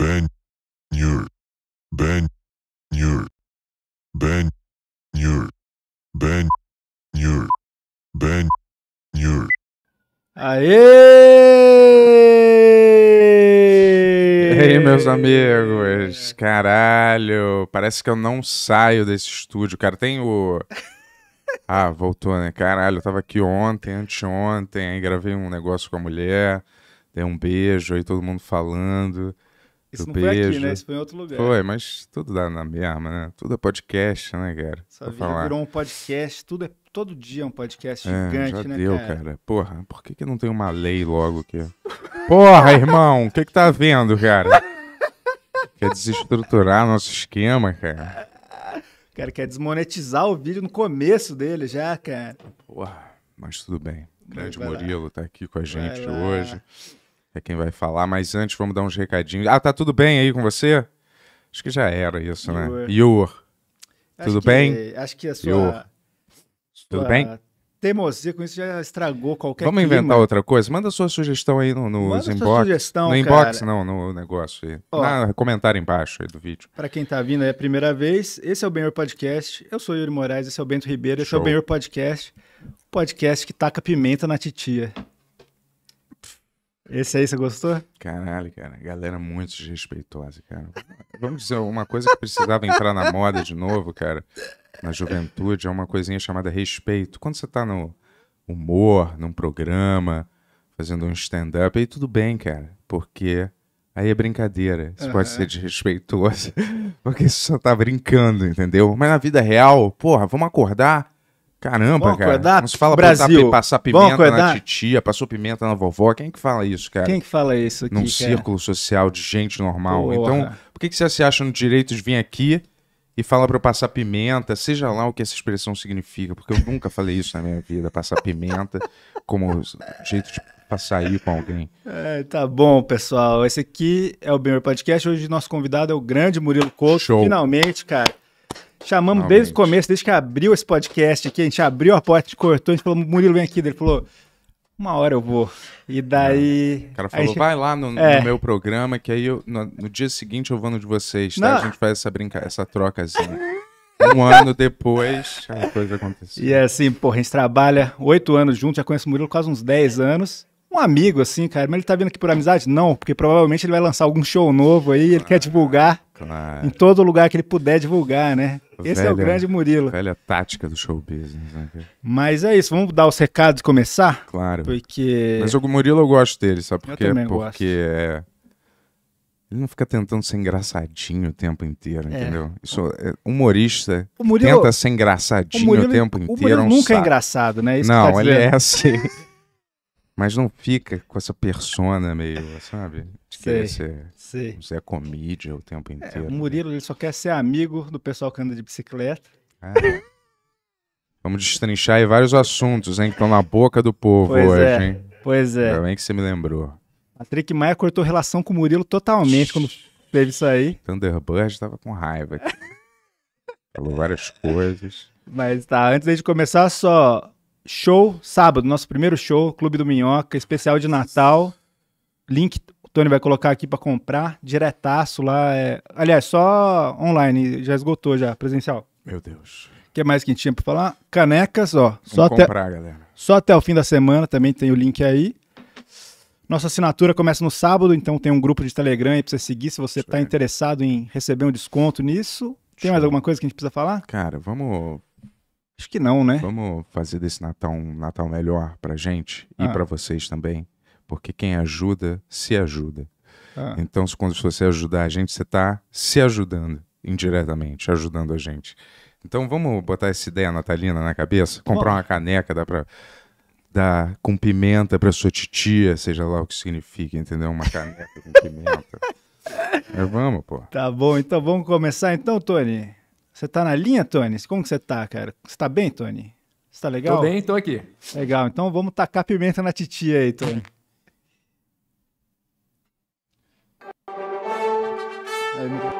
Ben Nur Ben Nur Ben Nur Ben Nur Ben Nur Aê! E aí, meus amigos? Caralho, parece que eu não saio desse estúdio, cara. Tem o. Ah, voltou, né? Caralho, eu tava aqui ontem, anteontem, aí gravei um negócio com a mulher, dei um beijo, aí todo mundo falando. Isso não beijo. foi aqui, né? Isso foi em outro lugar. Foi, mas tudo dá na mesma, né? Tudo é podcast, né, cara? Só falar. virou um podcast, tudo é todo dia é um podcast é, gigante, já né, deu, cara? cara? Porra, por que, que não tem uma lei logo aqui? É? Porra, irmão, o que que tá vendo, cara? Quer desestruturar nosso esquema, cara? Cara, quer desmonetizar o vídeo no começo dele já, cara. Porra, mas tudo bem. O grande Murilo tá aqui com a gente hoje é quem vai falar, mas antes vamos dar uns recadinhos. Ah, tá tudo bem aí com você? Acho que já era isso, né? Ior. Tudo que, bem? Acho que a sua, Your. Tudo sua bem? teimosia com isso já estragou qualquer Vamos clima. inventar outra coisa? Manda sua sugestão aí no, no Manda inbox. Sua sugestão, no inbox, cara. não, no negócio aí. Ó, Na, comentário embaixo aí do vídeo. Para quem tá vindo aí é a primeira vez, esse é o Benhor Podcast. Eu sou Yuri Moraes, esse é o Bento Ribeiro, Show. esse é o Benhor Podcast. Podcast que taca pimenta na titia. Esse aí você gostou? Caralho, cara. Galera muito desrespeitosa, cara. Vamos dizer, uma coisa que precisava entrar na moda de novo, cara, na juventude, é uma coisinha chamada respeito. Quando você tá no humor, num programa, fazendo um stand-up, aí tudo bem, cara. Porque aí é brincadeira. Isso uhum. pode ser desrespeitoso. Porque você só tá brincando, entendeu? Mas na vida real, porra, vamos acordar Caramba, Vamos cara. Você Não se fala Brasil. passar pimenta na titia, passou pimenta na vovó. Quem que fala isso, cara? Quem que fala isso aqui? Num cara? círculo social de gente normal. Porra. Então, por que, que você se acha no direito de vir aqui e falar para eu passar pimenta, seja lá o que essa expressão significa, porque eu nunca falei isso na minha vida, passar pimenta como jeito de passar aí com alguém. É, tá bom, pessoal. Esse aqui é o Bemer Podcast. Hoje nosso convidado é o grande Murilo Couto. Show. Finalmente, cara. Chamamos Realmente. desde o começo, desde que abriu esse podcast aqui, a gente abriu a porta, a gente cortou, a gente falou, Murilo, vem aqui. Ele falou, uma hora eu vou. E é. daí. O cara falou, gente... vai lá no, é. no, meu programa, que aí eu, no, no, dia seguinte eu vou no de vocês, tá? Não. A gente faz essa brincadeira, essa trocazinha. um ano depois, a coisa aconteceu. E é assim, porra, a gente trabalha oito anos juntos, já conheço o Murilo quase uns dez anos. Um amigo, assim, cara, mas ele tá vindo aqui por amizade? Não, porque provavelmente ele vai lançar algum show novo aí, ele ah. quer divulgar. Né? Em todo lugar que ele puder divulgar, né? Velha, Esse é o grande Murilo. Velha tática do show business. Né? Mas é isso, vamos dar os recados e começar? Claro. Porque... Mas o Murilo eu gosto dele, sabe por quê? Porque gosto. é... Ele não fica tentando ser engraçadinho o tempo inteiro, é. entendeu? Isso, é, humorista Murilo, tenta ser engraçadinho o, Murilo, o tempo inteiro. O é Murilo nunca é engraçado, né? É isso não, tá ele é assim. Mas não fica com essa persona meio, sabe? De querer ser, sei. ser comédia o tempo é, inteiro. É, o né? Murilo né? ele só quer ser amigo do pessoal que anda de bicicleta. Ah, vamos destrinchar aí vários assuntos, hein? Que estão na boca do povo pois hoje, é. hein? Pois é. Ainda bem que você me lembrou. Patrick Maia cortou relação com o Murilo totalmente quando teve isso aí. Thunderbird tava com raiva aqui. Falou várias coisas. Mas tá, antes da gente começar, só show sábado, nosso primeiro show, Clube do Minhoca, especial de Natal. Link o Tony vai colocar aqui para comprar, diretaço lá. É... Aliás, só online, já esgotou já, presencial. Meu Deus. O que mais que a gente tinha para falar? Canecas, ó. Vamos só comprar, até... galera. Só até o fim da semana, também tem o link aí. Nossa assinatura começa no sábado, então tem um grupo de Telegram aí pra você seguir se você está interessado em receber um desconto nisso. Tem mais alguma coisa que a gente precisa falar? Cara, vamos Acho que não, né? Vamos fazer desse Natal um Natal melhor pra gente ah. e para vocês também. Porque quem ajuda, se ajuda. Ah. Então, quando você ajudar a gente, você está se ajudando indiretamente, ajudando a gente. Então, vamos botar essa ideia natalina na cabeça? Comprar uma caneca, dá pra dar com pimenta para sua titia, seja lá o que significa, entendeu? Uma caneca com pimenta. É, vamos, pô. Tá bom, então vamos começar então, Tony? Você tá na linha, Tony? Como que você tá, cara? Você tá bem, Tony? Você tá legal? Tô bem, tô aqui. Legal, então vamos tacar pimenta na titia aí, Tony. aí,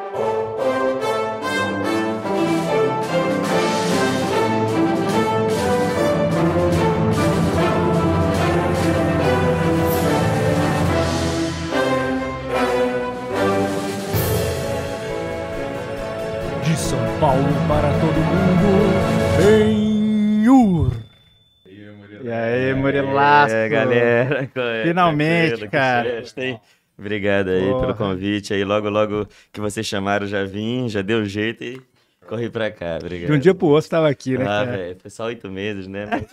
Paulo para todo mundo. Benhur. E aí, Murilaço? E aí, galera? É, Finalmente, cara. Obrigado aí Porra. pelo convite. Aí logo, logo que vocês chamaram, já vim, já deu jeito e corri pra cá. Obrigado. De um dia pro outro tava aqui, né? Ah, velho, foi só oito meses, né?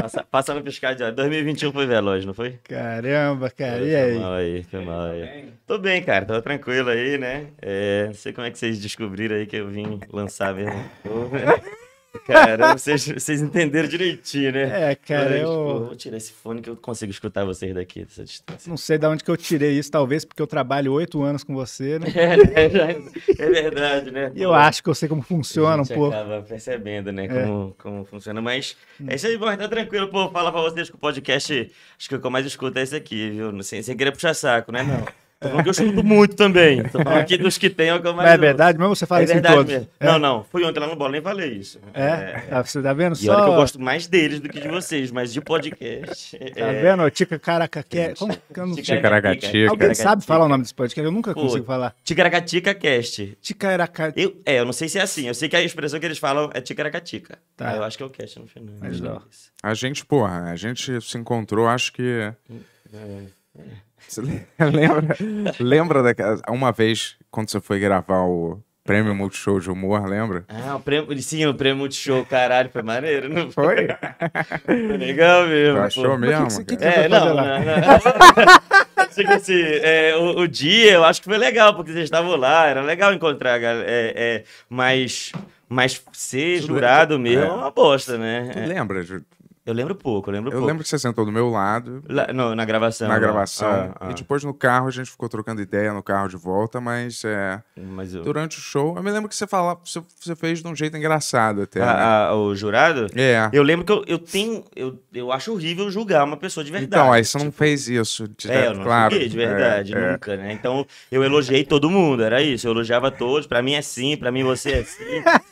Passa, passa no piscar de olho. 2021 foi veloz, não foi? Caramba, cara, e aí? Foi mal aí, foi tá mal aí. Tô bem, cara, tô tranquilo aí, né? É, não sei como é que vocês descobriram aí que eu vim lançar mesmo. Cara, vocês, vocês entenderam direitinho, né? É, cara, tipo, eu... vou tirar esse fone que eu consigo escutar vocês daqui, dessa distância. Não sei de onde que eu tirei isso, talvez porque eu trabalho oito anos com você, né? É, né? É, é verdade, né? E eu acho que eu sei como funciona um pouco. acaba percebendo, né, é. como, é. como funciona. Mas hum. é isso aí, bom, tá tranquilo, pô, Fala pra vocês que o podcast, acho que o que eu mais escuto é esse aqui, viu? Sem, sem querer puxar saco, né, não? Eu chuto muito também. É. aqui dos que tem, é o que eu mais. É verdade mesmo? Você fala é isso verdade todos? Mesmo. É. Não, não. Fui ontem lá no Bola, nem falei isso. É? é. Ah, você tá vendo? E Só... olha que eu gosto mais deles do que de vocês, mas de podcast. Tá é. vendo? Tica Caraca. Cast é- Como que eu não Alguém sabe falar o nome desse podcast? Eu nunca Pô, consigo falar. Ticaracatica Cast. Ticaracatica. Eu... É, eu não sei se é assim. Eu sei que a expressão que eles falam é Ticaracatica. Tá. Eu acho que é o cast no final. Mas, não. A gente, porra, a gente se encontrou, acho que. É. Você lembra, lembra daquela, uma vez quando você foi gravar o Prêmio Multishow de Humor, lembra? Ah, o prêmio, sim, o Prêmio Multishow, caralho, foi maneiro, não foi? Foi legal mesmo. Achou pô. mesmo? que, que é, não, não, não. Tipo assim, é, o, o, dia eu acho que foi legal, porque vocês estavam lá, era legal encontrar, galera. É, é, mas, mas ser jurado é, mesmo é. é uma bosta, né? Tu é. lembra eu lembro pouco, eu lembro eu pouco. Eu lembro que você sentou do meu lado. La, no, na gravação. Na gravação. Ah, ah. E depois no carro a gente ficou trocando ideia no carro de volta, mas, é, mas eu... durante o show. Eu me lembro que você fala, você, você fez de um jeito engraçado até. Ah, né? Ah, o jurado? É. Eu lembro que eu, eu tenho. Eu, eu acho horrível julgar uma pessoa de verdade. Então, aí você tipo... não fez isso. De, é, eu não claro. julguei de verdade, é, é. nunca, é. né? Então eu elogiei todo mundo, era isso. Eu elogiava todos. Pra mim é assim, pra mim você é assim.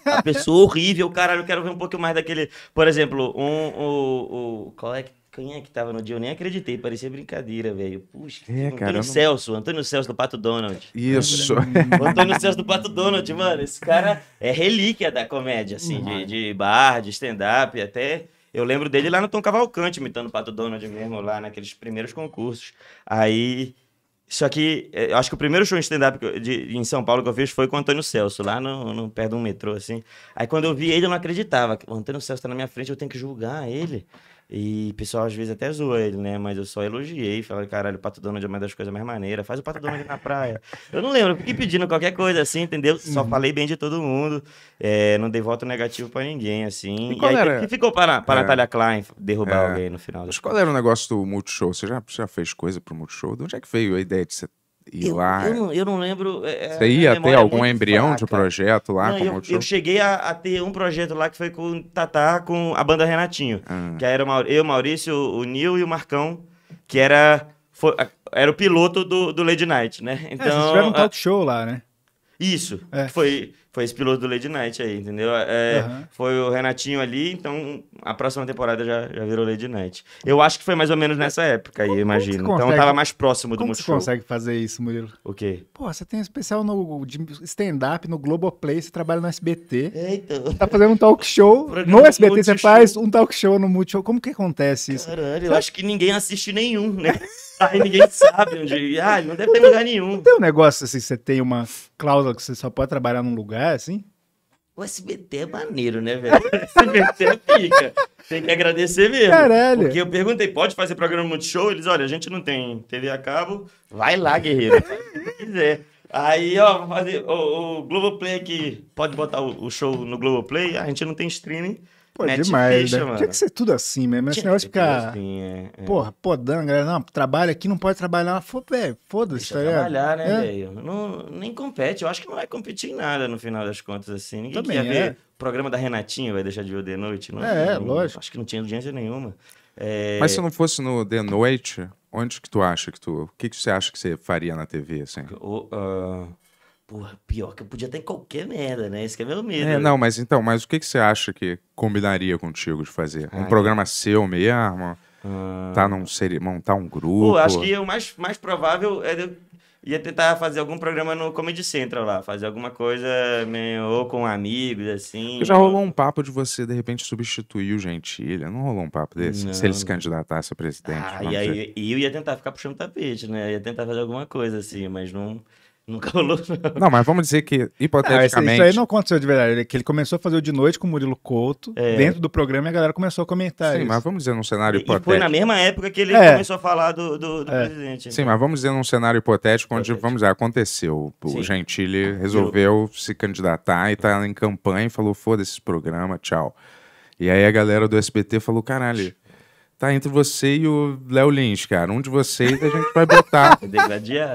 a pessoa horrível, caralho, eu quero ver um pouquinho mais daquele. Por exemplo, um, um o, Qual é que. Quem é que tava no dia? Eu nem acreditei, parecia brincadeira, velho. Puxa, é, Antônio cara, Celso, Antônio Celso do Pato Donald. Isso. Antônio Celso do Pato Donald, mano. Esse cara é relíquia da comédia, assim, de, uhum. de bar, de stand-up, até. Eu lembro dele lá no Tom Cavalcante, imitando o Pato Donald mesmo, lá naqueles primeiros concursos. Aí só que eh, eu acho que o primeiro show de stand-up em São Paulo que eu fiz foi com o Antônio Celso, lá no, no perto de um metrô, assim. Aí quando eu vi ele, eu não acreditava. O Antônio Celso tá na minha frente, eu tenho que julgar ele. E o pessoal às vezes até zoa ele, né? Mas eu só elogiei, falei, caralho, o Pato Donald é uma das coisas mais maneiras, faz o Pato Donald na praia. Eu não lembro, fiquei pedindo qualquer coisa assim, entendeu? Só uhum. falei bem de todo mundo, é, não dei voto negativo para ninguém, assim. E, e aí, era... que ficou para, para é. Natália Klein derrubar é. alguém no final. Mas qual era o negócio do Multishow? Você já, já fez coisa pro Multishow? De onde é que veio a ideia de você e eu, lá. Eu não, eu não lembro. É, é você ia ter é algum embrião fraca. de projeto lá? Não, eu, eu, cheguei a, a, ter um projeto lá que foi com o Tatá, com a banda Renatinho. Ah. Que era eu, Maurício, o Nil e o Marcão, que era. Foi, era o piloto do, do Lady Night, né? Então, é, vocês tiveram um então, talk show lá, né? Isso. É. Foi, foi esse piloto do Lady Night aí, entendeu? É, uhum. Foi o Renatinho ali, então a próxima temporada já, já virou Lady Night. Eu acho que foi mais ou menos nessa época aí, como, imagino. Como então, consegue, então tava mais próximo do Multishow. Como você consegue fazer isso, Murilo? O quê? Pô, você tem um especial no stand-up, no Globoplay, você trabalha no SBT. Eita. Tá fazendo um talk show. no SBT Multishow. você faz um talk show no Multishow. Como que acontece isso? Caralho, eu acho que ninguém assiste nenhum, né? sai, ninguém sabe onde. Ah, não deve ter lugar nenhum. Não tem um negócio assim, você tem uma cláusula que você só pode trabalhar num lugar, assim? O SBT é maneiro, né, velho? O SBT é pica. Tem que agradecer mesmo. Caralho. Porque eu perguntei, pode fazer programa Multishow? Eles, olha, a gente não tem TV a cabo. Vai lá, guerreiro. Se quiser. Aí, ó, fazer o, o Globoplay aqui. Pode botar o, o show no Globoplay. A gente não tem streaming. Pô, demais, ficha, né? Tinha que ser tudo assim mesmo. Esse né? negócio ficar. Assim, é, é. Porra, podando, galera. Não, trabalha aqui, não pode trabalhar. Foda-se, foda tá ligado? trabalhar, né, é. velho? Não, nem compete. Eu acho que não vai competir em nada no final das contas, assim. Ninguém Também quer é. ver. O programa da Renatinha vai deixar de ver o The Noite, não? É, é lógico. Acho que não tinha audiência nenhuma. É. Mas se não fosse no The Noite, onde que tu acha que tu. O que, que você acha que você faria na TV, assim? O, uh porra, eu podia ter qualquer merda, né? Esse que é meu medo. É, não, mas então, mas o que, que você acha que combinaria contigo de fazer? Um programa é. seu mesmo? Ah. Tá num seri... montar um grupo? Pô, acho que o mais, mais provável é eu ia tentar fazer algum programa no Comedy Central lá, fazer alguma coisa meio, ou com amigos, assim. já rolou um papo de você, de repente, substituir o Gentilha. Não rolou um papo desse? Não. Se ele se candidatasse a presidente. Ah, e aí, eu ia tentar ficar puxando tapete, né? Ia tentar fazer alguma coisa, assim, mas não. Nunca rolou, não. Não, mas vamos dizer que, hipoteticamente... Ah, isso aí não aconteceu de verdade. Que ele começou a fazer de noite com o Murilo Couto, é. dentro do programa, e a galera começou a comentar Sim, isso. mas vamos dizer num cenário hipotético... E foi na mesma época que ele é. começou a falar do, do, do é. presidente. Né? Sim, mas vamos dizer num cenário hipotético, onde, hipotético. vamos dizer, aconteceu. O Sim. Gentili resolveu Eu... se candidatar e tá em campanha e falou, foda-se esse programa, tchau. E aí a galera do SBT falou, caralho tá entre você e o Léo Lins, cara. Um de vocês a gente vai botar.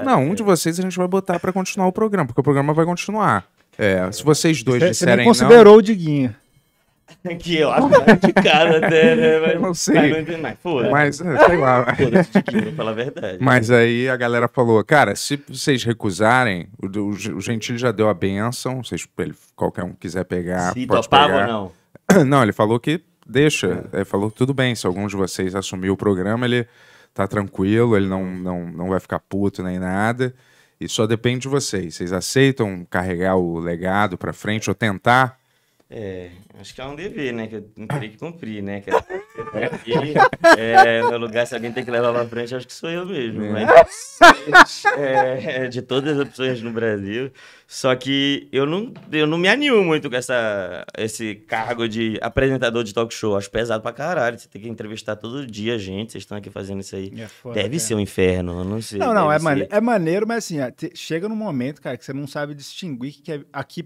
Não, um de é. vocês a gente vai botar para continuar o programa, porque o programa vai continuar. É, se vocês dois você, disserem. Você não considerou não... o Diguinho. Que eu acho de cara até, né? Mas, não sei. Mas, não mais, foda. mas sei lá. Foda-se, Diguinho, pela verdade. Mas aí a galera falou: cara, se vocês recusarem, o, o, o Gentil já deu a benção, Se qualquer um quiser pegar. Se pode topava pegar. ou não? Não, ele falou que deixa. É. Ele falou, tudo bem, se algum de vocês assumir o programa, ele tá tranquilo, ele não, uhum. não, não vai ficar puto nem nada. E só depende de vocês. Vocês aceitam carregar o legado para frente ou tentar? É, acho que é um dever, né? Que eu tenho que cumprir, né? Cara? É, é, meu lugar, se alguém tem que levar pra frente, acho que sou eu mesmo. É. Mas, é, é, de todas as opções no Brasil. Só que eu não, eu não me animo muito com essa, esse cargo de apresentador de talk show. Acho pesado pra caralho. Você tem que entrevistar todo dia, gente. Vocês estão aqui fazendo isso aí. É foda, deve é. ser um inferno, não sei. Não, não, é, é maneiro, mas assim, chega num momento, cara, que você não sabe distinguir que é aqui,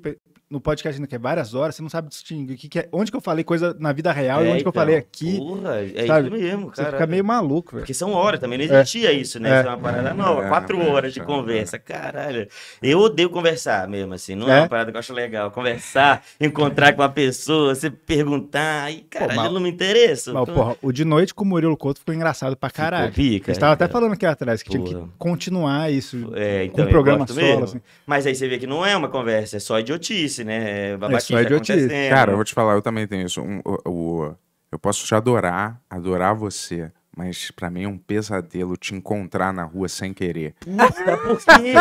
no podcast que é várias horas, você não sabe distinguir que, que é, onde que eu falei coisa na vida real é, e onde então, que eu então. falei aqui. Porra, é sabe? isso mesmo, cara. Você fica meio maluco, velho. Porque são horas também, não existia é, isso, né? Isso é uma é. parada nova, é, quatro horas de conversa, caralho. Eu odeio conversar mesmo, assim, não é, uma parada que eu acho legal. Conversar, encontrar com a pessoa, você perguntar, e caralho, Pô, eu não me interesso. porra, o de noite com o Murilo Couto ficou engraçado pra caralho. Ficou pica, a gente tava até falando aqui atrás que porra. tinha que continuar isso é, então, programa solo, assim. Mas aí você vê que não é uma conversa, é só idiotice né, é, é idiotice, né? Babaquice isso é idiotice. Cara, eu vou te falar, eu também tenho isso. Um, o, o, eu posso te adorar, adorar você. Mas para mim é um pesadelo te encontrar na rua sem querer. Puta, porque.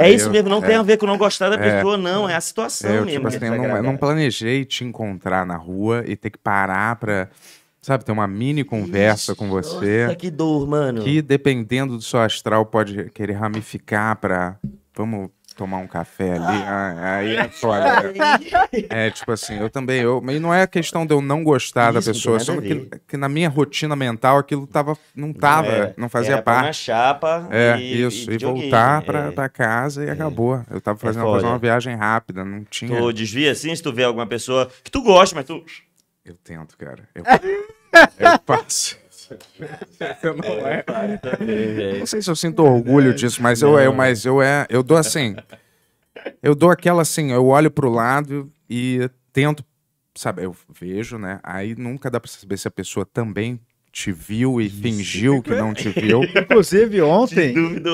É, é, é isso mesmo, não é, tem a ver com não gostar da pessoa, é, não. É a situação eu, mesmo. Tipo assim, eu, não, eu não planejei te encontrar na rua e ter que parar pra sabe, ter uma mini conversa Ixi, com você. Nossa, que dor, mano. Que dependendo do seu astral pode querer ramificar pra. Vamos tomar um café ali, ah, ah aí é foda. é tipo assim, eu também, eu, e não é questão de eu não gostar Isso, da pessoa, só que, que, na minha rotina mental aquilo tava, não tava, é, não fazia parte. chapa é, e, isso, e, e voltar é. pra, casa e é. acabou. Eu tava é fazendo uma viagem rápida, não tinha. Tu desvia assim, se tu vê alguma pessoa que tu gosta, mas tu. Eu tento, cara. Eu, eu passo não é. é. Não sei se eu sinto orgulho é, disso, mas eu, eu, mas eu, é, eu dou assim. Eu dou aquela assim, eu olho pro lado e tento, sabe, eu vejo, né? Aí nunca dá pra saber se a pessoa também te viu e Isso. fingiu que não te viu. Inclusive, ontem, ele, né,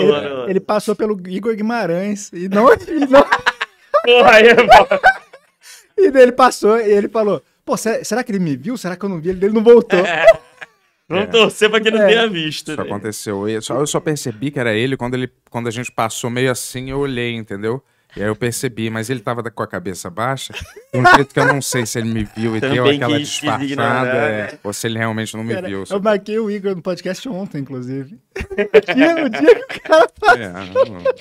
ele, passou pelo Igor Guimarães e não... E não... Porra, aí, é e ele passou e ele falou, pô, será, será que ele me viu? Será que eu não vi? Ele não voltou. É. Vamos é. torcer pra que ele é. tenha visto. Isso né? aconteceu. Eu só, eu só percebi que era ele quando, ele quando a gente passou meio assim, eu olhei, entendeu? E aí eu percebi, mas ele tava com a cabeça baixa, de um jeito que eu não sei se ele me viu e deu aquela disfarçada, né? é, ou se ele realmente não me cara, viu. Eu marquei o Igor no podcast ontem, inclusive. no dia, dia que o cara é, passou. É, não...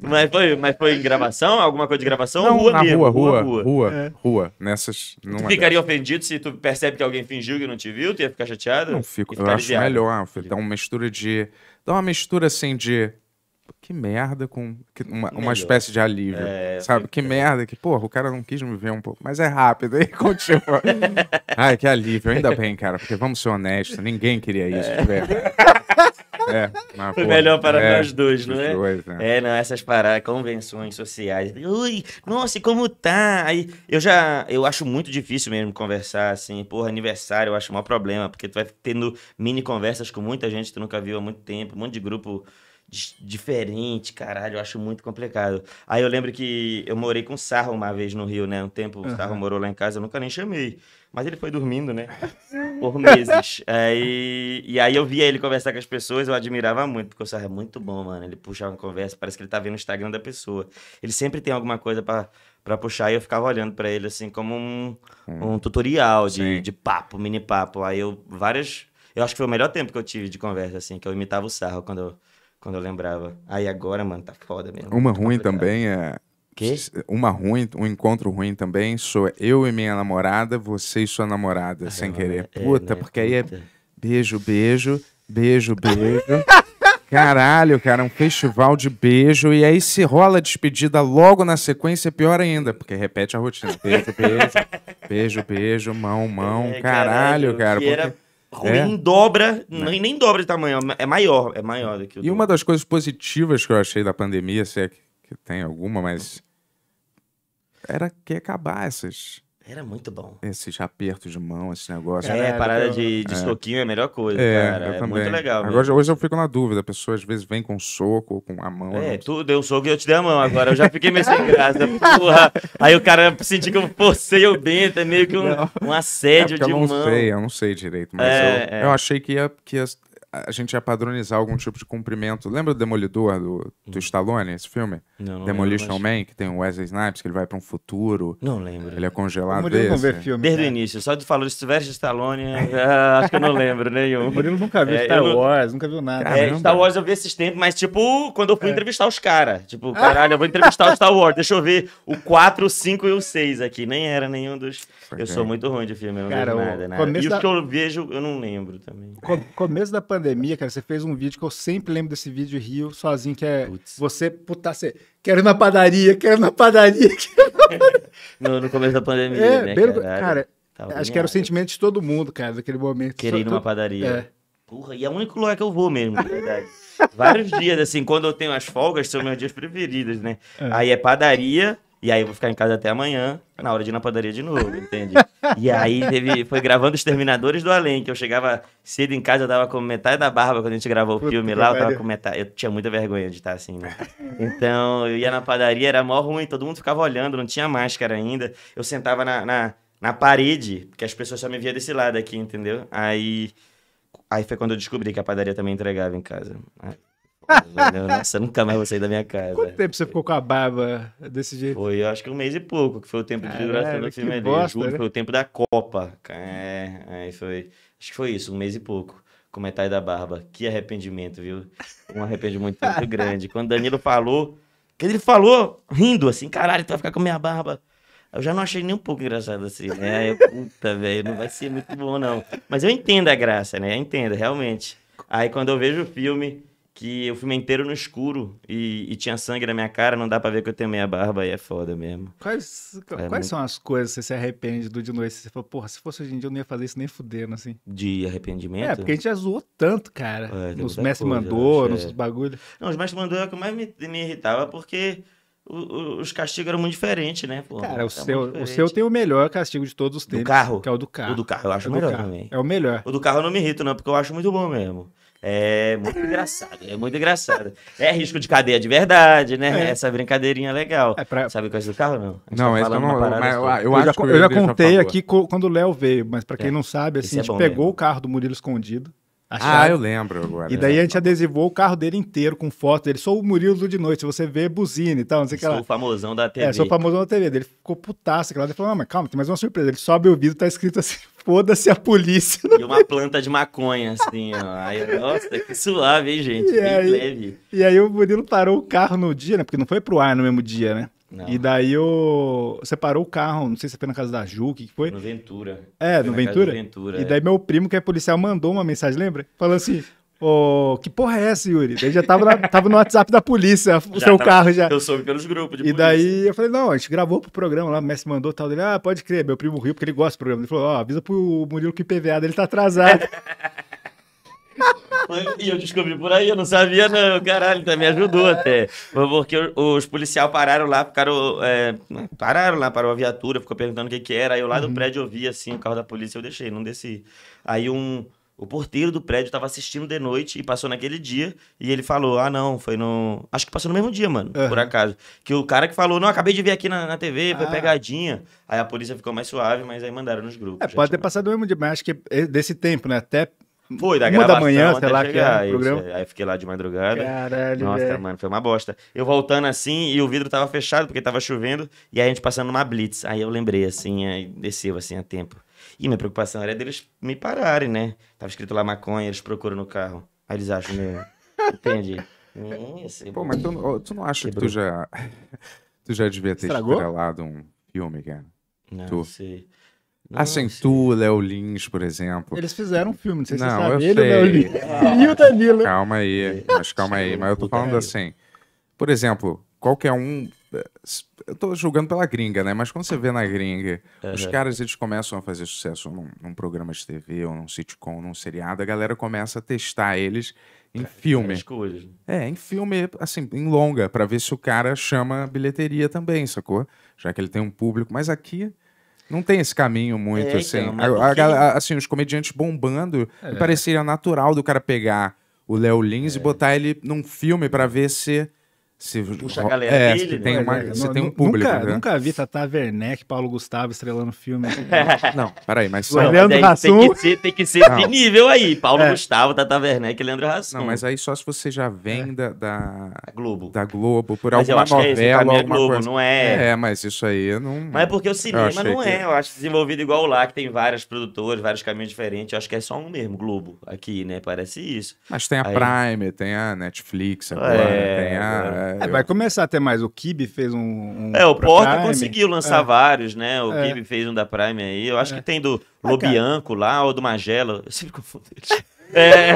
Mas foi, mas foi em gravação? Alguma coisa de gravação? Não, rua na mesmo. Rua, rua, rua, rua. É. rua. Nessas. tu ficaria dessas. ofendido se tu percebe que alguém fingiu que não te viu? Tu ia ficar chateado? Não fico. Eu acho viado. melhor. Filho. Dá uma mistura de. Dá uma mistura assim de. Que merda com. Que, uma, uma espécie de alívio. É, sabe? Que merda, que, porra, o cara não quis me ver um pouco. Mas é rápido, aí continua. Ai, que alívio, ainda bem, cara, porque vamos ser honestos, ninguém queria isso, é. É, mas, Foi melhor para é, nós dois, não é? Dois, é? é, não, essas paradas, convenções sociais. Ui, nossa, e como tá? Aí eu já, eu acho muito difícil mesmo conversar assim, porra, aniversário, eu acho o maior problema, porque tu vai tendo mini conversas com muita gente que tu nunca viu há muito tempo, um monte de grupo diferente, caralho, eu acho muito complicado. Aí eu lembro que eu morei com o Sarro uma vez no Rio, né? Um tempo o Sarro morou lá em casa, eu nunca nem chamei. Mas ele foi dormindo, né? Por meses. aí, é, e aí eu via ele conversar com as pessoas, eu admirava muito, porque o Sarra é muito bom, mano. Ele puxava uma conversa, parece que ele tá vendo o Instagram da pessoa. Ele sempre tem alguma coisa para puxar, e eu ficava olhando para ele, assim, como um, hum. um tutorial de, de papo, mini papo. Aí eu, várias... Eu acho que foi o melhor tempo que eu tive de conversa, assim, que eu imitava o sarro quando eu, quando eu lembrava. Aí agora, mano, tá foda mesmo. Uma tá ruim complicado. também é que? Uma ruim, um encontro ruim também. Sou eu e minha namorada, você e sua namorada, ah, sem é, querer. É, puta, porque aí é beijo, beijo, beijo, beijo. Caralho, cara, um festival de beijo. E aí se rola a despedida logo na sequência, é pior ainda, porque repete a rotina. Beijo, beijo, beijo, beijo, mão, mão. É, caralho, cara. ruim é? dobra, nem, nem dobra de tamanho, é maior, é maior do que o E uma das coisas positivas que eu achei da pandemia, se é que, que tem alguma, mas era que acabar essas. Era muito bom. Esses apertos de mão, esse negócio. É, é, parada eu... de, de é. soquinho é a melhor coisa, é, cara. é também. muito legal. Agora, hoje eu fico na dúvida. A pessoa às vezes vem com soco ou com a mão. É, não... Né? tu deu um soco e eu te dei a mão agora. Eu já fiquei meio sem graça. Porra. Aí o cara sentiu que eu forcei o bento. É meio que um, um é, assédio é de eu não mão. Sei, eu não sei direito. Mas é, eu, eu achei que ia, que ia a gente ia padronizar algum tipo de cumprimento. Lembra do Demolidor, do, do hum. Stallone, esse filme? Não, não Demolition lembro, mas... Man, que tem o Wesley Snipes, que ele vai pra um futuro. Não lembro. Ele é congelado desse. não vê filme. Desde né? o início, só de falar se Sylvester Stallone, uh, acho que eu não lembro nenhum. O Murilo nunca viu é, Star não... Wars, nunca viu nada. É, Star Wars eu vi esses tempos, mas tipo, quando eu fui é. entrevistar os caras. Tipo, ah. caralho, eu vou entrevistar o Star Wars, deixa eu ver o 4, o 5 e o 6 aqui. Nem era nenhum dos... Okay. Eu sou muito ruim de filme, eu não cara, vejo nada, nada. Né? E os que eu vejo, eu não lembro também. Co começo da pandemia pandemia, cara, você fez um vídeo que eu sempre lembro desse vídeo Rio sozinho, que é Puts. você, puta, você, quero ir na padaria, quero ir na padaria. Quero na padaria. no, no, começo da pandemia, é, né, bem, cara? cara acho que era o sentimento de todo mundo, cara, daquele momento. Querer ir numa padaria. É. Porra, e é o único lugar que eu vou mesmo, na verdade. Vários dias, assim, quando eu tenho as folgas, são meus dias preferidos, né? É. Aí é padaria, e aí eu vou ficar em casa até amanhã, na hora de ir na padaria de novo, entende? e aí teve, foi gravando Os Terminadores do Além, que eu chegava cedo em casa, eu tava com metade da barba quando a gente gravou Puta o filme lá, eu tava com metade. Eu tinha muita vergonha de estar assim, né? Então eu ia na padaria, era mó ruim, todo mundo ficava olhando, não tinha máscara ainda. Eu sentava na, na, na parede, porque as pessoas só me via desse lado aqui, entendeu? Aí. Aí foi quando eu descobri que a padaria também entregava em casa. Aí... Né? Nossa, nunca mais vou sair da minha casa. Quanto tempo você ficou com a barba desse jeito? Foi, eu acho que um mês e pouco, que foi o tempo Caralho, de duração do filme bosta, ali. né? Foi o tempo da Copa. É, aí foi. Acho que foi isso, um mês e pouco. Com metade da barba. Que arrependimento, viu? Um arrependimento muito grande. Quando Danilo falou. Quando ele falou, rindo assim, caralho, tu vai ficar com minha barba. Eu já não achei nem um pouco engraçado assim, né? Eu, puta, velho, não vai ser muito bom, não. Mas eu entendo a graça, né? Eu entendo, realmente. Aí quando eu vejo o filme, que eu filmei inteiro no escuro e, e, tinha sangue na minha cara, não dá pra ver que eu tenho meia barba e é foda mesmo. Quais, é quais muito... são as coisas que você se arrepende do de noite? Você falou, porra, se fosse hoje em dia eu não ia fazer isso nem fudendo, assim. De arrependimento? É, porque a gente já zoou tanto, cara. É, nos mestres mandou, acho, né? nos é. bagulhos. Não, os mestres mandou é o que mais me, me irritava, porque o, o, os castigos eram muito diferentes, né? Pô, cara, o, é seu, o seu tem o melhor castigo de todos os tempos. Do carro? Que é o do carro. O do carro eu acho é o melhor também. É o melhor. O do carro eu não me irrito, não, porque eu acho muito bom mesmo. É muito engraçado, é muito engraçado. É risco de cadeia de verdade, né? É. Essa brincadeirinha é legal. É pra... Sabe coisa do carro, não? Não, tá eu não mas, eu, eu, acho já, que eu, eu já contei aqui quando o Léo veio, mas para é. quem não sabe, assim, é a gente pegou mesmo. o carro do Murilo escondido. Ah, eu lembro agora. E daí a gente adesivou o carro dele inteiro com foto dele. Sou o Murilo de noite, se você vê, buzina e tal, não sei o que lá. Sou o famosão da TV. É, sou o famosão da TV. Ele ficou putaço, Ele falou, não, mas calma, tem mais uma surpresa. Ele sobe o vidro, tá escrito assim, foda-se a polícia. E uma planta de maconha, assim, ó. Aí, nossa, que suave, hein, gente? E Bem aí, leve. E aí o Murilo parou o carro no dia, né? Porque não foi pro ar no mesmo dia, né? Não. E daí eu separou o carro, não sei se foi na casa da Ju, o que, foi? No Ventura. É, foi no Ventura? Ventura? E é. daí é. meu primo, que é policial, mandou uma mensagem, lembra? Falando assim: Ô, oh, que porra é essa, Yuri? Daí já tava, na, tava no WhatsApp da polícia, o já seu tava, carro já. Eu soube pelos grupos de E polícia. daí eu falei, não, a gente gravou pro programa lá, o mestre mandou tal dele, ah, pode crer, meu primo riu, porque ele gosta do programa. Ele falou, ó, oh, avisa pro Murilo que o PVA dele tá atrasado. E eu descobri por aí, eu não sabia, não, caralho, então me ajudou até. Porque os policiais pararam lá, ficaram. É, é, pararam lá, parou a viatura, ficou perguntando o que, que era. Aí eu lá do uhum. prédio eu vi assim o carro da polícia, eu deixei, não desci. Aí um. O porteiro do prédio tava assistindo de noite e passou naquele dia. E ele falou: Ah, não, foi no. Acho que passou no mesmo dia, mano, uhum. por acaso. Que o cara que falou: Não, acabei de ver aqui na, na TV, foi ah. pegadinha. Aí a polícia ficou mais suave, mas aí mandaram nos grupos. É, pode ter passado no mesmo dia, mas acho que é, desse tempo, né? Até foi, da uma gravação da manhã, sei lá, que é, programa. Isso, é, aí fiquei lá de madrugada. Caralho, Nossa, véio. mano, foi uma bosta. Eu voltando assim e o vidro tava fechado porque tava chovendo e aí a gente passando numa blitz. Aí eu lembrei, assim, aí desceu, assim, a tempo. E minha preocupação era deles me pararem, né? Tava escrito lá maconha, eles procuram no carro. Aí eles acham meu. Entendi. É, Esse... Pô, mas tu, tu não acha que, que tu já... tu já devia ter Estragou? estrelado um filme, cara? Não, tu... sei. A Centu, Léo Lins, por exemplo. Eles fizeram um filme, não sei se não, você sabe. Ele, Léo Lins ah. e o Danilo. Calma aí, mas calma aí. Mas eu tô falando assim, por exemplo, qualquer um... Eh, eu tô julgando pela gringa, né? Mas quando você vê na gringa, uhum. os caras eles começam a fazer sucesso num, num, programa de TV, ou num sitcom, num seriado, a galera começa a testar eles em é, filme. Né? É, em filme, assim, em longa, para ver se o cara chama bilheteria também, sacou? Já que ele tem um público. Mas aqui não tem esse caminho muito, é, assim. Então, a, porque... a, assim, os comediantes bombando, é. pareceria natural do cara pegar o Léo Lins é. e botar ele num filme para ver se se puxa a galera é, dele, tem, né? uma, você tem um público. Nunca, né? nunca vi Tata Werneck, Paulo Gustavo estrelando filme. É. não, peraí, mas só... Não, Leandro mas Tem que ser, tem que ser de nível aí. Paulo é. Gustavo, Tata Werneck e Leandro Hassum. Não, mas aí só se você já vem é. da, da... Globo. Da Globo, por mas alguma é novela, é alguma Globo, coisa. não é. É, mas isso aí não... Mas é porque o cinema não é, eu acho, desenvolvido igual lá, que tem várias produtoras, vários caminhos diferentes. Eu acho que é só um mesmo, Globo, aqui, né? Parece isso. Mas tem a aí... Prime, tem a Netflix agora, tem a... É, é, eu... vai começar até mais. O Kibe fez um. um é, o Porta Prime. conseguiu lançar é. vários, né? O é. Kibe fez um da Prime aí. Eu acho é. que tem do Lobianco lá ou do Magela. Eu sempre confundo eles. É,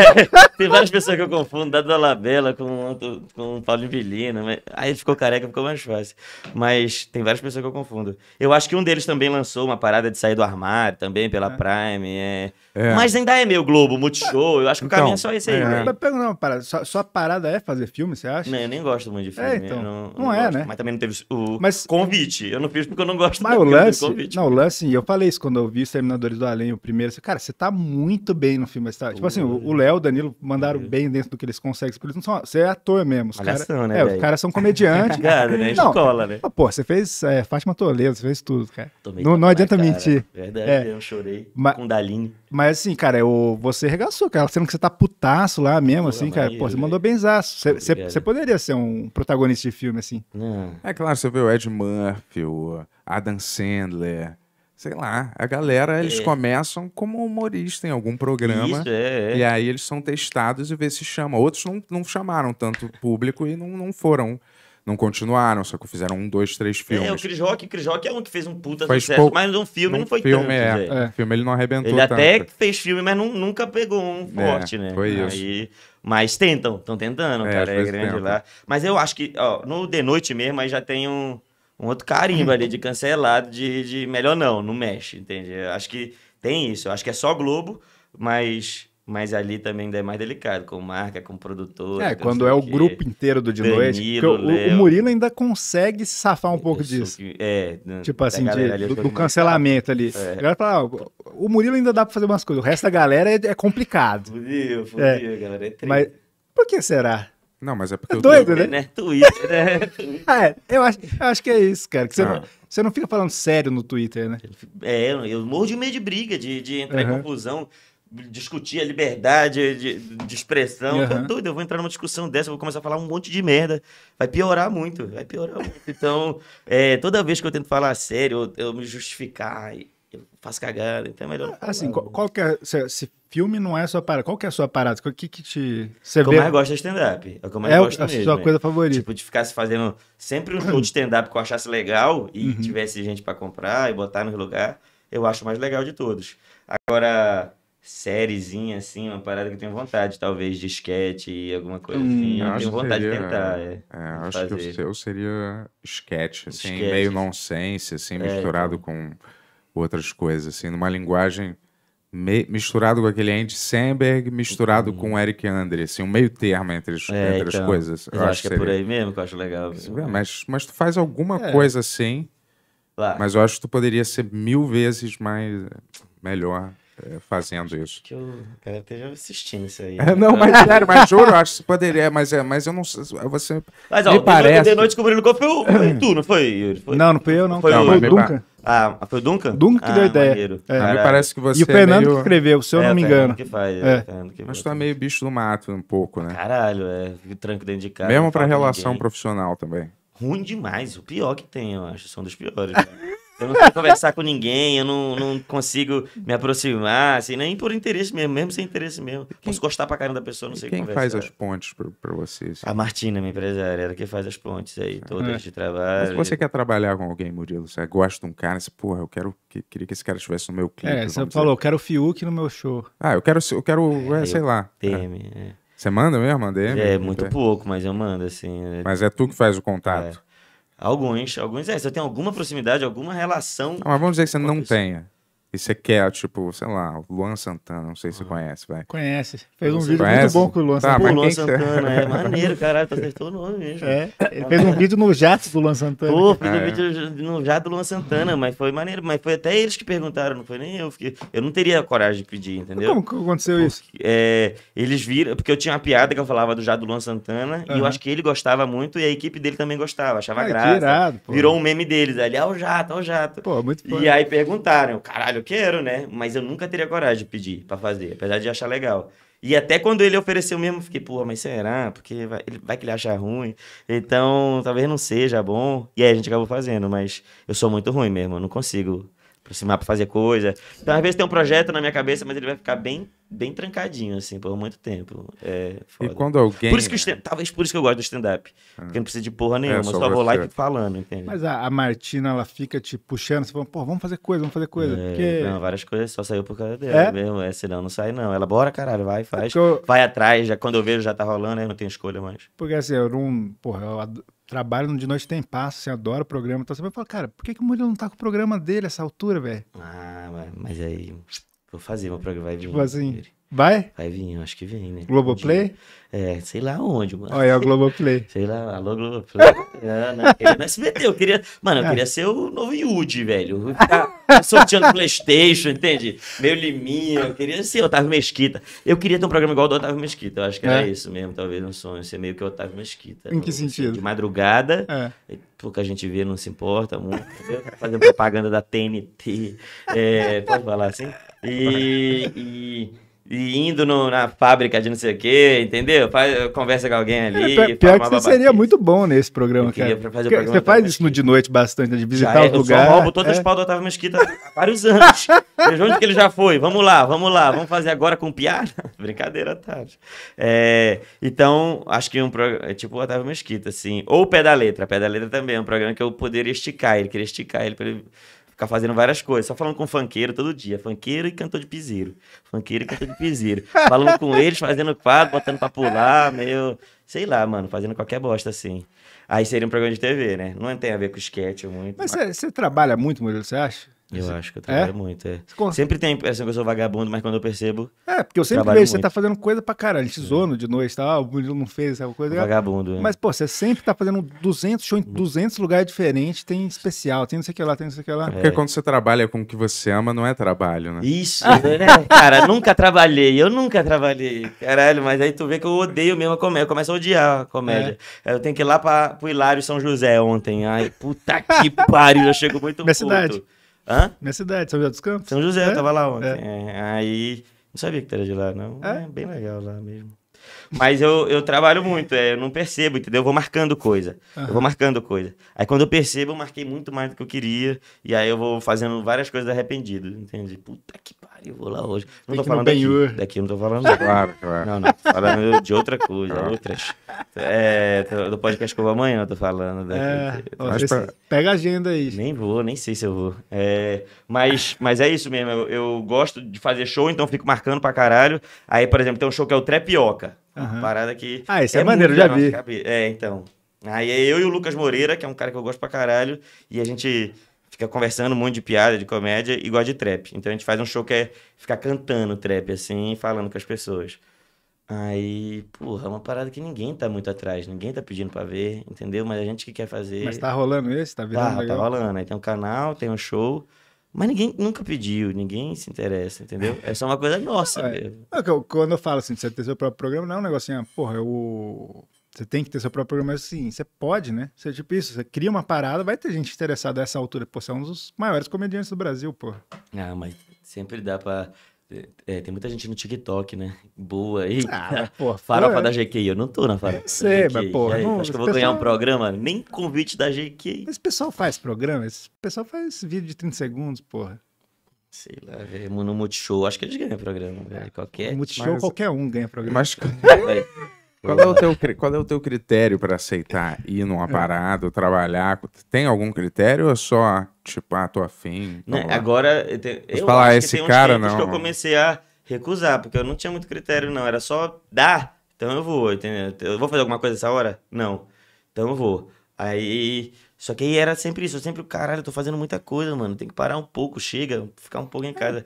tem várias pessoas que eu confundo, Dado da Labela com, com Paulo Paulinho Vilina, aí ficou careca, ficou mais fácil. Mas tem várias pessoas que eu confundo. Eu acho que um deles também lançou uma parada de sair do armário, também pela é. Prime. É. É. Mas ainda é meio Globo, Multishow, eu acho que então, o caminho é só esse aí. É. Né? Pega uma parada, só, parada é fazer filme, você acha? Não, eu nem gosto muito de é, filme. É, então. Não, não, não, é, gosto. né? Mas também não teve o mas, convite. Eu não fiz porque eu não gosto mas o lance, convite. Não, o lance, eu falei isso quando eu vi os Terminadores do Além, o primeiro. cara, você tá muito bem no filme. Tá, tipo assim, Uhum. o Léo, o Danilo mandaram é. bem dentro do que eles conseguem. eles não são. Você é ator mesmo. Os caras né, é, os caras são comediantes. cara, né? Não, escola, né? Ah, pô, você fez é, Fátima Toledo, você fez tudo, cara. Tomei não, não adianta cara. mentir. Verdade, é. eu chorei mas, com Daline. Mas assim, cara, eu, você regaçou, cara. Sendo que você tá putaço lá mesmo, assim, cara. pô, você mandou benzaço. Você, você, você poderia ser um protagonista de filme, assim. Não. É claro, você vê o Ed Murphy, o Adam Sandler sei lá, a galera, eles é. começam como humorista em algum programa. Isso, é, é. E aí eles são testados e vê se chama. Outros não, não chamaram tanto público e não, não foram. Não continuaram, só que fizeram um, dois, três é, filmes. É, o Chris Rock, Chris Rock é um que fez um puta Faz sucesso, mas um filme não foi filme, tanto, é, é. filme ele não arrebentou Ele tanto. até fez filme, mas não, nunca pegou um é, forte, né? Foi isso. Mas tentam, estão tentando, é, cara, é grande lá. Mas eu acho que, ó, no De Noite mesmo, aí já tem um um outro carimbo ali de cancelado, de, de melhor não, não mexe, entende? Eu acho que tem isso, eu acho que é só Globo, mas mas ali também ainda é mais delicado, com marca, com produtor. É, quando é o que. grupo inteiro do De Noite. O, o, Murilo ainda consegue se safar um pouco disso. Que, é, né, tipo assim, de, ali, do, do cancelamento ali. É. Agora fala, ah, o Murilo ainda dá pra fazer umas coisas, o resto da galera é, é complicado. Fudeu, fudeu, é. galera. É triste. Mas por que será? Não, mas é porque é doido, eu doido, né? É, né? Twitter, né? ah, é, eu acho, eu acho que é isso, cara. Que você, ah. não, você não fica falando sério no Twitter, né? É, eu morro de medo de briga, de, de entrar uhum. em confusão, discutir a liberdade de, de expressão. Uhum. Tá Tô doido, eu vou entrar numa discussão dessa, vou começar a falar um monte de merda. Vai piorar muito, vai piorar muito. Então, é, toda vez que eu tento falar sério, eu, eu me justificar. E faz faço cagada, então é melhor. Ah, assim, qual, qual, que é. Se, se, filme não é sua parada, qual que é a sua parada? O que, que te. Você o vê... eu mais gosto de é stand-up. É o que eu mais é gosto a mesmo. É a sua coisa favorita. Tipo, de ficar se fazendo sempre um show de stand-up que eu achasse legal e uhum. tivesse gente para comprar e botar no lugar, eu acho mais legal de todos. Agora, sériezinha, assim, uma parada que eu tenho vontade, talvez, de esquete, alguma coisa hum, assim. eu tenho vontade seria, de tentar. É, é acho fazer. que o seu seria esquete, assim, sketch. meio nonsense, assim, é, misturado então... com outras coisas, assim, numa linguagem me, misturado com aquele Andy Samberg, misturado uhum. com Eric Andre, assim, um meio termo entre, as é, entre então, as coisas. Eu, eu acho, acho que seria. é por aí mesmo que eu acho legal. É, mas, mas tu faz alguma é. coisa assim, claro. mas eu acho que tu poderia ser mil vezes mais melhor. É, fazendo isso. Que eu galera esteja assistindo isso aí. Né? Não, mas sério, mas juro, acho que poderia, mas, é, mas eu não sei. Você. Mas ó, me parece... de noite descobrindo que foi, o, foi tu, não foi, Yuri? Foi... Não, não foi eu, não. Foi, não, foi o Duncan. Ah, foi o Duncan? Duncan que ah, deu ideia. É. Ah, me parece que você. E o Fernando é meio... que escreveu, se eu é, não me engano. Que faz, é. é que Mas tu tá é meio bicho do mato, um pouco, né? Caralho, é. Tranco dentro de casa. Mesmo pra relação ninguém. profissional também. Ruim demais, o pior que tem, eu acho. São dos piores. Eu não quero conversar com ninguém, eu não, não consigo me aproximar, assim, nem por interesse mesmo, mesmo sem interesse mesmo. Quem... Posso gostar pra caramba da pessoa, não sei quem conversar. Quem faz as pontes pra, pra Assim? A Martina, minha empresária, ela que faz as pontes aí, todas é. de trabalho. Mas você quer trabalhar com alguém, Murilo? Você gosta de um cara, você, porra, eu quero, que, queria que esse cara estivesse no meu clipe. É, você falou, eu quero o Fiuk no meu show. Ah, eu quero, eu quero é, é, sei lá. É. Tm. é. Você manda mesmo, mandei? É, muito pouco, mas eu mando, assim. Né? Mas é tu que faz o contato. É. Alguns, alguns é. Se tem alguma proximidade, alguma relação. Não, ah, mas vamos dizer que você não pessoa. tenha. E você quer, tipo, sei lá, Luan Santana, não sei se você ah. conhece, vai. Conhece. Fez um vídeo conhece? muito bom com o Luan tá, Santana. Tá, Luan Santana, é maneiro, caralho, tu acertou o nome mesmo. É, é, ele fez um vídeo no jato do Luan Santana. Pô, fiz é. um vídeo no jato do Luan Santana, mas foi maneiro, mas foi até eles que perguntaram, não foi nem eu. Fiquei... Eu não teria coragem de pedir, entendeu? Como que aconteceu porque, isso? É, eles viram, porque eu tinha uma piada que eu falava do jato do Luan Santana, uhum. e eu acho que ele gostava muito, e a equipe dele também gostava, achava Ai, graça. Irado, Virou um meme deles, ali, ah, o jato, ah, o jato. Pô, muito E aí perguntaram, caralho, eu quero, né? Mas eu nunca teria coragem de pedir para fazer, apesar de achar legal. E até quando ele ofereceu mesmo, eu fiquei, porra, mas será? Porque vai, ele, vai que ele acha ruim. Então, talvez não seja bom. E aí a gente acabou fazendo, mas eu sou muito ruim mesmo, eu não consigo aproximar para fazer coisa. Então, às vezes tem um projeto na minha cabeça, mas ele vai ficar bem, bem trancadinho, assim, por muito tempo. É foda. E quando alguém... Por isso que stand... Talvez por isso que eu gosto do stand-up. Ah. Porque não precisa de porra é, nenhuma, é, só, só vou lá e fico falando, entende? Mas a, a, Martina, ela fica te tipo, puxando, você fala, pô, vamos fazer coisa, vamos fazer coisa. É, porque... Não, várias coisas só saiu por causa dela é? mesmo, é, senão não sai não. Ela, bora, caralho, vai, é faz, eu... vai atrás, já, quando eu vejo já tá rolando, aí né? não tem escolha mais. Porque assim, eu não... Porra, eu adoro trabalho de Noite Tem Passo, você adora o programa. Então você vai falar, cara, por que, que o Murilo não tá com o programa dele essa altura, velho? Ah, mas aí. Vou fazer meu programa, vai vir. Tipo assim, vai? Vai vir, acho que vem, né? Globoplay? É, sei lá onde, mano. Olha, é o Globoplay. Sei lá, alô, Globoplay. É, né? não, não, é eu no SBT, eu queria... Mano, eu ah. queria ser o novo Yudi, velho. sorteando Playstation, entende? Meu liminha, eu queria ser Otávio Mesquita. Eu queria ter um programa igual do Otávio Mesquita, eu acho que é. era isso mesmo, talvez um sonho, ser meio que Otávio Mesquita. Em que assim, sentido? De madrugada, é. pouca gente vê, não se importa muito, Fazendo propaganda da TNT, é, pode falar assim... E, e, e indo no, na fábrica de não sei o quê, entendeu? Faz, conversa com alguém ali. É, pior que você seria muito bom nesse programa, cara. Fazer programa você faz isso no de noite bastante, né? De visitar já, os é, lugares. Eu roubo todas é. as pau do Otávio Mesquita há vários anos. Veja onde que ele já foi. Vamos lá, vamos lá. Vamos fazer agora com piada? Brincadeira, Otávio. É, então, acho que um programa... É tipo o Otávio Mesquita, assim. Ou Pé da Letra. Pé da Letra também é um programa que eu poderia esticar ele. Queria esticar ele pra ele ficar fazendo várias coisas, só falando com fanqueiro todo dia, fanqueiro e cantor de piseiro, fanqueiro e cantor de piseiro, falando com eles, fazendo quadro, botando pra pular, meio, sei lá, mano, fazendo qualquer bosta assim. Aí seria um programa de TV, né? Não tem a ver com sketch muito. Mas você mas... trabalha muito, Murilo, você acha? Eu você... acho que eu é? trabalho é? muito, é. Sempre tem essa pessoa vagabundo, mas quando eu percebo. É, porque eu sempre vejo muito. você tá fazendo coisa pra caralho. Ele é. zona de noite, tá? Ah, o Murilo não fez essa coisa. Né? Vagabundo, é. Mas, pô, você sempre tá fazendo 200 shows em 200 hum. lugares diferentes. Tem especial, tem não sei o que lá, tem não sei o que lá. É. Porque quando você trabalha com o que você ama, não é trabalho, né? Isso, né? Cara, nunca trabalhei. Eu nunca trabalhei. Caralho, mas aí tu vê que eu odeio mesmo a comédia. Eu começo a odiar a comédia. É. Eu tenho que ir lá pra, pro Hilário São José ontem. Ai, puta que pariu. Eu chego muito Minha puto. Cidade. Hã? Minha cidade, São José dos Campos. São José, é? eu tava lá é? ontem. É. É. Aí, não sabia que era de lá, não. É, é bem legal lá mesmo. Mas eu, eu trabalho muito, é, eu não percebo, entendeu? Eu vou marcando coisa. Uhum. Eu vou marcando coisa. Aí quando eu percebo, eu marquei muito mais do que eu queria. E aí eu vou fazendo várias coisas arrependido. Entende? Puta que pariu, vou lá hoje. Não Tem tô falando daqui, daqui, não tô falando Claro, claro. Não, não. Tô falando de outra coisa, outras. É, do podcast que eu vou amanhã, eu tô falando daqui. É, pra... Pega a agenda aí. Nem vou, nem sei se eu vou. É, mas, mas é isso mesmo. Eu, eu gosto de fazer show, então fico marcando pra caralho. Aí, por exemplo, tem um show que é o Trepioca. Uhum. Uma parada que. Ah, isso é, é maneiro, já vi. É, então. Aí é eu e o Lucas Moreira, que é um cara que eu gosto pra caralho, e a gente fica conversando muito de piada, de comédia e gosta de trap. Então a gente faz um show que é ficar cantando trap, assim, falando com as pessoas. Aí, porra, é uma parada que ninguém tá muito atrás, ninguém tá pedindo pra ver, entendeu? Mas a gente que quer fazer. Mas tá rolando esse? Tá virando? Tá, tá legal. tá rolando. Aí tem um canal, tem um show. Mas ninguém nunca pediu, ninguém se interessa, entendeu? É só uma coisa nossa é, mesmo. É quando eu falo assim, você ter seu próprio programa, não é um negocinho, assim, ah, porra, eu, você tem que ter seu próprio programa, mas assim, você pode, né? Você, tipo isso, você cria uma parada, vai ter gente interessada a essa altura. Pô, você é um dos maiores comediantes do Brasil, pô. Ah, mas sempre dá pra é, tem muita gente no TikTok, né? Boa aí. Ah, porra, farofa é. da GK. Eu não tô na farofa. Eu sei, mas porra. Aí, não, acho que eu vou pessoal... ganhar um programa. Nem convite da GK. Mas o pessoal faz programa? Esse pessoal faz vídeo de 30 segundos, porra. Sei lá, velho. No Multishow. Acho que eles ganham programa, é, Qualquer. Multishow, mas... qualquer um ganha programa. Mas... É. Qual é o teu, qual é o teu critério para aceitar ir numa é. parada, trabalhar? Tem algum critério ou é só, tipo, ah, tô afim? Não, né, agora, eu, te, eu falar, esse tem cara não. que eu comecei a recusar, porque eu não tinha muito critério, não. Era só dar, então eu vou, entendeu? Eu vou fazer alguma coisa essa hora? Não. Então eu vou. Aí, só que aí era sempre isso. Eu sempre, caralho, eu tô fazendo muita coisa, mano. Tem que parar um pouco, chega, ficar um pouco em é. casa.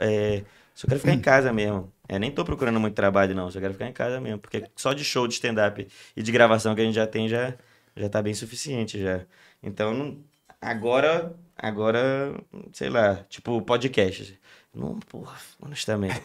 É, só quero ficar em casa mesmo. É, nem tô procurando muito trabalho, não. Só quero ficar em casa mesmo. Porque só de show de stand-up e de gravação que a gente já tem já, já tá bem suficiente já. Então, agora, agora, sei lá, tipo, podcast. Não, porra, honestamente.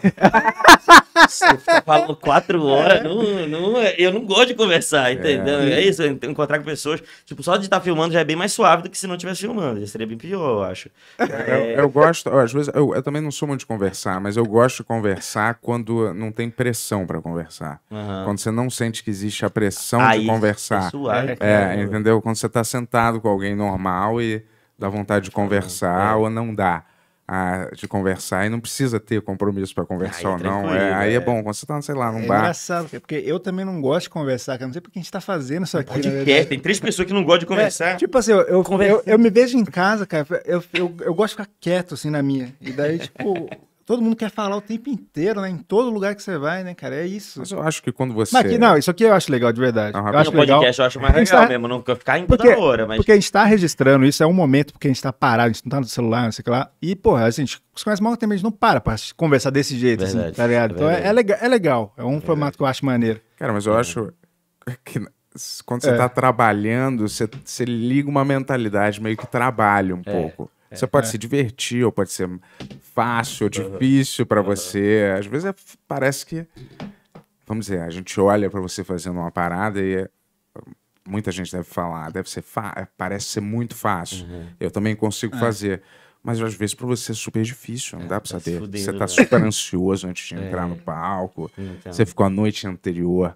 Você tá quatro horas, é. não, não, é, eu não gosto de conversar, é. entendeu? É, é isso, encontrar com pessoas. Tipo, só de estar tá filmando já é bem mais suave do que se não estivesse filmando. Já seria bem pior, eu acho. É... Eu, eu, gosto, ó, às vezes, eu, eu, também não sou muito de conversar, mas eu gosto de conversar quando não tem pressão para conversar. Uhum. Quando você não sente que existe a pressão Aí, de conversar. É, suave, é, né? entendeu? Quando você tá sentado com alguém normal e dá vontade de conversar é. ou não dá a, de conversar e não precisa ter compromisso para conversar é ou não. É, é, aí né? é bom, quando você tá, sei lá, num é bar. É engraçado, porque eu também não gosto de conversar, cara. Não sei porque a gente tá fazendo isso aqui. Podcast, tem três pessoas que não gostam de é, conversar. É, tipo assim, eu, eu, eu, eu, me vejo em casa, cara, eu, eu, eu gosto de ficar quieto assim na minha. E daí, tipo todo mundo quer falar o tempo inteiro, né? Em todo lugar que você vai, né, cara? É isso. Mas eu acho que quando você. Mas aqui, não, isso aqui eu acho legal, de verdade. Uhum. Eu acho no legal. podcast eu acho mais legal tá... mesmo, não ficar em toda hora. Mas... Porque a gente tá registrando isso, é um momento, porque a gente tá parado, a gente não tá no celular, não sei o que lá. E, porra, a gente se conhece mal também, a gente não para pra conversar desse jeito, assim, verdade, assim, tá ligado? então é, é, legal, é legal. É um formato que eu acho maneiro. Cara, mas eu é. acho que quando você é. tá trabalhando, você, você liga uma mentalidade meio que trabalha um é. pouco. É, você pode é. se divertir, ou pode ser fácil, ou difícil para você. Às vezes é parece que, vamos dizer, a gente olha para você fazendo uma parada e hum, muita gente deve falar, deve ser parece ser muito fácil. Uhum. Eu também consigo é. fazer. Mas às vezes para você é super difícil, não é, dá para tá saber. Fudendo, você tá né? super ansioso antes de entrar no palco. Então. Você ficou a noite anterior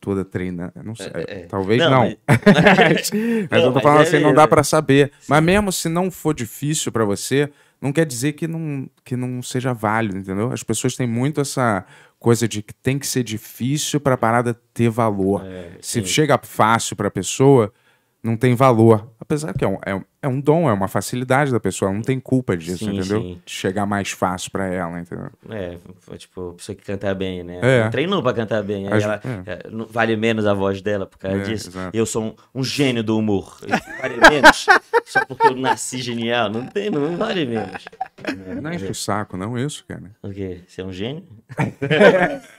toda treina. Não sei, é, é. Talvez não. não. Mas... mas não, eu tô falando assim, é assim, não dá para saber. Sim. Mas mesmo se não for difícil para você, não quer dizer que não, que não seja válido, entendeu? As pessoas têm muito essa coisa de que tem que ser difícil para a parada ter valor. É, se chega fácil para a pessoa, não tem valor. Apesar que é um, é, é um dom, é uma facilidade da pessoa, ela não tem culpa disso, sim, entendeu? Sim. Chegar mais fácil para ela, entendeu? É, tipo, pessoa que canta bem, né? É. Treinou para cantar bem, As... ela é. é vale menos a voz dela por causa é, disso. Exato. Eu sou um, um, gênio do humor, vale menos só porque eu nasci genial, não tem, não vale menos. Não enche o saco, não, isso, cara. O quê? Você é um gênio?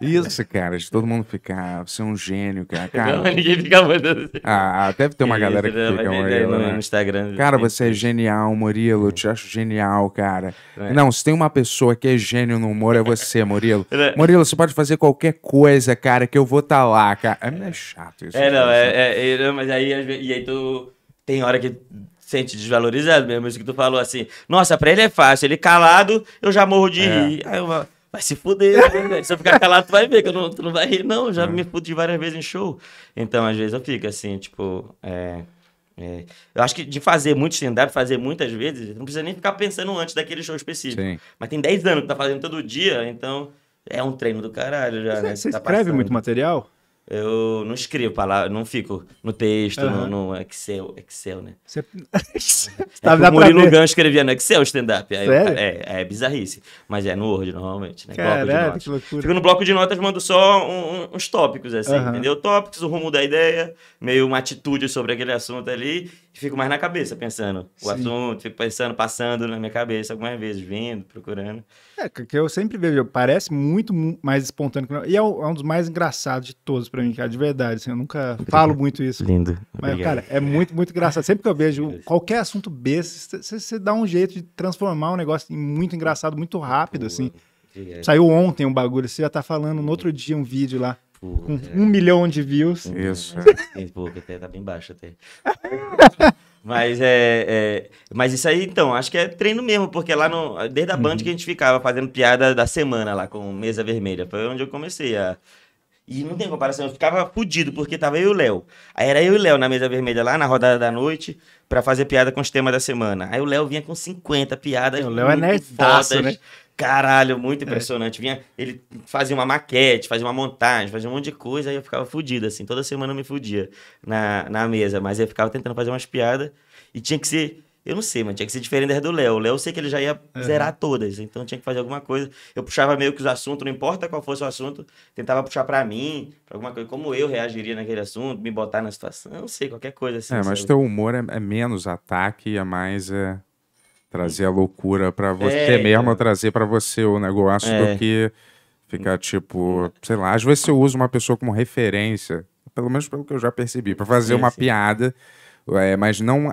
Isso, cara, de todo mundo ficar. Ah, você é um gênio, cara. cara não, ninguém fica mandando. Assim. Ah, ah, deve ter uma Isso, galera que né? fica, Murilo. No, né? no Instagram. Né? Cara, você é genial, Murilo. Eu te acho genial, cara. É. Não, se tem uma pessoa que é gênio no humor, é você, Murilo. Né? Murilo, você pode fazer qualquer coisa, cara, que eu vou estar tá lá, cara. É chato isso. É, não, é, é, é, é mas aí, e aí tu. Tem hora que sente desvalorizado mesmo. Isso que tu falou assim. Nossa, pra ele é fácil. Ele calado, eu já morro de é. rir. Aí eu Vai se fuder, né, velho? Se eu ficar calado, tu vai ver que eu não, tu não vai rir, não. Já é. me fudi várias vezes em show. Então, às vezes eu fico assim, tipo. É, é. Eu acho que de fazer muito stand-up, fazer muitas vezes, não precisa nem ficar pensando antes daquele show específico. Sim. Mas tem 10 anos que tá fazendo todo dia, então é um treino do caralho já. É, né, você tá escreve passando. muito material? Eu não escrevo palavras, não fico no texto, uhum. no, no, Excel, Excel, né? Você... tá, é o Murilo Gans escrevia no Excel stand-up. É, é, é, bizarrice. Mas é no Word, normalmente, né? Caraca, que loucura. Fico no bloco de notas, mando só um, um, uns tópicos, assim, uhum. entendeu? Tópicos, o rumo da ideia, meio uma atitude sobre aquele assunto ali fico mais na cabeça pensando o assunto, fico pensando, passando na minha cabeça algumas vezes, vendo, procurando. É, que eu sempre vejo, parece muito mais espontâneo. E é, é, um dos mais engraçados de todos para mim, cara, de verdade. Assim, eu nunca falo muito isso. Lindo. Mas, Obrigado. cara, é muito, muito engraçado. Sempre que eu vejo qualquer assunto besta, você dá um jeito de transformar um negócio em muito engraçado, muito rápido, Pô, assim. Saiu ontem um bagulho, você já tá falando no outro dia um vídeo lá. Tipo, um, é... um milhão de views. Isso. É. pouco, até tá bem baixo até. Mas é, é, Mas isso aí, então, acho que é treino mesmo, porque lá no. Desde a Band uhum. que a gente ficava fazendo piada da semana lá com mesa vermelha. Foi onde eu comecei a. E não tem comparação, eu ficava fudido, porque tava eu e o Léo. Aí era eu e o Léo na mesa vermelha lá na rodada da noite para fazer piada com os temas da semana. Aí o Léo vinha com 50 piadas. O Léo é nerdaço, né? Caralho, muito é. impressionante. É. Vinha, ele fazia uma maquete, fazia uma montagem, fazia um monte de coisa, aí eu ficava fudido, assim. Toda semana eu me fudia na, na mesa, mas eu ficava tentando fazer umas piadas e tinha que ser. Eu não sei, mas tinha que ser diferente da do Léo. O Léo eu sei que ele já ia é. zerar todas, então tinha que fazer alguma coisa. Eu puxava meio que os assuntos, não importa qual fosse o assunto, tentava puxar para mim, pra alguma coisa, como eu reagiria naquele assunto, me botar na situação, eu não sei, qualquer coisa assim. É, mas sabe? teu humor é, é menos ataque, é mais. É trazer a loucura para você é, mesmo, é. trazer para você o negócio é. do que ficar tipo, sei lá, às vezes eu uso uma pessoa como referência, pelo menos pelo que eu já percebi, para fazer sim, uma sim. piada, é, mas não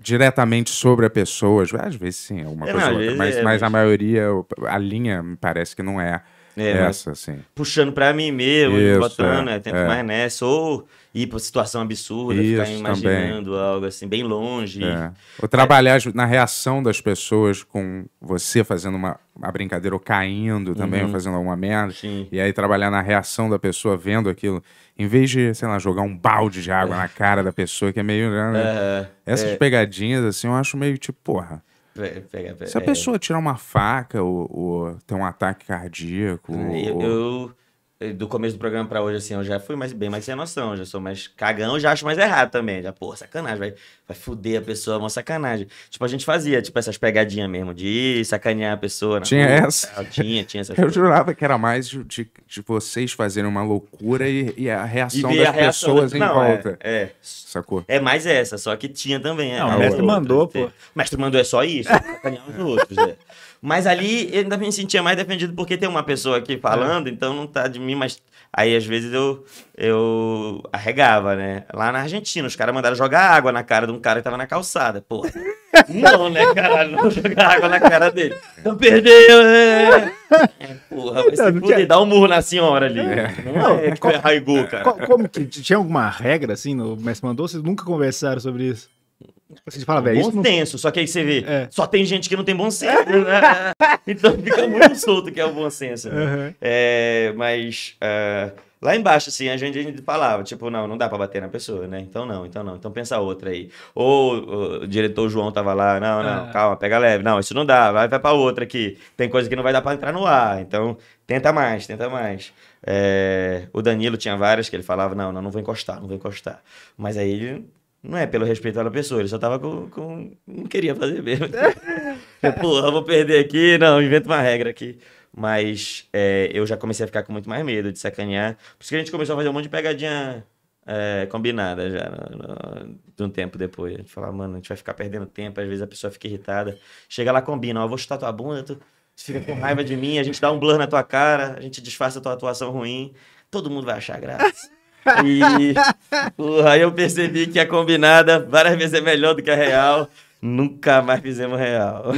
diretamente sobre a pessoa, às vezes sim, alguma é é, coisa, mas, é, mas a maioria, a linha me parece que não é é, né? Essa, assim. Puxando pra mim mesmo, Isso, botando, é, é, é. mais nessa. Né? Ou ir pra situação absurda, Isso, ficar imaginando também. algo assim, bem longe. É. Ou trabalhar na reação das pessoas com você fazendo uma, uma brincadeira ou caindo também, uhum. ou fazendo alguma merda. Sim. E aí trabalhar na reação da pessoa vendo aquilo. Em vez de, sei lá, jogar um balde de água é. na cara da pessoa, que é meio. Né, Essas é. pegadinhas, assim, eu acho meio tipo, porra se a é. pessoa tirar uma faca ou, ou ter um ataque cardíaco. Eu, ou... eu, eh, do começo do programa para hoje, assim, eu já fui mais, bem mais sem noção, já sou mais cagão, já acho mais errado também. Já, pô, sacanagem, vai, vai fuder a pessoa, uma sacanagem. Tipo, a gente fazia, tipo, essas pegadinhas mesmo, de sacanear a pessoa. Tinha essa? tinha, tinha essa Eu jurava que era mais de, de, vocês fazerem uma loucura e, e a reação e das a reação pessoas da... Não, em volta. É, é, Sacou? É mais essa, só que tinha também. Né? Não, o mestre mandou, pô. O mestre mandou é só isso, sacanear os outros, é. Mas ali eu ainda me sentia mais defendido porque tem uma pessoa aqui falando, é. então não tá de mim, mas aí às vezes eu eu arregava, né? Lá na Argentina, os caras mandaram jogar água na cara de um cara que tava na calçada. Pô, não, né, caralho? Não jogar água na cara dele. Não perdeu, né? É, porra, vai se fuder, dá um murro na senhora ali. É. Não, é, é, qual, é, é, é, é, é, é, como que tinha alguma regra assim no Mestre Mandou? Vocês nunca conversaram sobre isso? Tipo assim, fala, é velho. Bom senso, não... só que aí você vê, é. só tem gente que não tem bom senso, é. né? então fica muito solto que é o bom senso. Né? Uhum. É, mas uh, lá embaixo, assim, a gente, a gente, falava, tipo, não, não dá para bater na pessoa, né? Então não, então não, então pensa outra aí. Ou o diretor João tava lá, não, não, é. calma, pega leve, não, isso não dá, vai, vai pra outra aqui. Tem coisa que não vai dar para entrar no ar, então tenta mais, tenta mais. É, o Danilo tinha várias que ele falava, não, não, não vou encostar, não vou encostar. Mas aí ele não é pelo respeito à pessoa, ele só tava com. com não queria fazer mesmo. porra, vou perder aqui, não, invento uma regra aqui. Mas é, eu já comecei a ficar com muito mais medo de sacanear. Por isso que a gente começou a fazer um monte de pegadinha é, combinada já, no, no, de um tempo depois. A gente fala, mano, a gente vai ficar perdendo tempo, às vezes a pessoa fica irritada. Chega lá, combina, ó, eu vou chutar tua bunda, tu fica com raiva de mim, a gente dá um blur na tua cara, a gente disfarça tua atuação ruim, todo mundo vai achar graça. E uh, aí eu percebi que a combinada várias vezes é melhor do que a real. Nunca mais fizemos real.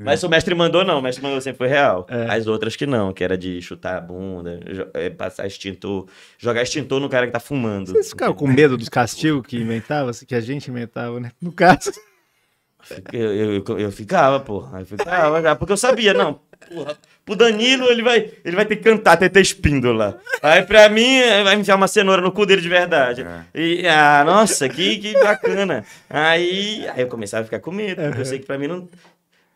Mas o mestre mandou, não. O mestre mandou sempre foi real. É. As outras que não, que era de chutar a bunda, é, passar extintor, jogar extintor no cara que tá fumando. Vocês ficaram com medo dos castigos que inventava, assim, que a gente inventava, né? No caso. Eu, eu, eu, ficava, porra. Eu ficava, porque eu sabia, não. Porra, pro Danilo, ele vai, ele vai ter que cantar até ter espíndola. Aí pra mim, vai enfiar uma cenoura no cu dele de verdade. É. E, ah, nossa, que, que bacana. Aí, aí eu começava a ficar com medo, eu sei que pra mim não,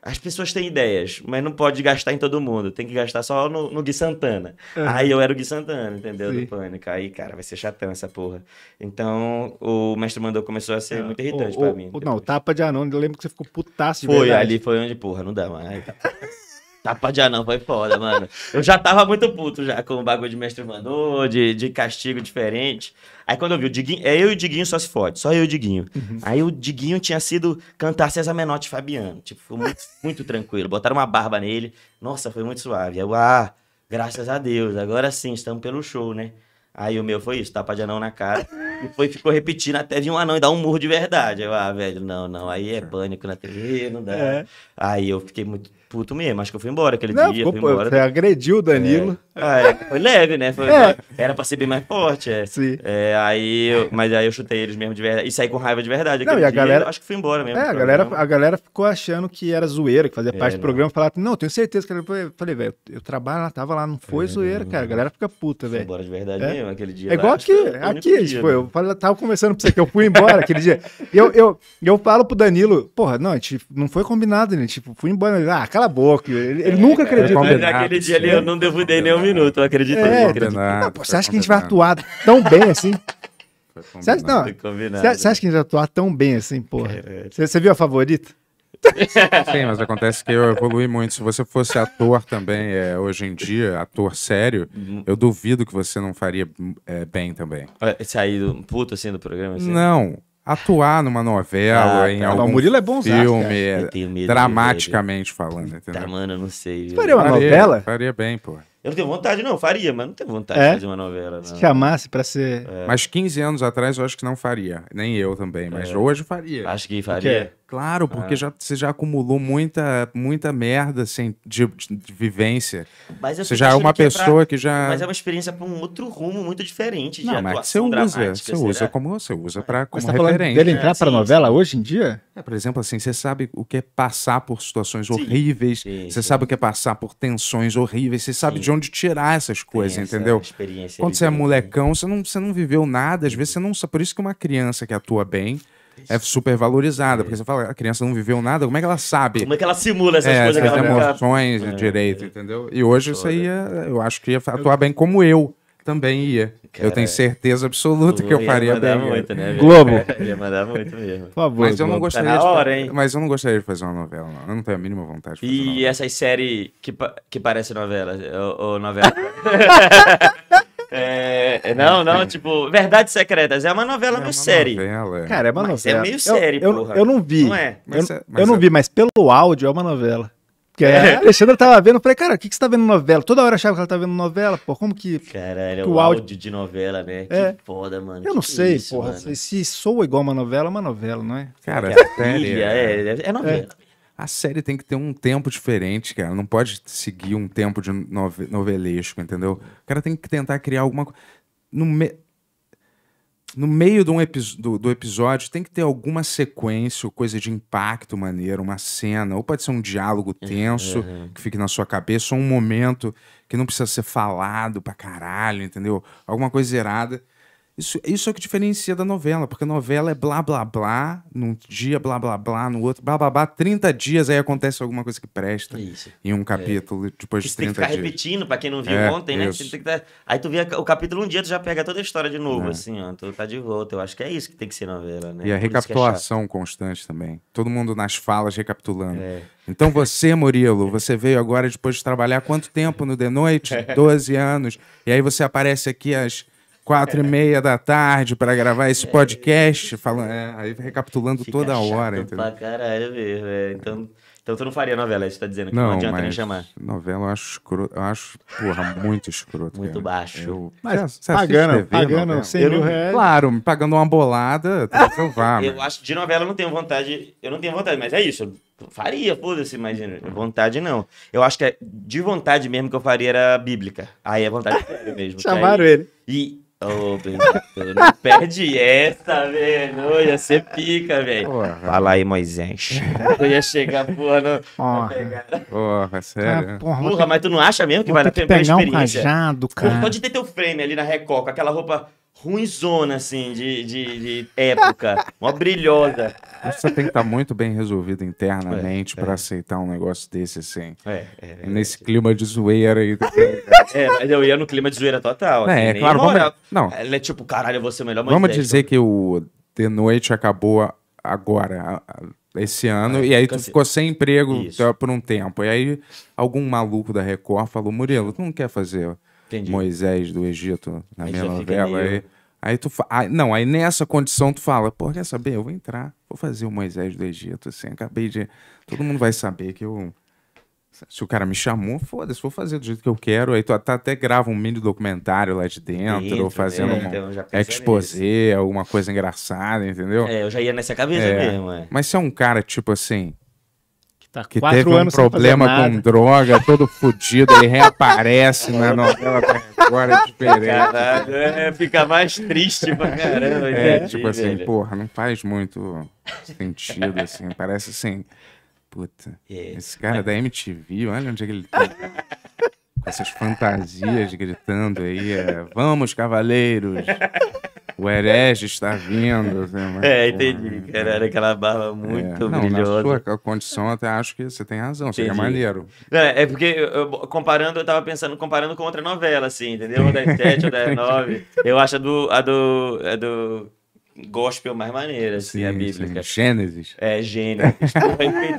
as pessoas têm ideias, mas não pode gastar em todo mundo. Tem que gastar só no, no Gui Santana. Uhum. Aí eu era o Gui Santana, entendeu? Sim. Do Pânico. Aí, cara, vai ser chatão essa porra. Então, o Mestre Mandou começou a ser é. muito irritante o, pra o, mim. O, não, tapa de anônimo, eu lembro que você ficou putaço de Foi, verdade. ali foi onde, porra, não dá mais. Tapa de anão foi foda, mano. Eu já tava muito puto já com o bagulho de mestre Manu, de, de castigo diferente. Aí quando eu vi o Diguinho, é eu e o Diguinho só se fode, só eu e o Diguinho. Uhum. Aí o Diguinho tinha sido cantar César de Fabiano. Tipo, foi muito, muito tranquilo. Botaram uma barba nele. Nossa, foi muito suave. Aí eu, ah, graças a Deus, agora sim, estamos pelo show, né? Aí o meu foi isso, tapa de anão na cara. E foi, ficou repetindo até vir um anão e dar um murro de verdade. Eu, ah, velho, não, não. Aí é pânico na TV, não dá. É. Aí eu fiquei muito puto mesmo. Acho que eu fui embora aquele não, dia. Ficou, fui embora. Você agrediu o Danilo. É. Ah, é, foi leve, né? Foi, é. Era pra ser bem mais forte. É. Sim. É, aí, eu, mas aí eu chutei eles mesmo de verdade. E saí com raiva de verdade. Não, e a dia, galera. Acho que fui embora mesmo. É, a galera, a galera ficou achando que era zoeira, que fazia é, parte não. do programa. Falaram, não, tenho certeza que era. Eu falei, velho, eu trabalho lá, tava lá, não foi é, zoeira, cara. A galera fica puta, velho. Fui embora de verdade é. mesmo aquele dia. É igual lá, aqui, aqui, dia, tipo, né? eu falei, tava conversando pra você que eu fui embora aquele dia. Eu, eu, eu falo pro Danilo, porra, não, a gente não foi combinado, né? Tipo, fui embora. Ele, ah, cala a boca. Ele, ele nunca acredita. Naquele ah, dia ali eu não devo nem minutos, eu acredito. É, eu Não, pô, você acha que a gente vai atuar tão bem assim? Você acha, não, você acha que a gente vai atuar tão bem assim, porra? É você, você viu a favorita? Sim, mas acontece que eu evolui muito. Se você fosse ator também, é, hoje em dia, ator sério, uhum. eu duvido que você não faria é, bem também. Sair do puto assim do programa? Assim. Não. Atuar numa novela, ah, em tá. algum o Murilo é bonzado, filme, é, dramaticamente falando, entendeu? Tá, mano, eu não sei. faria uma faria, novela? Faria bem, pô. Eu não tenho vontade, não, eu faria, mas não tenho vontade é? de fazer uma novela. Não. Se chamasse pra ser. É. Mas 15 anos atrás eu acho que não faria. Nem eu também, mas é. hoje faria. Acho que faria. Claro, porque ah. já, você já acumulou muita, muita merda assim, de, de vivência. você já é uma que pessoa é pra... que já. Mas é uma experiência para um outro rumo muito diferente. De não, mas é você usa. Você será? usa como você usa para como tá referência. Dele entrar é, para novela hoje em dia? É, por exemplo, assim, você sabe o que é passar por situações sim. horríveis. Sim, você sim. sabe o que é passar por tensões horríveis. Você sabe de onde tirar essas coisas, essa entendeu? Quando você é molecão, você não, você não viveu nada. Às vezes uhum. você não. sabe. Por isso que uma criança que atua bem é super valorizada, porque você fala, a criança não viveu nada, como é que ela sabe? Como é que ela simula essas é, coisas? Essas emoções é, direito, entendeu? E hoje isso aí, é, eu acho que ia atuar bem como eu também ia. Cara, eu tenho certeza absoluta que eu faria bem. Muito, né, Globo. ia mandar muito mesmo. Por favor, mas eu não gostaria tá hora, de, Mas eu não gostaria de fazer uma novela, não. Eu não tenho a mínima vontade de fazer E essas séries que, pa que parecem novela? Ou, ou novela? É, é, não, não, tipo, Verdades Secretas é uma novela é meio série. Novela, é. Cara, é uma mas é novela. É meio série, eu, porra. Eu, eu não vi. Não é. Mas, eu, mas é- eu não vi, mas pelo áudio é uma novela. Porque é. a Alexandra tava vendo, eu falei, cara, o que, que você tá vendo novela? Toda hora achava que ela tá vendo novela, pô, como que. Caralho, que o áudio... áudio de novela, né? É. foda, mano. Eu não que sei, que isso, porra. Mano? Se soa igual uma novela, é uma novela, não é? Cara, é, é, é, é novela. A série tem que ter um tempo diferente, cara. Não pode seguir um tempo de nove, novelesco, entendeu? O cara tem que tentar criar alguma coisa. No, me... no meio um epi... do, do, episódio tem que ter alguma sequência ou coisa de impacto maneiro, uma cena. Ou pode ser um diálogo uhum. tenso uhum. que fique na sua cabeça, ou um momento que não precisa ser falado pra caralho, entendeu? Alguma coisa zerada. Isso, isso é o que diferencia da novela, porque a novela é blá blá blá, num dia blá blá blá, no outro blá blá blá, 30 dias, aí acontece alguma coisa que presta isso. em um capítulo, é. depois de 30 dias. tem que ficar dias. repetindo, pra quem não viu é, ontem, né? Aí tu vê o capítulo um dia, tu já pega toda a história de novo, é. assim, ó, tu tá de volta. Eu acho que é isso que tem que ser novela, né? E a Por é recapitulação constante também. Todo mundo nas falas recapitulando. É. Então você, Murilo, você veio agora depois de trabalhar quanto tempo no The Noite? 12 anos. E aí você aparece aqui às quatro e meia da tarde para gravar esse é, podcast, falando, é, aí recapitulando Fica toda hora. Entendeu? Pra caralho mesmo, é. Então, então tu não faria novela, você é tá dizendo que não, não adianta nem chamar. Novela eu acho escroto, eu acho, porra, muito escroto. muito cara. baixo. Eu, mas pagando, pagando 100 mil reais. Claro, me pagando uma bolada, tá eu acho de novela eu não tenho vontade, eu não tenho vontade, mas é isso. Eu faria, foda-se, mas vontade não. Eu acho que é de vontade mesmo que eu faria era bíblica. Aí é vontade mesmo. Chamaram aí, ele. E Ô, oh, não perde essa, velho. Ia ser pica, velho. Fala aí, Moisés. Eu ia chegar, porra, tá não. Porra, porra sério. É, porra, porra mas tu não acha mesmo que vai ter pena pegar experiência? Um rajado, cara. pode ter teu frame ali na Record, com aquela roupa ruimzona, assim, de, de, de época. uma brilhosa. Você tem que estar tá muito bem resolvido internamente é, para é. aceitar um negócio desse, assim. É, é Nesse clima de zoeira aí. é, mas eu ia no clima de zoeira total. Assim, é, claro. Vamos... Não. Ela é né, tipo, caralho, eu vou ser o melhor Vamos dizer que o The Noite acabou agora, esse ano, é, e aí tu assim. ficou sem emprego Isso. por um tempo. E aí algum maluco da Record falou, Murilo, tu não quer fazer Entendi. Moisés do Egito na aí minha novela. Aí, aí tu fala. não, aí nessa condição tu fala, pô, quer saber? Eu vou entrar, vou fazer o Moisés do Egito, assim. Acabei de. Todo mundo vai saber que eu. Se o cara me chamou, foda-se, vou fazer do jeito que eu quero. Aí tu tá, até grava um mini documentário lá de dentro, dentro fazendo é, então, exposé, alguma coisa engraçada, entendeu? É, eu já ia nessa cabeça é, mesmo. É. Mas se é um cara tipo assim, Tá que teve um problema com droga, todo fodido, ele reaparece na novela agora, é diferente. É, é, fica mais triste pra caramba. É, é tipo assim, velho. porra, não faz muito sentido, assim, parece assim, puta, é. esse cara da MTV, olha onde é que ele tá. Com essas fantasias gritando aí, é, vamos, cavaleiros, o herege está vindo. Assim, mas, é, entendi. Porra, era, era aquela barba é, muito é. Não, Na sua condição, até acho que você tem razão, entendi. seria maneiro. é porque, eu, comparando, eu tava pensando, comparando com outra novela, assim, entendeu? Ou da 7 ou da 9. Eu acho a do, a do, a do gospel mais maneira, assim, sim, a Bíblia Sim. Gênesis. É, Gênesis.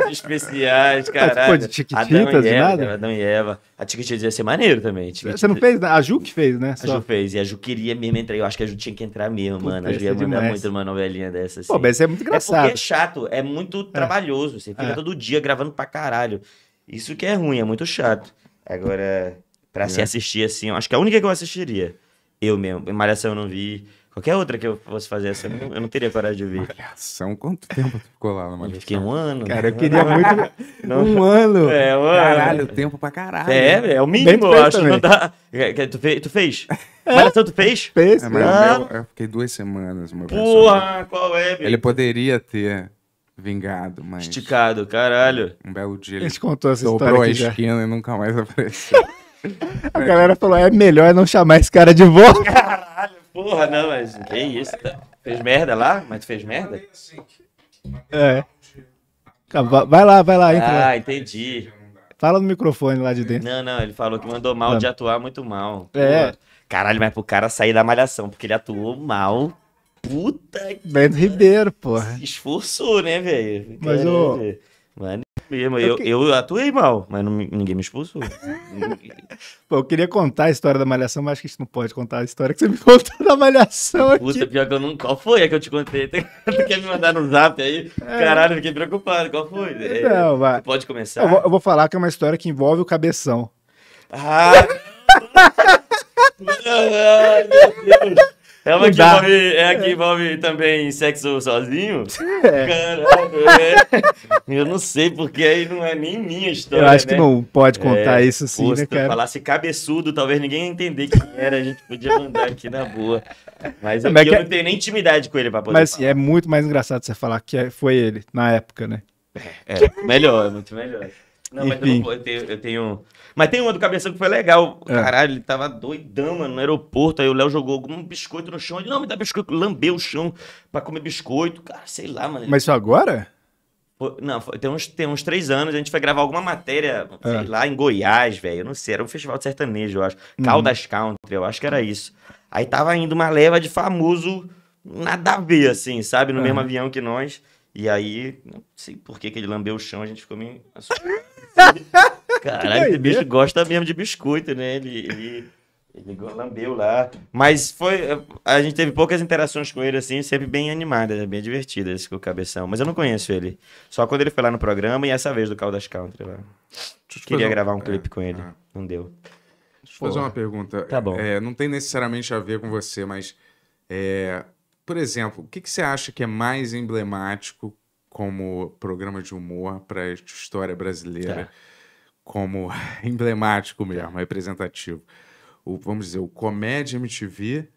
especiais, caralho. Mas, pô, de Chiquititas, Eva, nada? Adão e Eva. A Chiquititas ia ser maneiro também. Você não fez? A Ju que fez, né? A Ju fez. E a Ju queria mesmo entrar. Eu acho que a Ju tinha que entrar mesmo, Puta, mano. A Ju ia mandar demais. muito numa novelinha dessa, assim. Pô, mas é muito engraçado. É porque é chato. É muito é. trabalhoso. Você fica é. todo dia gravando pra caralho. Isso que é ruim, é muito chato. Agora, pra é. se assistir assim, acho que é a única que eu assistiria, eu mesmo. Malhação eu não vi. Qualquer outra que eu fosse fazer essa, eu não, teria coragem de ouvir. Malhação, quanto tempo tu ficou lá na Malhação? Fiquei um ano. Né? Cara, eu queria muito. Não. Um ano. É, um ano. Caralho, tempo pra caralho. É, é o mínimo, eu acho. Também. Não dá... É, tu, fez, tu fez? É. Malhação tu fez? Fez, é, ah. eu, fiquei duas semanas. Meu Porra, qual é, bicho? Ele poderia ter vingado, mas... Esticado, caralho. Um belo dia ele contou essa dobrou a esquina e nunca mais apareceu. a galera falou, é melhor não chamar esse cara de volta. Caralho. Porra, não, mas que isso? Fez merda lá? Mas tu fez merda? É. Vai lá, vai lá, ah, entra. Ah, entendi. Fala no microfone lá de dentro. Não, não, ele falou que mandou mal não. Tá. de atuar muito mal. É. Caralho, mas pro cara sair da malhação, porque ele atuou mal. Puta Bento que. Bento Ribeiro, porra. Se esforçou, né, velho? Mas, né, ô mano mesmo. Eu, eu, eu atuei mal, mas não, ninguém me expulsou. Pô, eu queria contar a história da Malhação, mas acho que a gente não pode contar a história que você me contou da Malhação Puta, pior que eu não... Qual foi a que eu te contei? Tu quer me mandar no zap aí? É. Caralho, fiquei preocupado. Qual foi? Não, é, vai. Pode começar. Eu vou, eu vou, falar que é uma história que envolve o cabeção. Ah! não, não, meu Deus! É uma que envolve, é que é. envolve também sexo sozinho? É. Caralho, é. Eu não sei, porque aí não é nem minha história. Eu acho né? que não pode é, contar é, isso sim, posto, né, cara? Falasse cabeçudo, talvez ninguém ia entender quem era, a gente podia mandar aqui na boa. É, mas eu, que... não tenho nem intimidade com ele pra poder. Mas falar. é muito mais engraçado você falar que foi ele, na época, né? É, é melhor, é muito melhor. Não, mas eu, não, eu, tenho, eu tenho. Mas tem uma do cabeção que foi legal. É. Caralho, ele tava doidão, mano, no aeroporto. Aí o Léo jogou algum biscoito no chão. Ele, não, me dá biscoito. Lambeu o chão pra comer biscoito. Cara, sei lá, mano. Mas isso agora? Não, tem, uns, tem uns três anos, a gente foi gravar alguma matéria, é. sei é. lá, em Goiás, velho. Eu não sei, era um festival de sertanejo, eu acho. Uhum. Caldas Country, eu acho que era isso. Aí tava indo uma leva de famoso, nada a ver, assim, sabe? No mesmo uhum. avião que nós. E aí, não sei por que, que ele lambeu o chão, a gente ficou meio Caralho, esse bicho gosta mesmo de biscoito, né? Ele, ele, ele lambeu lá. Mas foi. A gente teve poucas interações com ele, assim, sempre bem animadas, né? bem divertidas com o cabeção. Mas eu não conheço ele. Só quando ele foi lá no programa e essa vez do Caldas Country lá. Queria um... gravar um é, clipe é, com ele. É. Não deu. Deixa eu fazer uma pergunta. Tá bom. É, não tem necessariamente a ver com você, mas. É, por exemplo, o que, que você acha que é mais emblemático como programa de humor para a história brasileira, é. como emblemático é. mesmo, representativo. O, vamos dizer, o Comédia MTV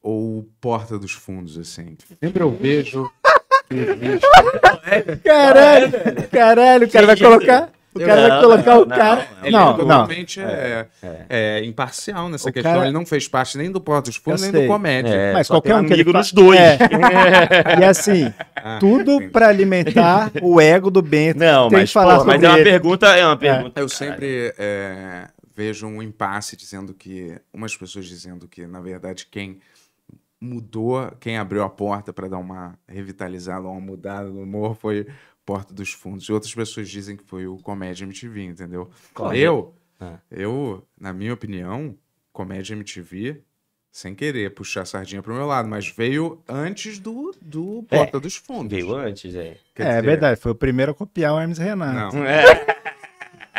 ou Porta dos Fundos, assim. Sempre eu vejo. Caralho, caralho, o cara vai colocar. O cara não, vai colocar não, o cara. Não, não, ele normalmente é, é, é, imparcial nessa o questão. Cara... Ele não fez parte nem do Porto dos Fundos, nem do Comédia. É, Mas qualquer um que ele dos dois. É. e assim, ah, tudo entendi. pra alimentar o ego do Bento. Não, tem mas, que falar pô, mas é uma pergunta, é uma é. pergunta. Eu sempre é, vejo um impasse dizendo que. Umas pessoas dizendo que, na verdade, quem mudou, quem abriu a porta para dar uma revitalizada, uma mudada no humor foi Porta dos Fundos. e Outras pessoas dizem que foi o Comédia MTV, entendeu? Claro. Eu, é. eu, na minha opinião, Comédia MTV, sem querer puxar a sardinha pro meu lado, mas veio antes do, do é, Porta é, dos Fundos. Veio antes, é. Quer é, dizer... verdade, foi o primeiro a copiar o Hermes Renato. Não. É.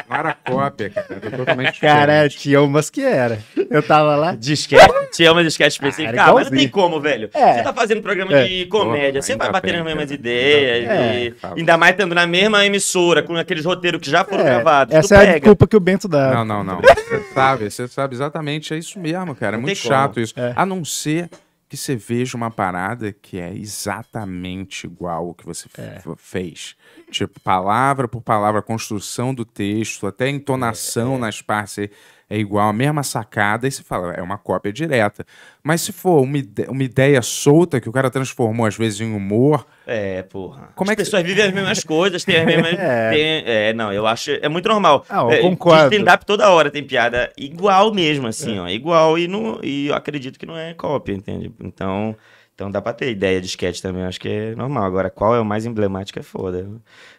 Era cópia, cara. Totalmente cara, tinha umas que era. Eu tava lá. Disquete. Tinha uma disquete específica. Cara, ah, mas não tem como, velho. É. Você tá fazendo programa é. de comédia, você vai bater nas mesmas ideias. É. E... Ainda mais estando na mesma emissora, com aqueles roteiros que já foram é, gravados. Essa é a culpa que o Bento dá. Não, não, não. Você sabe, você sabe exatamente. É isso mesmo, cara. É muito chato isso. É. A não ser que você veja uma parada que é exatamente igual o que você é. fez tipo, palavra por palavra, construção do texto, até entonação é, é. nas partes é, é igual, a mesma sacada, e se fala, é uma cópia direta. Mas se for uma, ide uma ideia solta que o cara transformou às vezes em humor. É, porra. Como as é que... pessoas vivem as mesmas coisas, têm as mesmas. é. Tem... é, não, eu acho. É muito normal. Ah, eu é, concordo. É, stand-up toda hora tem piada igual mesmo, assim, é. ó. Igual, e, não, e eu acredito que não é cópia, entende? Então. Então dá para ter ideia de sketch também, acho que é normal. Agora, qual é o mais emblemático é foda.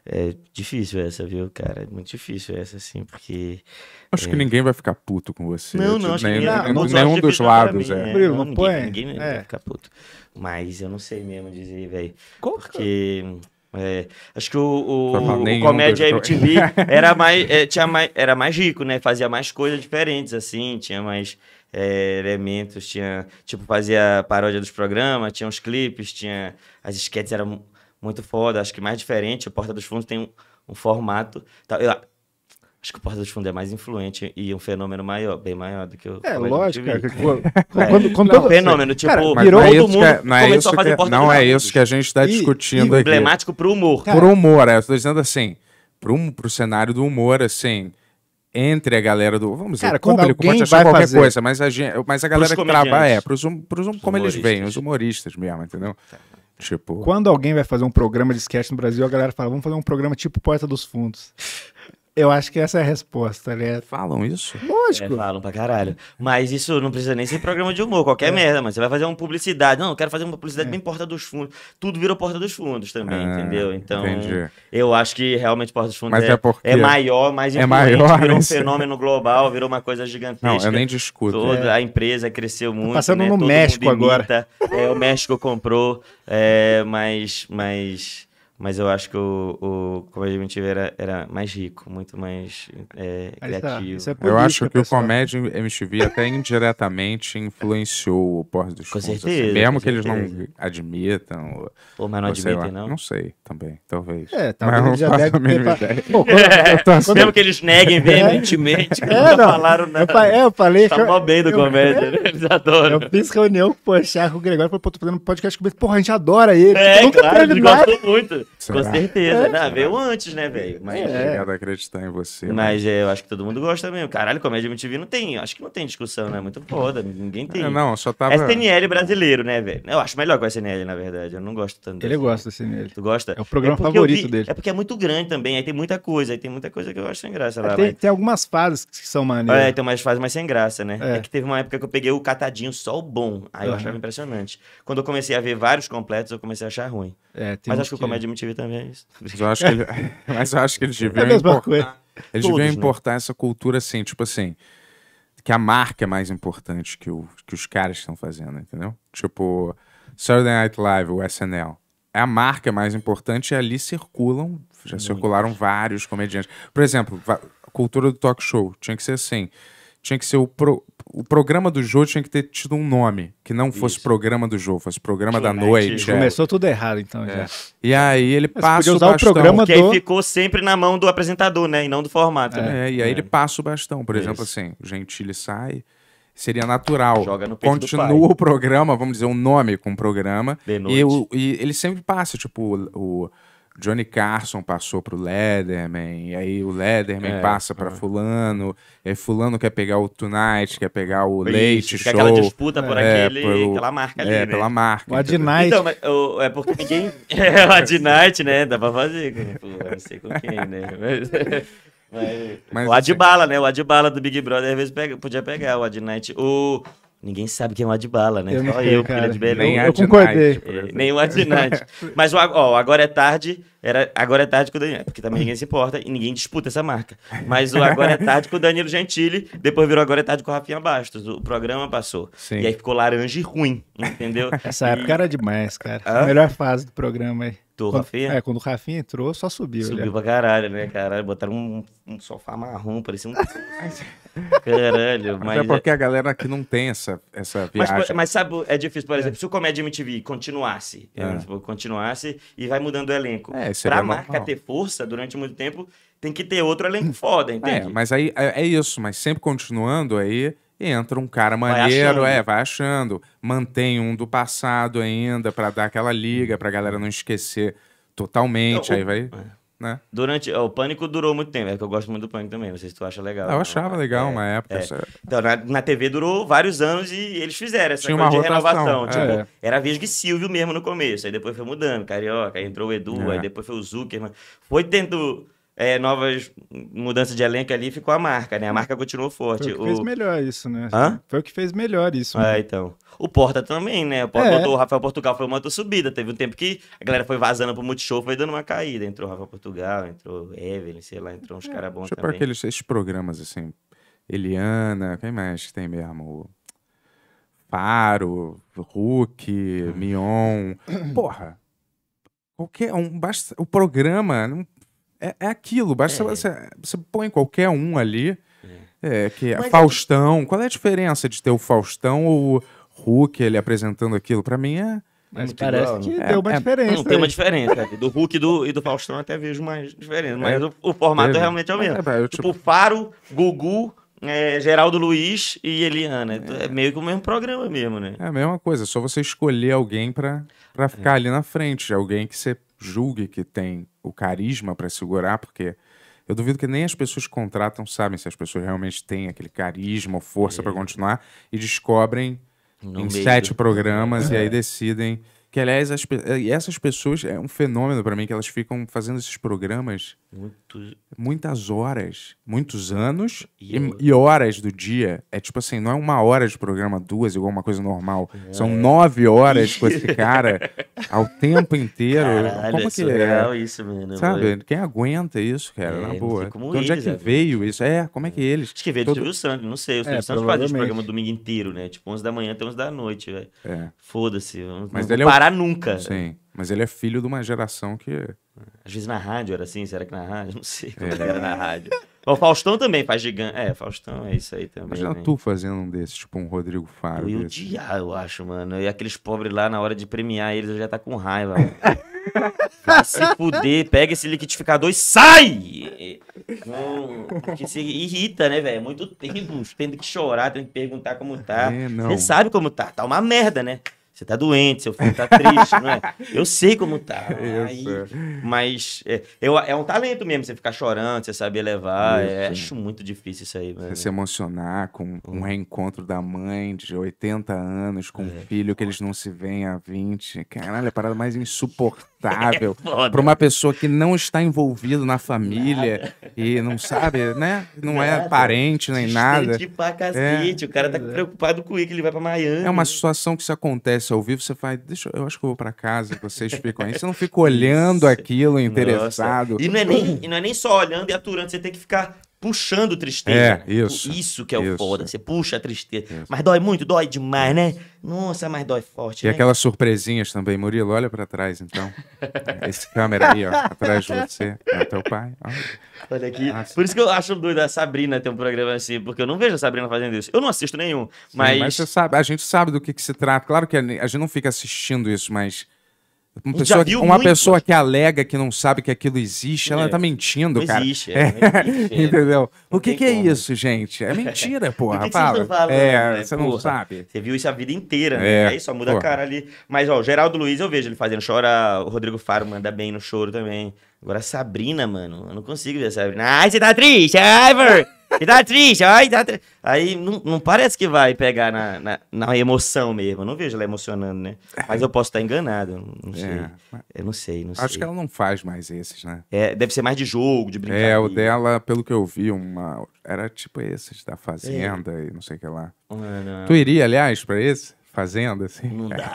É difícil essa, viu, cara? É muito difícil essa, assim, porque. Acho é... que ninguém vai ficar puto com você. Não, tipo, não, acho nem, é. que ninguém, nem, não, nenhum dos lados. Mim, é. Né? não, ninguém, ninguém, vai ficar puto. Mas eu não sei mesmo dizer, velho. Porque. É, acho que o, o, o comédia MTV era mais, é, tinha mais, era mais rico, né? Fazia mais coisas diferentes, assim, tinha mais é, elementos, tinha, tipo, fazia paródia dos programas, tinha os clipes, tinha. As esquetes eram muito foda, acho que mais diferente. O Porta dos Fundos tem um, um formato. Tá, eu, Acho que o Porta dos Fundos é mais influente e um fenômeno maior, bem maior do que o. É, lógico. É, quando, é. Quando, quando não, fenômeno, tipo, cara, virou todo mundo não é isso que, é, Não é, é isso que a gente está discutindo e, aqui. Emblemático pro humor. Cara. Pro humor, é. Eu tô dizendo assim, pro, pro cenário do humor, assim entre a galera do. Vamos dizer, Cara, público pode achar qualquer fazer. coisa, mas a, gente, mas a galera que trabalha é, pros, um, pros um, como eles veem, os humoristas mesmo, entendeu? Tá. Tipo. Quando alguém vai fazer um programa de sketch no Brasil, a galera fala: vamos fazer um programa tipo Porta dos Fundos. Eu acho que essa é a resposta, né? Falam isso? Lógico. É, falam pra caralho. Mas isso não precisa nem ser programa de humor, qualquer é. merda, mas você vai fazer uma publicidade. Não, eu quero fazer uma publicidade é. bem Porta dos Fundos. Tudo virou Porta dos Fundos também, ah, entendeu? Então, entendi. eu acho que realmente Porta dos Fundos mas é, é, é maior, mais é maior, virou um fenômeno global, virou uma coisa gigantesca. Não, eu nem discuto. Toda, é. A empresa cresceu tá muito. Tô passando né? no Todo México agora. é, o México comprou, é, mas, mas mas eu acho que o, o Comédia MTV era, mais rico, muito mais é, tá, criativo. Tá. É eu acho que pessoal. o Comédia MTV até indiretamente influenciou o Porto dos Com assim, certeza. Assim. Mesmo que certeza. eles não admitam. Ou, Pô, mas não admitem, não? Não sei, também, talvez. É, talvez eles já assim... Mesmo que eles neguem é. veementemente, é, não, não falaram nada. Eu, é, eu falei... Tá mó bem do eu... Comédia, né? eles adoram. Eu fiz reunião com o Char, com o Gregório, falei, pô, tô fazendo podcast com ele. Porra, a gente adora ele. É, nunca claro, eles gostam muito. Será? Com certeza. É. Né? Não, veio né? antes, né, velho? É. Mas, é. Obrigado a acreditar em você. Né? Mas é, eu acho que todo mundo gosta mesmo. Caralho, comédia MTV não tem. Acho que não tem discussão, né? Muito foda. Ninguém tem. É, não, só tava. SNL brasileiro, né, velho? Eu acho melhor que o SNL, na verdade. Eu não gosto tanto. Ele assim. gosta do SNL. Tu gosta? É o programa é favorito vi... dele. É porque é muito grande também. Aí tem muita coisa. Aí tem muita coisa que eu acho sem graça é, lá. Tem, mas... tem algumas fases que são maneiras. É, tem umas fases mais sem graça, né? É. é que teve uma época que eu peguei o catadinho só o bom. Aí eu achava impressionante. Quando eu comecei a ver vários completos, eu comecei a achar ruim. É, mas acho que, o Comédia MTV também é isso. Mas eu acho que, ele... mas eu acho que eles deviam é né? importar, eles Todos, deviam importar né? essa cultura assim, tipo assim, que a marca é mais importante que, o, que os caras estão fazendo, entendeu? Tipo, Saturday Night Live, o SNL. É a marca mais importante e ali circulam, já Muito circularam vários comediantes. Por exemplo, a cultura do talk show tinha que ser assim tinha que ser o, pro, o programa do jogo tinha que ter tido um nome, que não fosse Isso. programa do jogo, fosse programa da noite. É. Começou tudo errado, então. É. E aí ele Mas passa o bastão. O programa Porque do... aí ficou sempre na mão do apresentador, né? E não do formato. É, né? É, e aí ele é. passa o bastão. Por exemplo, assim, o Gentili sai, seria natural. Joga no Continua o programa, vamos dizer, um nome com o programa. De noite. E, o, e ele sempre passa, tipo, o, o Johnny Carson passou pro Leatherman, e aí o Leatherman é, passa para é. fulano, e aí fulano quer pegar o Tonight, quer pegar o Isso, Leite Show. aquela disputa por é, aquele, pelo, pela marca é, ali, É, né? pela marca. O Adnight. Então, mas, o, é porque ninguém... é, o Adnight, né? Dá pra fazer. Né? não sei com quem, né? Mas... mas, o Adbala, assim né? O Adbala do Big Brother às vezes pega, podia pegar o Adnight. O... Ninguém sabe quem é o Adbala, né? eu, cara, filha de Belém. Nem eu, eu concordei. É, nem o Adinante. Mas, ó, Agora é Tarde, era Agora é Tarde com o Danilo, porque também ninguém se importa e ninguém disputa essa marca. Mas o Agora é Tarde com o Danilo Gentili, depois virou Agora é Tarde com o Rafinha Bastos. O programa passou. Sim. E aí ficou laranja e ruim, entendeu? Essa e... época era demais, cara. Ah? A melhor fase do programa aí. Do quando, Rafinha? É, quando o Rafinha entrou, só subiu. Subiu olha. Né? pra caralho, né, caralho? Botaram um, um sofá marrom, parecia um. Caralho, mas. É porque a galera aqui não tem essa, essa viagem. Mas, mas sabe, é difícil, por é. exemplo, é. se o Comédia MTV continuasse, é. é tipo, continuasse e vai mudando o elenco. É, é pra a marca ter força durante muito tempo, tem que ter outro elenco foda, entende? É, mas aí é, é isso, mas sempre continuando aí entra um cara maneiro, vai é, vai achando, mantém um do passado ainda para dar aquela liga uhum. para a galera não esquecer totalmente, o... aí vai. É né? Durante. o Pânico durou muito tempo, é que eu gosto muito do Pânico também, não sei se tu acha legal. Ah, eu achava é, legal é, uma época. É. Então, na, na, TV durou vários anos e eles fizeram essa Tinha coisa uma de rotação, renovação. Tipo, é. Tipo, era Vesgo e Silvio mesmo no começo, aí depois foi mudando, Carioca, aí entrou o Edu, aí é. depois foi o Zuckerman. Foi tendo é, novas mudanças de elenco ali, ficou a marca, né? A marca continuou forte. Foi o que o... fez melhor isso, né? Hã? Foi o que fez melhor isso. Ah, então. O Porta também, né? O, Porta é. botou, o Rafael Portugal foi uma outra subida. Teve um tempo que a galera foi vazando pro Multishow, foi dando uma caída. Entrou o Rafael Portugal, entrou Evelyn, sei lá, entrou uns é, caras bons também. aqueles esses programas, assim, Eliana, quem mais que tem mesmo? Faro, Hulk, Mion. Porra. Qualquer um, basta, o programa, não, é, é aquilo, basta é. você, você põe qualquer um ali, é, é que é Mas é Faustão. Qual é a diferença de ter o Faustão ou o Hulk ele apresentando aquilo? Para mim é. Mas parece igual, que é, deu uma é, é, diferença. Não, tem uma diferença. do Hulk e do, e do Faustão até vejo mais diferença. Mas o, o, formato é realmente é o mesmo. É, eu, tipo, tipo, Faro, Gugu, Geraldo Luiz e Eliana. É. meio que o mesmo programa mesmo, né? É a mesma coisa. só você escolher alguém para pra ficar ali na frente. Alguém que você julgue que tem o carisma para segurar, porque eu duvido que nem as pessoas que contratam sabem se as pessoas realmente têm aquele carisma ou força é. para continuar e descobrem no em sete programas é. e aí é. decidem. Que, aliás, as, essas pessoas, é um fenômeno para mim que elas ficam fazendo esses programas muito... Muitas horas, muitos anos e, e, horas do dia. É tipo assim, não é uma hora de programa, duas, igual uma coisa normal. É. São nove horas com esse cara ao tempo inteiro. Caralho, como é que é? isso, mano. Sabe? Quem aguenta isso, cara? É, na boa. Então, eles, onde é que veio isso? É, como é que é. eles. Acho que veio Todo... Silvio Sangue, não sei. O é, Santos fazia esse programa domingo inteiro, né? Tipo, 11 da manhã até 11 da noite, velho. É. Foda-se. Não, Mas não ele é parar nunca. Sim. Mas ele é filho de uma geração que às vezes na rádio era assim, será que na rádio? Não sei como é. é. era na rádio. o Faustão também faz gigante. É, Faustão é isso aí também. já né? tu fazendo um desses, tipo um Rodrigo Faro. Eu desse. odiar, eu acho, mano. E aqueles pobres lá, na hora de premiar eles, eu já tá com raiva. se fuder, pega esse liquidificador e sai! Não, porque se irrita, né, velho? É muito tempo, tendo que chorar, tendo que perguntar como tá. É, Você sabe como tá, tá uma merda, né? Você tá doente, seu filho tá triste, não é? Eu sei como tá. Aí, mas é, eu, é um talento mesmo, você ficar chorando, você saber levar. É, acho muito difícil isso aí. Você se emocionar com um reencontro da mãe de 80 anos, com é. um filho que eles não se veem há 20. Caralho, é a parada mais insuportável inacreditável é para uma pessoa que não está envolvida na família nada. e não sabe, né? Não é nada. é parente nem nada. Pra cacete. É. O cara tá preocupado com que ele vai para Miami. É uma situação que se acontece ao vivo, você faz, deixa eu acho que eu vou para casa, vocês ficam aí. Você não fica olhando aquilo interessado. Nossa. E não, é nem, e não é nem só olhando e aturando, você tem que ficar puxando tristeza. É, isso. Isso que é isso. o foda. Você puxa a tristeza. Isso. Mas dói muito, dói demais, né? Nossa, mas dói forte. E né? aquelas surpresinhas também, Murilo, olha para trás então. Esse câmera aí, ó, atrás de você, é teu pai. Olha aqui. Nossa. Ah, Por isso que eu acho doido a Sabrina ter um programa assim, porque eu não vejo a Sabrina fazendo isso. Eu não assisto nenhum, mas. mas você sabe, a gente sabe do que, que se trata. Claro que a gente não fica assistindo isso, mas uma pessoa, uma pessoa que alega que não sabe que aquilo existe, ela é. tá mentindo, não cara. Existe, é, é. é. Entendeu? Não o que, que é isso, gente? É mentira, porra. que fala. Que você fala é, né? você não porra, sabe. Você viu isso a vida inteira, né? É. Aí só muda porra. a cara ali. Mas, ó, o Geraldo Luiz eu vejo ele fazendo chora. O Rodrigo Faro manda bem no choro também. Agora a Sabrina, mano, eu não consigo ver a Sabrina. Ai, você tá triste, Ivor! E tá triste, ai, tá triste. Aí não, não, parece que vai pegar na, na, na, emoção mesmo. Eu não vejo ela emocionando, né? Mas eu posso estar enganado. Não sei. É. Eu não sei, não Acho sei. Acho que ela não faz mais esses, né? É, deve ser mais de jogo, de brincadeira. É, o dela, pelo que eu vi, uma... era tipo esses da Fazenda é. e não sei o que lá. Ah, não, tu iria, aliás, pra esse? Fazenda, assim? Não dá.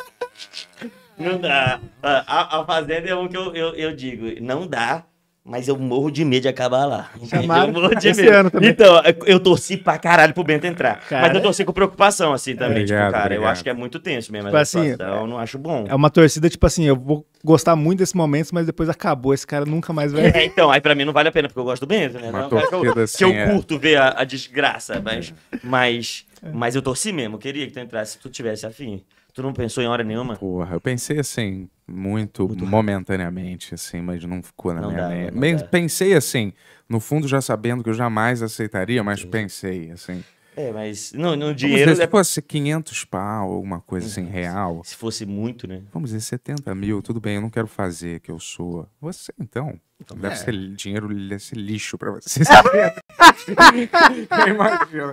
não dá. A, a Fazenda é um que eu, eu, eu digo, não dá mas eu morro de medo de acabar lá. Chamaram eu morro de esse medo. ano também. Então, eu torci pra caralho pro Bento entrar. Cara, mas eu torci com preocupação, assim, também. tipo, cara, obrigado. eu acho que é muito tenso mesmo. Tipo assim, eu não acho bom. É uma torcida, tipo assim, eu vou gostar muito desse momento, mas depois acabou. Esse cara nunca mais vai. É, então, aí pra mim não vale a pena, porque eu gosto do Bento, né? Uma não, torcida que eu, assim, que eu é. curto ver a, a desgraça, mas, é. mas, é. mas eu torci mesmo, queria que tu entrasse, se tu tivesse afim. Tu não pensou em hora nenhuma? Porra, eu pensei assim, muito, muito momentaneamente, assim, mas não ficou na não minha mente. pensei assim, no fundo já sabendo que eu jamais aceitaria, mas Sim. pensei assim. É, mas não no dinheiro. é... Se fosse 500 pau, alguma coisa assim, uhum. real. Se fosse muito, né? Vamos dizer 70 mil, tudo bem, eu não quero fazer que eu sou. Você então. então deve é. ser dinheiro, deve ser lixo pra você. eu imagino.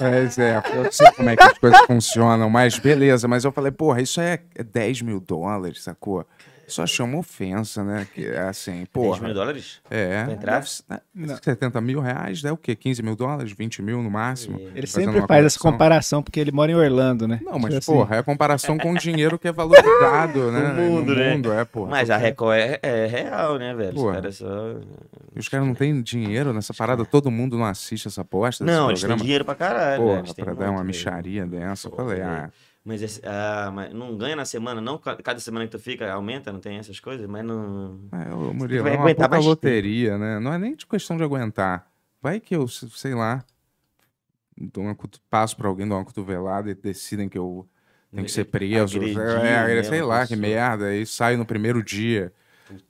Mas é, eu sei como é que as coisas funcionam, mas beleza. Mas eu falei, porra, isso é 10 é mil dólares, sacou? Só chama ofensa, né? Que é assim, pô. 10 mil dólares? É. Pra entrar? Deve, né? não. 70 mil reais, né? O quê? 15 mil dólares? 20 mil no máximo? É. Ele sempre faz comparação. essa comparação porque ele mora em Orlando, né? Não, mas, tipo assim. porra, é a comparação com o dinheiro que é valorizado, né? No mundo, no né? mundo é, porra. Mas a Record é, é real, né, velho? Porra. Os caras só... Os caras não têm dinheiro nessa parada? Todo mundo não assiste essa aposta? Não, eles têm dinheiro pra caralho. Porra, né? pra dar uma mesmo. micharia dessa. Eu falei, ah... É. Mas, ah, mas não ganha na semana, não? Cada semana que tu fica aumenta, não tem essas coisas? Mas não. É, Murilo, vai é uma pouca loteria, né? Não é nem de questão de aguentar. Vai que eu, sei lá, dou uma passo pra alguém, dou uma cotovelada e decidem que eu tenho que ser preso. é, sei lá, pessoa. que merda. Aí saio no primeiro dia.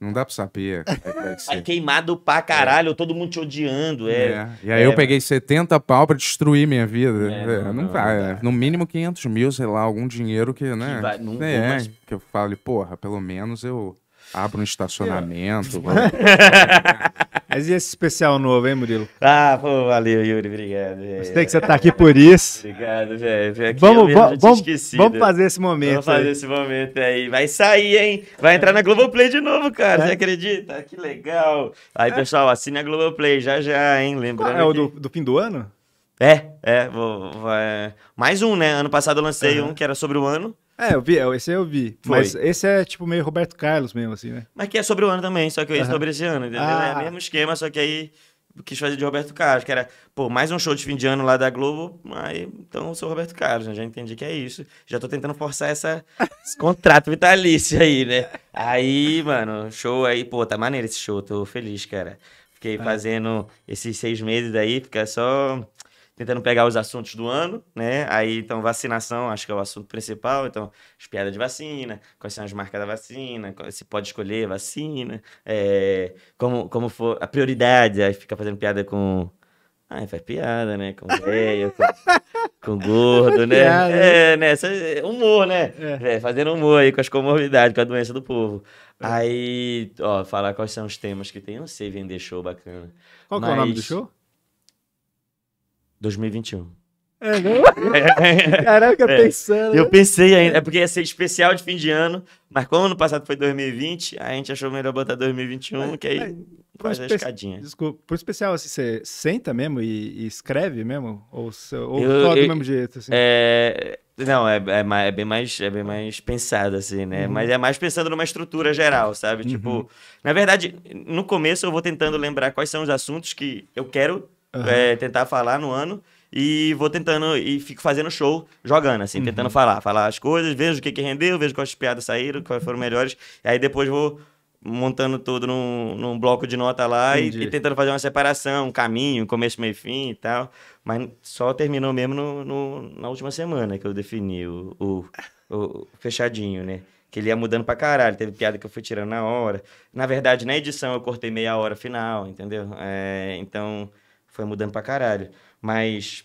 Não dá pra saber. Vai é, é, é tá queimado pra caralho, é. todo mundo te odiando. É. é. E aí é. eu peguei 70 pau pra destruir minha vida. não, não, não vai. No mínimo 500 mil, sei lá, algum dinheiro que, né? Que vai, não, é, mas... Que eu fale, porra, pelo menos eu Abra um estacionamento. Mas e esse especial novo, hein, Murilo? Ah, pô, valeu, Yuri, obrigado. Véio. que você tá aqui por isso. obrigado, velho. vamos, vamos, vamos fazer esse momento. Vamos fazer aí. esse momento aí. Vai sair, hein? Vai entrar na Globoplay de novo, cara. É. Você acredita? Que legal. Aí, é. pessoal, assine a Globoplay já já, hein? Lembrando. é o do, do fim do ano? É, é, vou, vou, é. Mais um, né? Ano passado eu lancei uhum. um que era sobre o ano. É, eu vi, é, esse eu vi. Foi. Mas esse é tipo meio Roberto Carlos mesmo, assim, né? Mas que é sobre o ano também, só que eu uhum. sobre esse ano, entendeu? É ah. É o mesmo esquema, só que aí quis fazer de Roberto Carlos, que era, pô, mais um show de fim de ano lá da Globo, aí então eu sou Roberto Carlos, né? Já entendi que é isso. Já tô tentando forçar essa, esse contrato vitalício aí, né? Aí, mano, show aí, pô, tá maneiro esse show, tô feliz, cara. Fiquei ah. fazendo esses seis meses daí, fica só tentando pegar os assuntos do ano, né? Aí, então, vacinação, acho que é o assunto principal. Então, as piadas de vacina, quais são as marcas da vacina, se pode escolher vacina, é, como, como for a prioridade. Aí fica fazendo piada com. Ah, faz piada, né? Com velho, com, com, gordo, né? Piada, é, né? É humor, né? É. É, fazendo humor aí com as comorbidades, com a doença do povo. É. Aí, ó, falar quais são os temas que tem. Não sei vender show bacana. Qual mas... é o nome do show? 2021. É, não? Né? Caraca, é. pensando. Eu né? pensei ainda, é porque ia ser especial de fim de ano, mas como ano passado foi 2020, a gente achou melhor botar 2021, que aí faz a escadinha. Desculpa, por especial, assim, você senta mesmo e, e escreve mesmo? Ou, ou eu, eu, do mesmo jeito? Assim? É, não, é, é, é, bem mais, é bem mais pensado, assim, né? Uhum. Mas é mais pensando numa estrutura geral, sabe? Tipo, uhum. Tipo, na verdade, no começo eu vou tentando lembrar quais são os assuntos que eu quero uhum. é, tentar falar no ano e vou tentando e fico fazendo show jogando, assim, uhum. tentando falar, falar as coisas, vejo o que, que rendeu, vejo quais piadas saíram, quais foram melhores, e aí depois vou montando tudo num, num bloco de nota lá e, e, tentando fazer uma separação, um caminho, começo, meio fim e tal. Mas só terminou mesmo no, no na última semana que eu defini o, o, o fechadinho, né? que ele ia mudando pra caralho. Teve piada que eu fui tirando na hora. Na verdade, na edição eu cortei meia hora final, entendeu? É, então, foi mudando pra caralho. Mas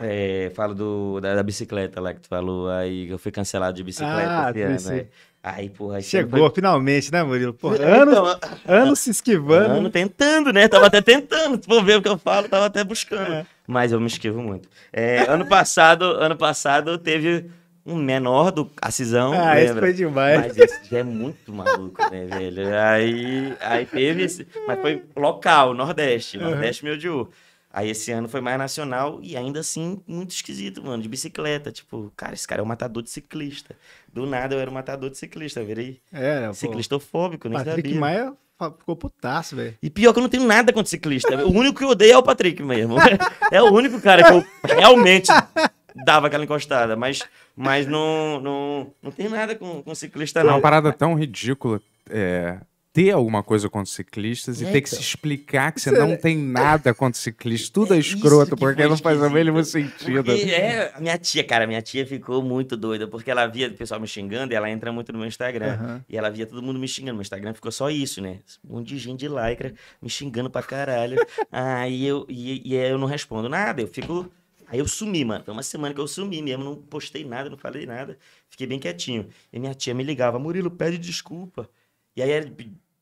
é, falo do, da, da, bicicleta lá que tu falou, aí eu fui cancelado de bicicleta ah, esse ano. Aí, porra, Chegou foi... finalmente, né, Murilo? Porra, é, anos, então, anos se esquivando. Ano tentando, né? Tava até tentando. Tu for ver o que eu falo, tava até buscando. É. Mas eu me esquivo muito. É, ano passado, ano passado teve um menor do acisão, Ah, lembra? esse foi demais. Mas esse já é muito maluco, né, velho? Aí, aí teve esse. Mas foi local, Nordeste. Uhum. Nordeste meu odiou. Aí esse ano foi mais nacional e ainda assim muito esquisito, mano, de bicicleta. Tipo, cara, esse cara é um matador de ciclista. Do nada eu era um matador de ciclista, virei é, né, ciclistofóbico, nem Patrick sabia. Maia ficou putaço, velho. E pior que eu não tenho nada contra ciclista. o único que eu odeio é o Patrick mesmo. é o único cara que eu realmente dava aquela encostada, mas, mas não, não, não tem nada com, com ciclista, não. É uma parada tão ridícula. É, ter alguma coisa contra ciclistas Eita. e é, ter que então. se explicar que você não é- tem nada contra ciclistas. Tudo é, é escroto, porque não faz o mínimo sentido. é, minha tia, cara, minha tia ficou muito doida, porque ela via o pessoal me xingando e ela entra muito no meu Instagram. Uhum. E ela via todo mundo me xingando. No meu Instagram ficou só isso, né? Um monte de gente de lycra me xingando pra caralho. Aí ah, eu, e, e eu não respondo nada, eu fico Aí eu sumi, mano. Foi uma semana que eu sumi mesmo, não postei nada, não falei nada. Fiquei bem quietinho. E minha tia me ligava, Murilo, pede desculpa. E aí era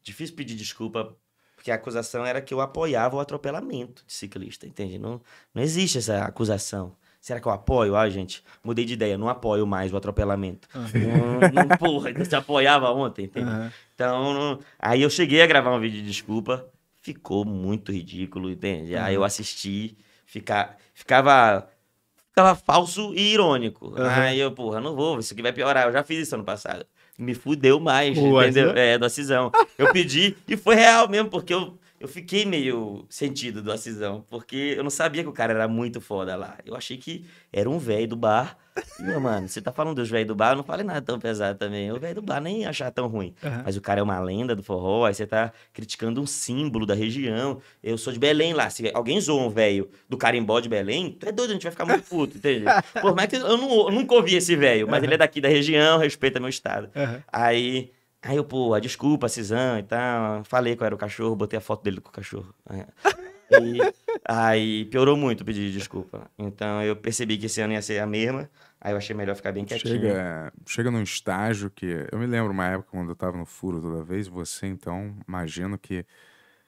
difícil pedir desculpa, porque a acusação era que eu apoiava o atropelamento de ciclista, entende? Não, não existe essa acusação. Será que eu apoio? Ah, gente, mudei de ideia, não apoio mais o atropelamento. Uhum. Não, não, porra, você apoiava ontem, entende? Uhum. Então, não... aí eu cheguei a gravar um vídeo de desculpa, ficou muito ridículo, entende? Uhum. Aí eu assisti, Fica, ficava ficava falso e irônico. Uhum. Aí eu, porra, não vou, isso aqui vai piorar. Eu já fiz isso ano passado. Me fudeu mais, do entendeu? Né? É, da cisão. Eu pedi e foi real mesmo, porque eu eu fiquei meio sentido do cisão, porque eu não sabia que o cara era muito foda lá. Eu achei que era um velho do bar. E, meu, mano, você tá falando dos velhos do bar, eu não falei nada tão pesado também. O velho do bar nem achar tão ruim. Uhum. Mas o cara é uma lenda do forró, aí você tá criticando um símbolo da região. Eu sou de Belém lá. Se alguém zoa um velho do carimbó de Belém, tu é doido, a gente vai ficar muito puto, entende? Por mais que eu, não, eu nunca ouvi esse velho, mas uhum. ele é daqui da região, respeita meu estado. Uhum. Aí Aí eu, pô, desculpa, Cisão e tal. Falei qual era o cachorro, botei a foto dele com o cachorro. É. E, aí piorou muito pedir desculpa. Então eu percebi que esse ano ia ser a mesma. Aí eu achei melhor ficar bem quietinho. Chega, chega num estágio que. Eu me lembro uma época quando eu tava no furo toda vez, você então, imagino que.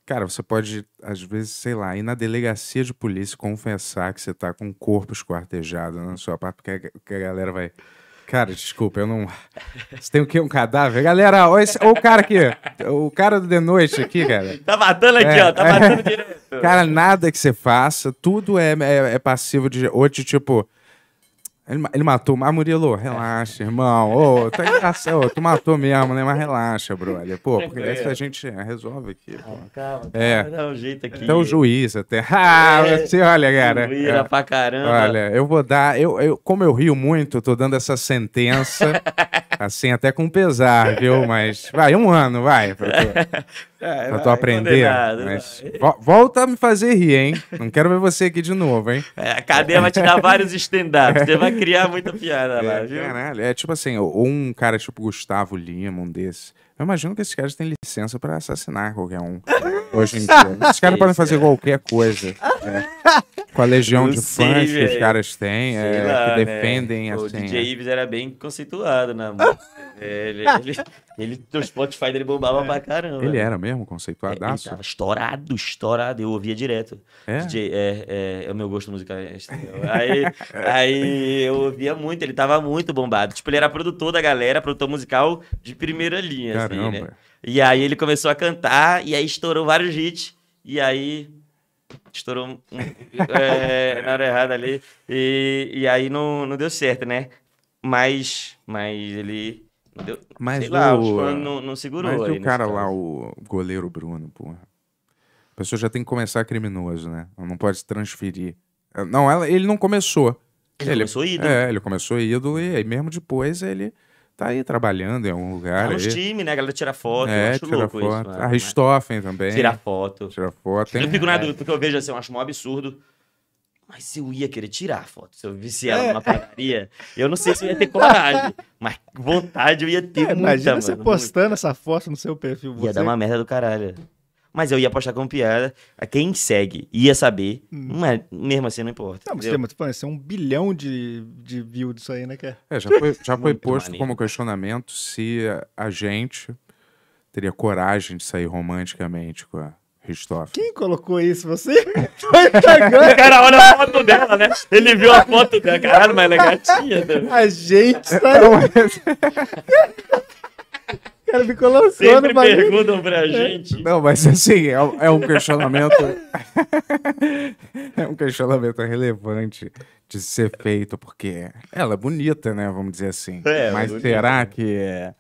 Cara, você pode, às vezes, sei lá, ir na delegacia de polícia confessar que você tá com o corpo esquartejado na sua parte, porque a galera vai Cara, desculpa, eu não. Você tem o quê? Um cadáver? Galera, olha, esse... o cara aqui. O cara do The Noite aqui, cara. Tá matando aqui, é, ó. Tá é, é. matando é... direto. Cara, nada que você faça, tudo é, é, é passivo de. hoje tipo, ele, ele matou, mas ah, Murilo, relaxa, irmão. Ô, tá engraçado, tu matou mesmo, né? Mas relaxa, brother. Pô, porque é. a gente resolve aqui. Pô. Ah, calma, é. Então dá um jeito aqui. o juiz até. Ah, é. você olha, cara. Vira é. pra caramba. Olha, eu vou dar. Eu, eu, como eu rio muito, eu tô dando essa sentença, assim, até com pesar, viu? Mas vai, um ano, vai. É, pra tu aprender. Mas né? volta a me fazer rir, hein? Não quero ver você aqui de novo, hein? É, a cadeia vai te dar vários stand-ups. Você vai criar muita piada lá, é, viu? Caralho, é tipo assim, ou um cara tipo Gustavo Lima, um desses. Eu imagino que esses caras têm licença para assassinar qualquer um hoje em dia. Esses caras podem fazer qualquer coisa. Né? Com a legião de sei, fãs véio. que os caras têm, é, lá, que né? defendem né? assim. O DJ é. Ives era bem conceituado na música. ele, ele... Ele, o Spotify dele bombava é. pra caramba. Ele era mesmo conceituadaço? É, ele estourado, estourado. Eu ouvia direto. É? DJ, é, é, é o meu gosto musical. É aí, aí eu ouvia muito, ele tava muito bombado. Tipo, ele era produtor da galera, produtor musical de primeira linha. Caramba. Assim, né? E aí ele começou a cantar, e aí estourou vários hits. E aí estourou um, é, na hora errada ali. E, e aí não, não deu certo, né? Mas, mas ele Deu, mas sei o, lá, não, não segurou mas aí. o cara caso. lá, o goleiro Bruno, porra. A pessoa já tem que começar criminoso, né? não pode se transferir. Não, ela, ele não começou. Ele, ele começou ídolo. É, ele começou ídolo e aí mesmo depois ele tá aí trabalhando em algum lugar. Tá nos times, né? A galera tira foto, é, eu acho tira louco foto. isso. Né? A Ristoffen também. Tira foto. Tira foto. Eu fico na é. dúvida, porque eu vejo assim, eu acho um absurdo mas eu ia querer tirar a foto. Se eu visse ela é. numa padaria, eu não sei se eu ia ter coragem. mas vontade eu ia é, ter é, muita, imagina mano. você postando essa foto no seu perfil. Ia dar uma merda do caralho. Mas eu ia postar como piada. Quem segue ia saber. Hum. Mas mesmo assim não importa. Não, mas tem, é um bilhão de, de views disso aí, né, cara? É? é, já foi, já foi posto como questionamento se a gente teria coragem de sair romanticamente com a Ristoff. Quem colocou isso? Você? o cara olha a foto dela, né? Ele viu a foto dela. Caralho, mas ela é gatinha. Né? A gente tá... É o cara me colocou Sempre no perguntam pra gente. Não, mas assim, é, é um questionamento... é um questionamento relevante de ser feito, porque ela é bonita, né? Vamos dizer assim. É, é mas será que é...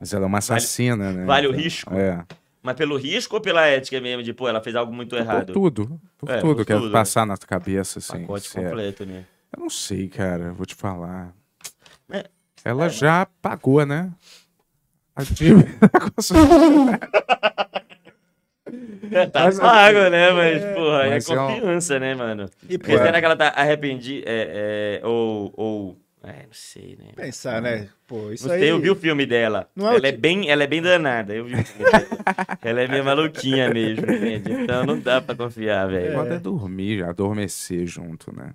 Mas ela é uma assassina, vale, né? Vale o risco. É. Mas pelo risco ou pela ética mesmo? De, pô, ela fez algo muito errado? Por tudo. Por é, tudo. Quero é tudo, passar né? na tua cabeça, assim. Pacote sério. completo, né? Eu não sei, cara. Vou te falar. É, ela é, já né? pagou, né? A dívida É, tá mas, assim, pago, né? Mas, é, porra, é mas é confiança, é um... né, mano? E, Porque é será que ela tá arrependida é, ou, ou é, não sei, né? Pensar, né? Pô, isso Gostei, aí... Eu vi o filme dela. Não é ela, é bem, ela é bem danada. Eu vi ela é meio maluquinha mesmo, entende? Então não dá pra confiar, velho. Pode é. até dormir, adormecer junto, né?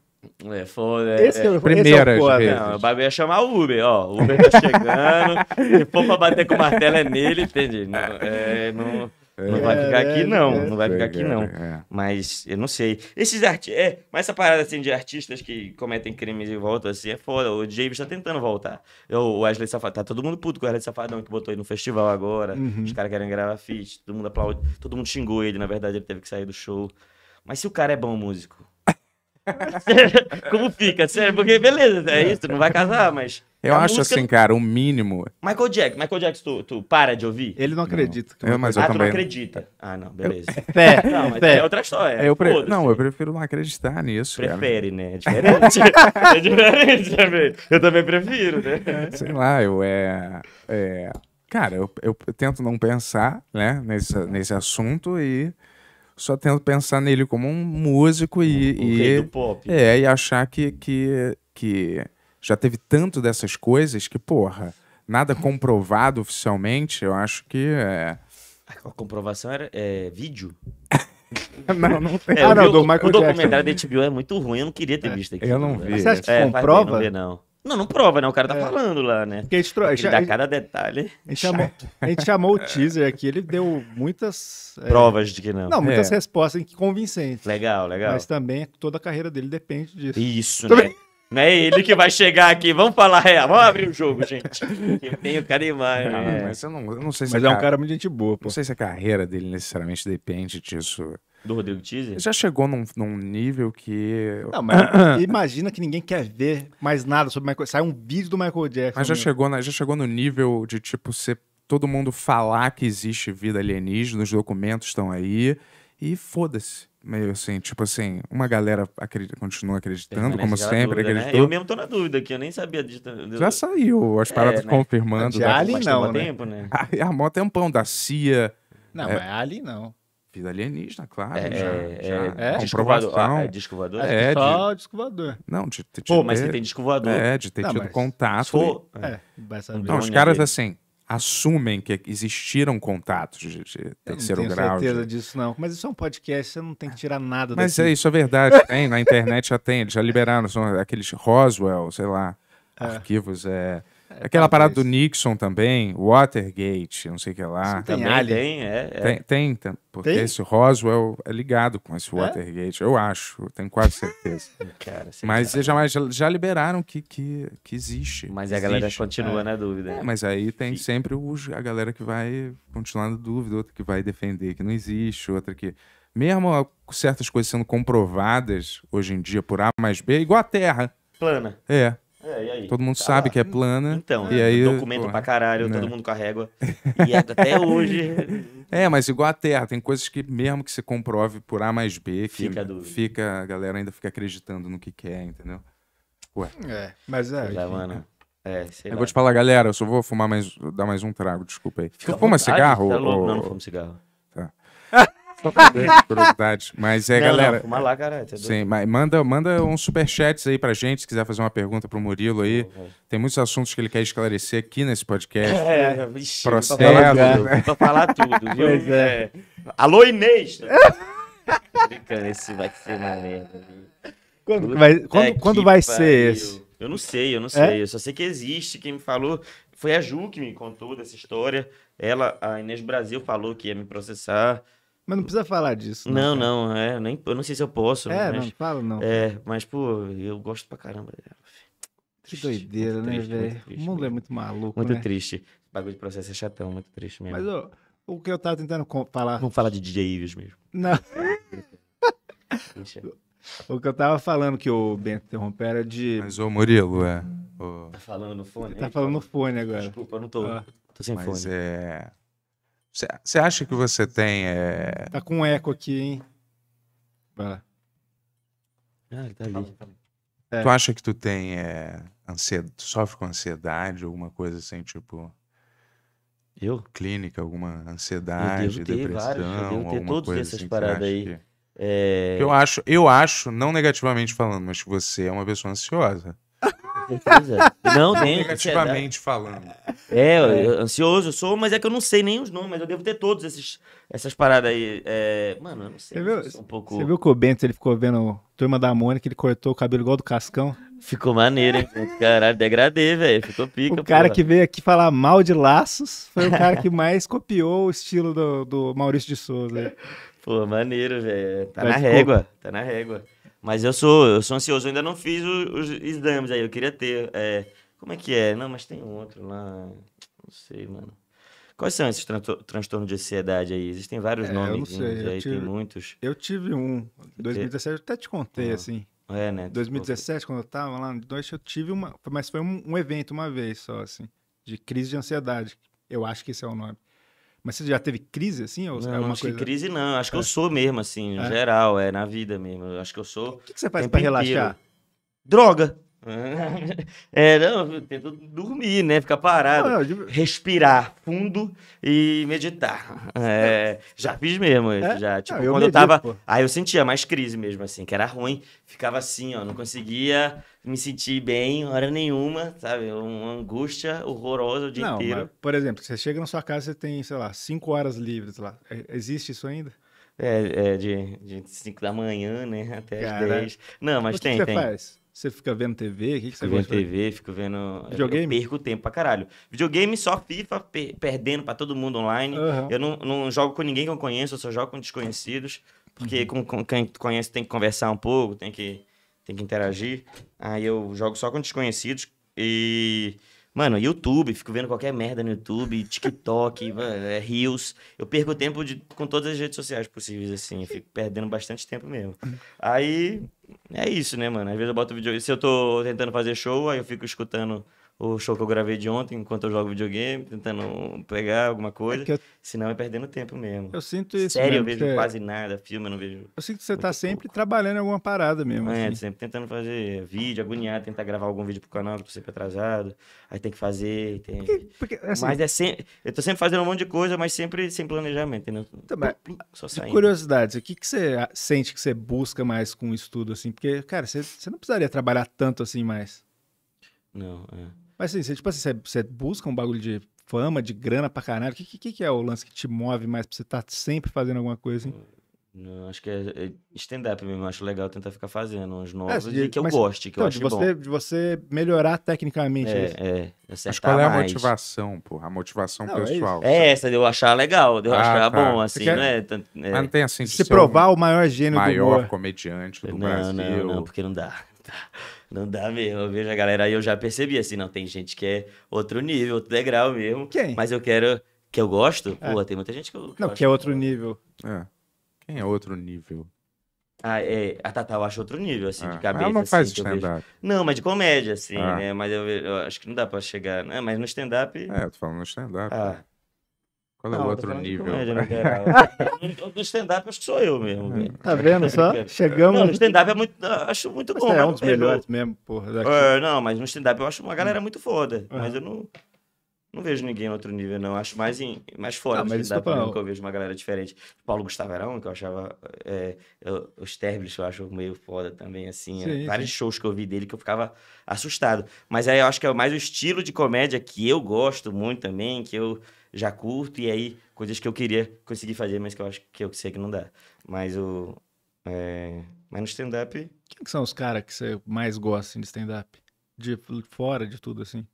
É, foda. É, esse, é, Primeira é o Não, o bagulho ia é chamar o Uber, ó. O Uber tá chegando. se for pra bater com o martelo, é nele, entende? Não, é, não... É, né? é. Não vai ficar aqui, não. Não vai ficar aqui, não. Mas eu não sei. Esses artistas. É, mas essa parada assim de artistas que cometem crimes e voltam assim é foda. O James tá tentando voltar. Eu, o Wesley Safadão. Tá todo mundo puto com o Wesley Safadão que botou ele no festival agora. Uhum. Os caras querem gravar feat. Todo mundo aplaude. Todo mundo xingou ele. Na verdade, ele teve que sair do show. Mas se o cara é bom músico, Como fica? Sério, porque beleza, é isso, não vai casar, mas. Eu a acho música... assim, cara, o mínimo. Michael Jackson, Michael Jackson, tu, tu para de ouvir? Ele não acredita. Não. É eu, mas eu ah, também. não acredita. Ah, não, beleza. Eu... É, não, mas é. é outra história. Eu pre... Não, eu prefiro não acreditar nisso. Prefere, cara. né? É diferente. é diferente também. Né, eu também prefiro, né? Sei lá, eu é. é... Cara, eu, eu tento não pensar, né, nesse, nesse assunto e só tento pensar nele como um músico e. e rei do pop. É, e achar que, que, que já teve tanto dessas coisas que, porra, nada comprovado oficialmente, eu acho que. É... A comprovação era é, vídeo? não, não tem. É, ah, não, o, do o documentário da HBO é muito ruim, eu não queria ter é, visto aqui. Eu não vi. você acha que é, comprova? não, não. Não, não prova, né? O cara tá é. falando lá, né? Porque a gente, a gente, dá cada detalhe. A gente, chamou, a gente chamou o teaser aqui, ele deu muitas. É, Provas é, de que não. Não, muitas é. respostas convincentes. Legal, legal. Mas também toda a carreira dele depende disso. Isso, também. né? Não é ele que vai chegar aqui. Vamos falar real. Vamos abrir o jogo, gente. Eu tenho cara demais. Não, né? mas eu não, eu não sei se. Mas é um cara muito gente boa, pô. Não sei se a carreira dele necessariamente depende disso. Do Rodrigo Tizzi? Já chegou num, num nível que. Não, mas imagina que ninguém quer ver mais nada sobre Michael Sai um vídeo do Michael Jackson. Mas já né? chegou, na, já chegou no nível de, tipo, ser todo mundo falar que existe vida alienígena, os documentos estão aí, e foda-se. Meio assim, tipo assim, uma galera acredita, continua acreditando, como sempre. Dúvida, né? Eu mesmo tô na dúvida aqui, eu nem sabia disso. Já saiu as é, paradas é, né? confirmando. De né? Alien não, né? Tempo, né? Há, ah, há mó tempão, da CIA. Não, é... mas Alien não. Fiz alienígena, claro. É, já, é, já. é, comprovação. Ah, é disco voador? É, é só de... disco voador. Não, de Pô, mas você tem disco voador. É, de ter não, tido contato. For... E... É, é. Não, os caras, assim, assumem que existiram contatos de, de terceiro grau. Não tenho certeza de... disso, não. Mas isso é um podcast, você não tem que tirar nada Mas daqui. é isso, é verdade. Tem, na internet já tem, eles já liberaram, são aqueles Roswell, sei lá, é. arquivos. É... É, Aquela talvez. parada do Nixon também, Watergate, não sei o que lá. Sim, também tem, tem, é, é. tem, tem, porque tem? esse Roswell é ligado com esse é? Watergate, é? eu acho, tenho quase certeza. cara, mas Já, já, liberaram que, que, que existe. Mas existe, a galera continua é. na dúvida. mas aí tem Sim. sempre os, a galera que vai continuar na dúvida, outra que vai defender que não existe, outra que mesmo certas coisas sendo comprovadas hoje em dia por A mais B, igual a Terra. Plana. É. É, todo mundo tá. sabe que é plana. Então, e é, aí, documento porra, pra caralho, né? todo mundo carrega. E até hoje. É, mas igual a Terra, tem coisas que, mesmo que se comprove por A mais B, fica, a fica a galera ainda fica acreditando no que quer, entendeu? Ué. É, mas é. Já, é, mano. É, eu lá. vou te falar, galera, eu só vou fumar mais, dar mais um trago, desculpa aí. Fica fuma vontade, cigarro? Tá ou... Não, não fumo cigarro. Só Mas é, não, galera. Não, lá, cara. Tá é sim, mas manda, manda uns superchats aí pra gente, se quiser fazer uma pergunta pro Murilo aí. Uhum. Tem muitos assuntos que ele quer esclarecer aqui nesse podcast. É, é vixi, processo. Pra falar, tudo, viu? Pois é. é. Alô, Inês! Brincando, esse vai ser uma merda. Quando, vai, quando, quando vai pariu. ser esse? Eu não sei, eu não sei. É? Eu só sei que existe. Quem me falou foi a Ju que me contou dessa história. Ela, a Inês Brasil, falou que ia me processar. Mas não precisa falar disso. Não, não, não é, nem, eu não sei se eu posso. É, mas, não falo não. É, mas, pô, eu gosto pra caramba dela. Que doideira, né, velho? O mundo é muito maluco, Muito né? triste. O bagulho de processo é chatão, muito triste mesmo. Mas ô, o que eu tava tentando falar... Vamos falar de DJ Ives mesmo. Não. o que eu tava falando que o Bento interrompeu era de... Mas o Murilo, é... Tá falando no fone? Tá falando no fone agora. Desculpa, eu não tô... Ah. Tô sem Mas fone. é... Você acha que você tem. É... Tá com um eco aqui, hein? Vai lá. Ah, ele tá ali. Tá tá é. Tu acha que tu tem. É, ansiedade, tu sofre com ansiedade, alguma coisa assim, tipo. Eu? Clínica, alguma ansiedade, eu devo ter depressão. Vários, eu devo ter todas essas assim, paradas aí. Que... É... Eu, acho, eu acho, não negativamente falando, mas que você é uma pessoa ansiosa certeza. Não, tem. Negativamente falando. É, é, eu, ansioso eu sou, mas é que eu não sei nem os nomes, mas eu devo ter todos esses, essas paradas aí. É... Mano, eu não sei. Você viu, um pouco... você viu que o Bento, ele ficou vendo Turma da Mônica, ele cortou o cabelo igual do Cascão? Ficou maneiro, hein? Caralho, degradê, velho. Ficou pica. O cara que veio aqui falar mal de laços foi o cara que mais copiou o estilo do, do Maurício de Souza. Pô, maneiro, velho. Tá Mas na ficou... régua, tá na régua. Mas eu sou, eu sou ansioso, eu ainda não fiz os, os exames aí, eu queria ter. É, como é que é? Não, mas tem outro lá. Não sei, mano. Quais são esses tran transtornos de ansiedade aí? Existem vários é, nomes eu não sei. Eu aí, tive, tem muitos. Eu tive um. Em 2017 eu até te contei, ah, assim. É, né? 2017, quando eu tava lá no noite, eu tive uma. Mas foi um, um evento uma vez só, assim, de crise de ansiedade. Eu acho que esse é o nome. Mas você já teve crise, assim? Ou é não, acho coisa... que crise não. Acho que é. eu sou mesmo, assim, no é. geral, é, na vida mesmo. Acho que eu sou. O que, que você faz pra relaxar? Droga! É, não, tento dormir, né? Ficar parado. Não, eu... Respirar fundo e meditar. É, é, já fiz mesmo. É? Já, tipo, eu quando medito, eu tava. Pô. Aí eu sentia mais crise mesmo, assim, que era ruim. Ficava assim, ó, não conseguia me sentir bem hora nenhuma, sabe? Uma angústia horrorosa o dia inteiro. Mas, por exemplo, você chega na sua casa e tem, sei lá, cinco horas livres lá. É, existe isso ainda? É, é de 5 da manhã, né? Até Cara, as 10. Não, mas tipo, tem, que você tem. Faz? Você fica vendo TV? O que, que você vê? Vendo TV, fico vendo. Videogame? Eu perco tempo pra caralho. Videogame só FIFA, per perdendo pra todo mundo online. Uhum. Eu não, não jogo com ninguém que eu conheço, eu só jogo com desconhecidos. Porque uhum. com, com quem conhece tem que conversar um pouco, tem que, tem que interagir. Aí eu jogo só com desconhecidos. E. Mano, YouTube, fico vendo qualquer merda no YouTube, TikTok, é Reels. Eu perco tempo de, com todas as redes sociais possíveis, assim. Eu fico perdendo bastante tempo mesmo. Aí é isso, né, mano? Às vezes eu boto vídeo. Se eu tô tentando fazer show, aí eu fico escutando o show que eu gravei de ontem, enquanto eu jogo videogame, tentando pegar alguma coisa. É eu... Senão é perdendo tempo mesmo. Eu sinto isso. Sério, eu vejo é quase nada, filme, eu não vejo. Eu sinto que você tá sempre pouco. trabalhando em alguma parada mesmo. É, assim. sempre tentando fazer vídeo, agoniado, tentar gravar algum vídeo pro canal, tô sempre é atrasado. Aí tem que fazer. Tem... Porque, porque, assim... Mas é sempre. Eu tô sempre fazendo um monte de coisa, mas sempre sem planejamento, entendeu? Também. Tá, só saindo. De curiosidades, o que, que você sente que você busca mais com o estudo, assim? Porque, cara, você, você não precisaria trabalhar tanto assim mais. Não, é. Mas assim, você, tipo assim, você, busca um bagulho de fama, de grana pra caralho. O que, que, que é o lance que te move mais pra você estar tá sempre fazendo alguma coisa, hein? Não, acho que é, é stand-up mesmo. Acho legal tentar ficar fazendo uns novos é, que eu mas, goste, que então, eu acho de você, bom. De você melhorar tecnicamente. É, isso. é. qual é a mais. motivação, porra? A motivação não, é pessoal. É, é, essa de eu achar legal, de eu ah, achar tá. bom, assim, né? É. Mas não tem assim... Se provar o maior gênio maior do Maior comediante do não, Brasil. Não, não, porque não dá. Tá. Não dá mesmo. Eu vejo a galera aí, eu já percebi assim, não, tem gente que é outro nível, outro degrau mesmo. Quem? Mas eu quero. Que eu gosto? É. Pô, tem muita gente que eu. não, que é outro que... nível. É. Quem é outro nível? Ah, é, a Tatá eu acho outro nível, assim, é. de cabeça. Ela não assim, faz stand-up. Não, mas de comédia, assim, ah. né? Mas eu, eu, acho que não dá pra chegar. Né? Mas no stand-up. É, eu tô falando no stand-up. Ah. Né? Qual é o outro nível? No stand-up acho que sou eu mesmo. É. Tá vendo só? Chegamos. Não, no stand-up é muito, acho muito bom. É um dos é melhores eu... mesmo, porra. É, não, mas no stand-up eu acho uma galera hum. muito foda. Uhum. Mas eu não, não vejo ninguém no outro nível, não. Acho mais, em, mais fora ah, do stand-up que eu vejo uma galera diferente. Paulo Gustavo era um que eu achava. É, eu, os Terbles eu acho meio foda também, assim. Sim, vários shows que eu vi dele que eu ficava assustado. Mas aí eu acho que é mais o estilo de comédia que eu gosto muito também, que eu já curto, e aí coisas que eu queria conseguir fazer, mas que eu acho que eu sei que não dá. Mas o. É... Mas no stand-up. Quem que são os caras que você mais gosta assim, de stand-up? De fora de tudo, assim?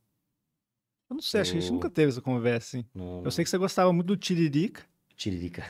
Eu não sei, acho que a gente nunca teve essa conversa, assim. Não, não. Eu sei que você gostava muito do Tiririca. Tiririca.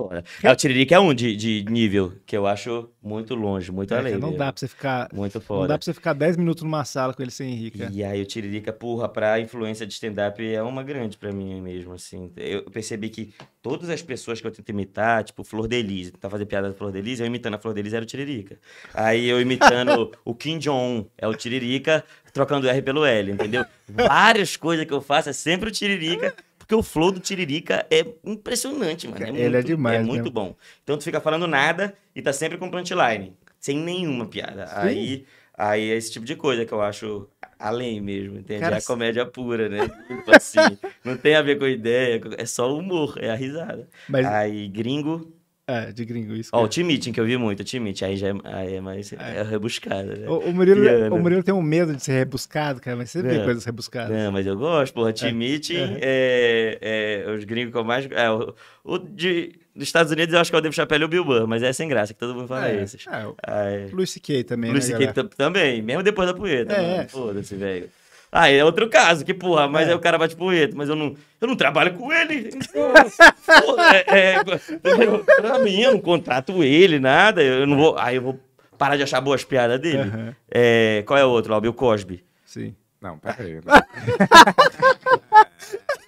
Fora. É, é o Tiririca é um de, de nível que eu acho muito longe, muito é, além. Não dá pra você ficar. Muito fora. Não dá pra você ficar 10 minutos numa sala com ele sem rica. É. E aí o Tiririca, porra, pra influência de stand-up é uma grande pra mim mesmo, assim. Eu percebi que todas as pessoas que eu tento imitar, tipo, Flor Delise, tentar tá fazer piada da Flor Delise, eu imitando a Flor Delise era o Tiririca. Aí eu imitando o Kim Jong-un, é o Tiririca, trocando R pelo L, entendeu? Várias coisas que eu faço é sempre o Tiririca. Porque o flow do Tiririca é impressionante, mano. É Ele é muito, é demais. É né? muito né? bom. Então tu fica falando nada e tá sempre com punchline. Sem nenhuma piada. Sim. Aí. Aí é esse tipo de coisa que eu acho além mesmo, entende? Cara, é a comédia pura, né? tipo assim, não tem a ver com ideia, é só humor, é a risada. Mas... Aí, gringo, é, de gringo, isso. Ó, oh, o é. Team Meeting, que eu vi muito, o Team Meeting, aí já é, aí é mais é. é rebuscado, né? O, o Murilo, é, o Murilo tem um medo de ser rebuscado, cara, mas você vê coisas rebuscadas. Não, mas eu gosto, porra, Team é. Meeting, é. os gringos que eu mais... É, o, o de dos Estados Unidos eu acho que eu devo chapéu o Bill Burr, mas é sem graça, que todo mundo fala é, esses. É, o... Luiz C.K. também, Luiz né, C.K. também, mesmo depois da punheta. É, é. Foda-se, velho. Aí ah, é outro caso, que porra, mas é. aí o cara bate punheta, mas eu não, eu não trabalho com ele. Então, porra, é, é, eu, pra mim, eu não contrato ele, nada. Eu não vou. Aí eu vou parar de achar boas piadas dele. Uhum. É, qual é o outro lá? O Bill Cosby. Sim. Não, peraí.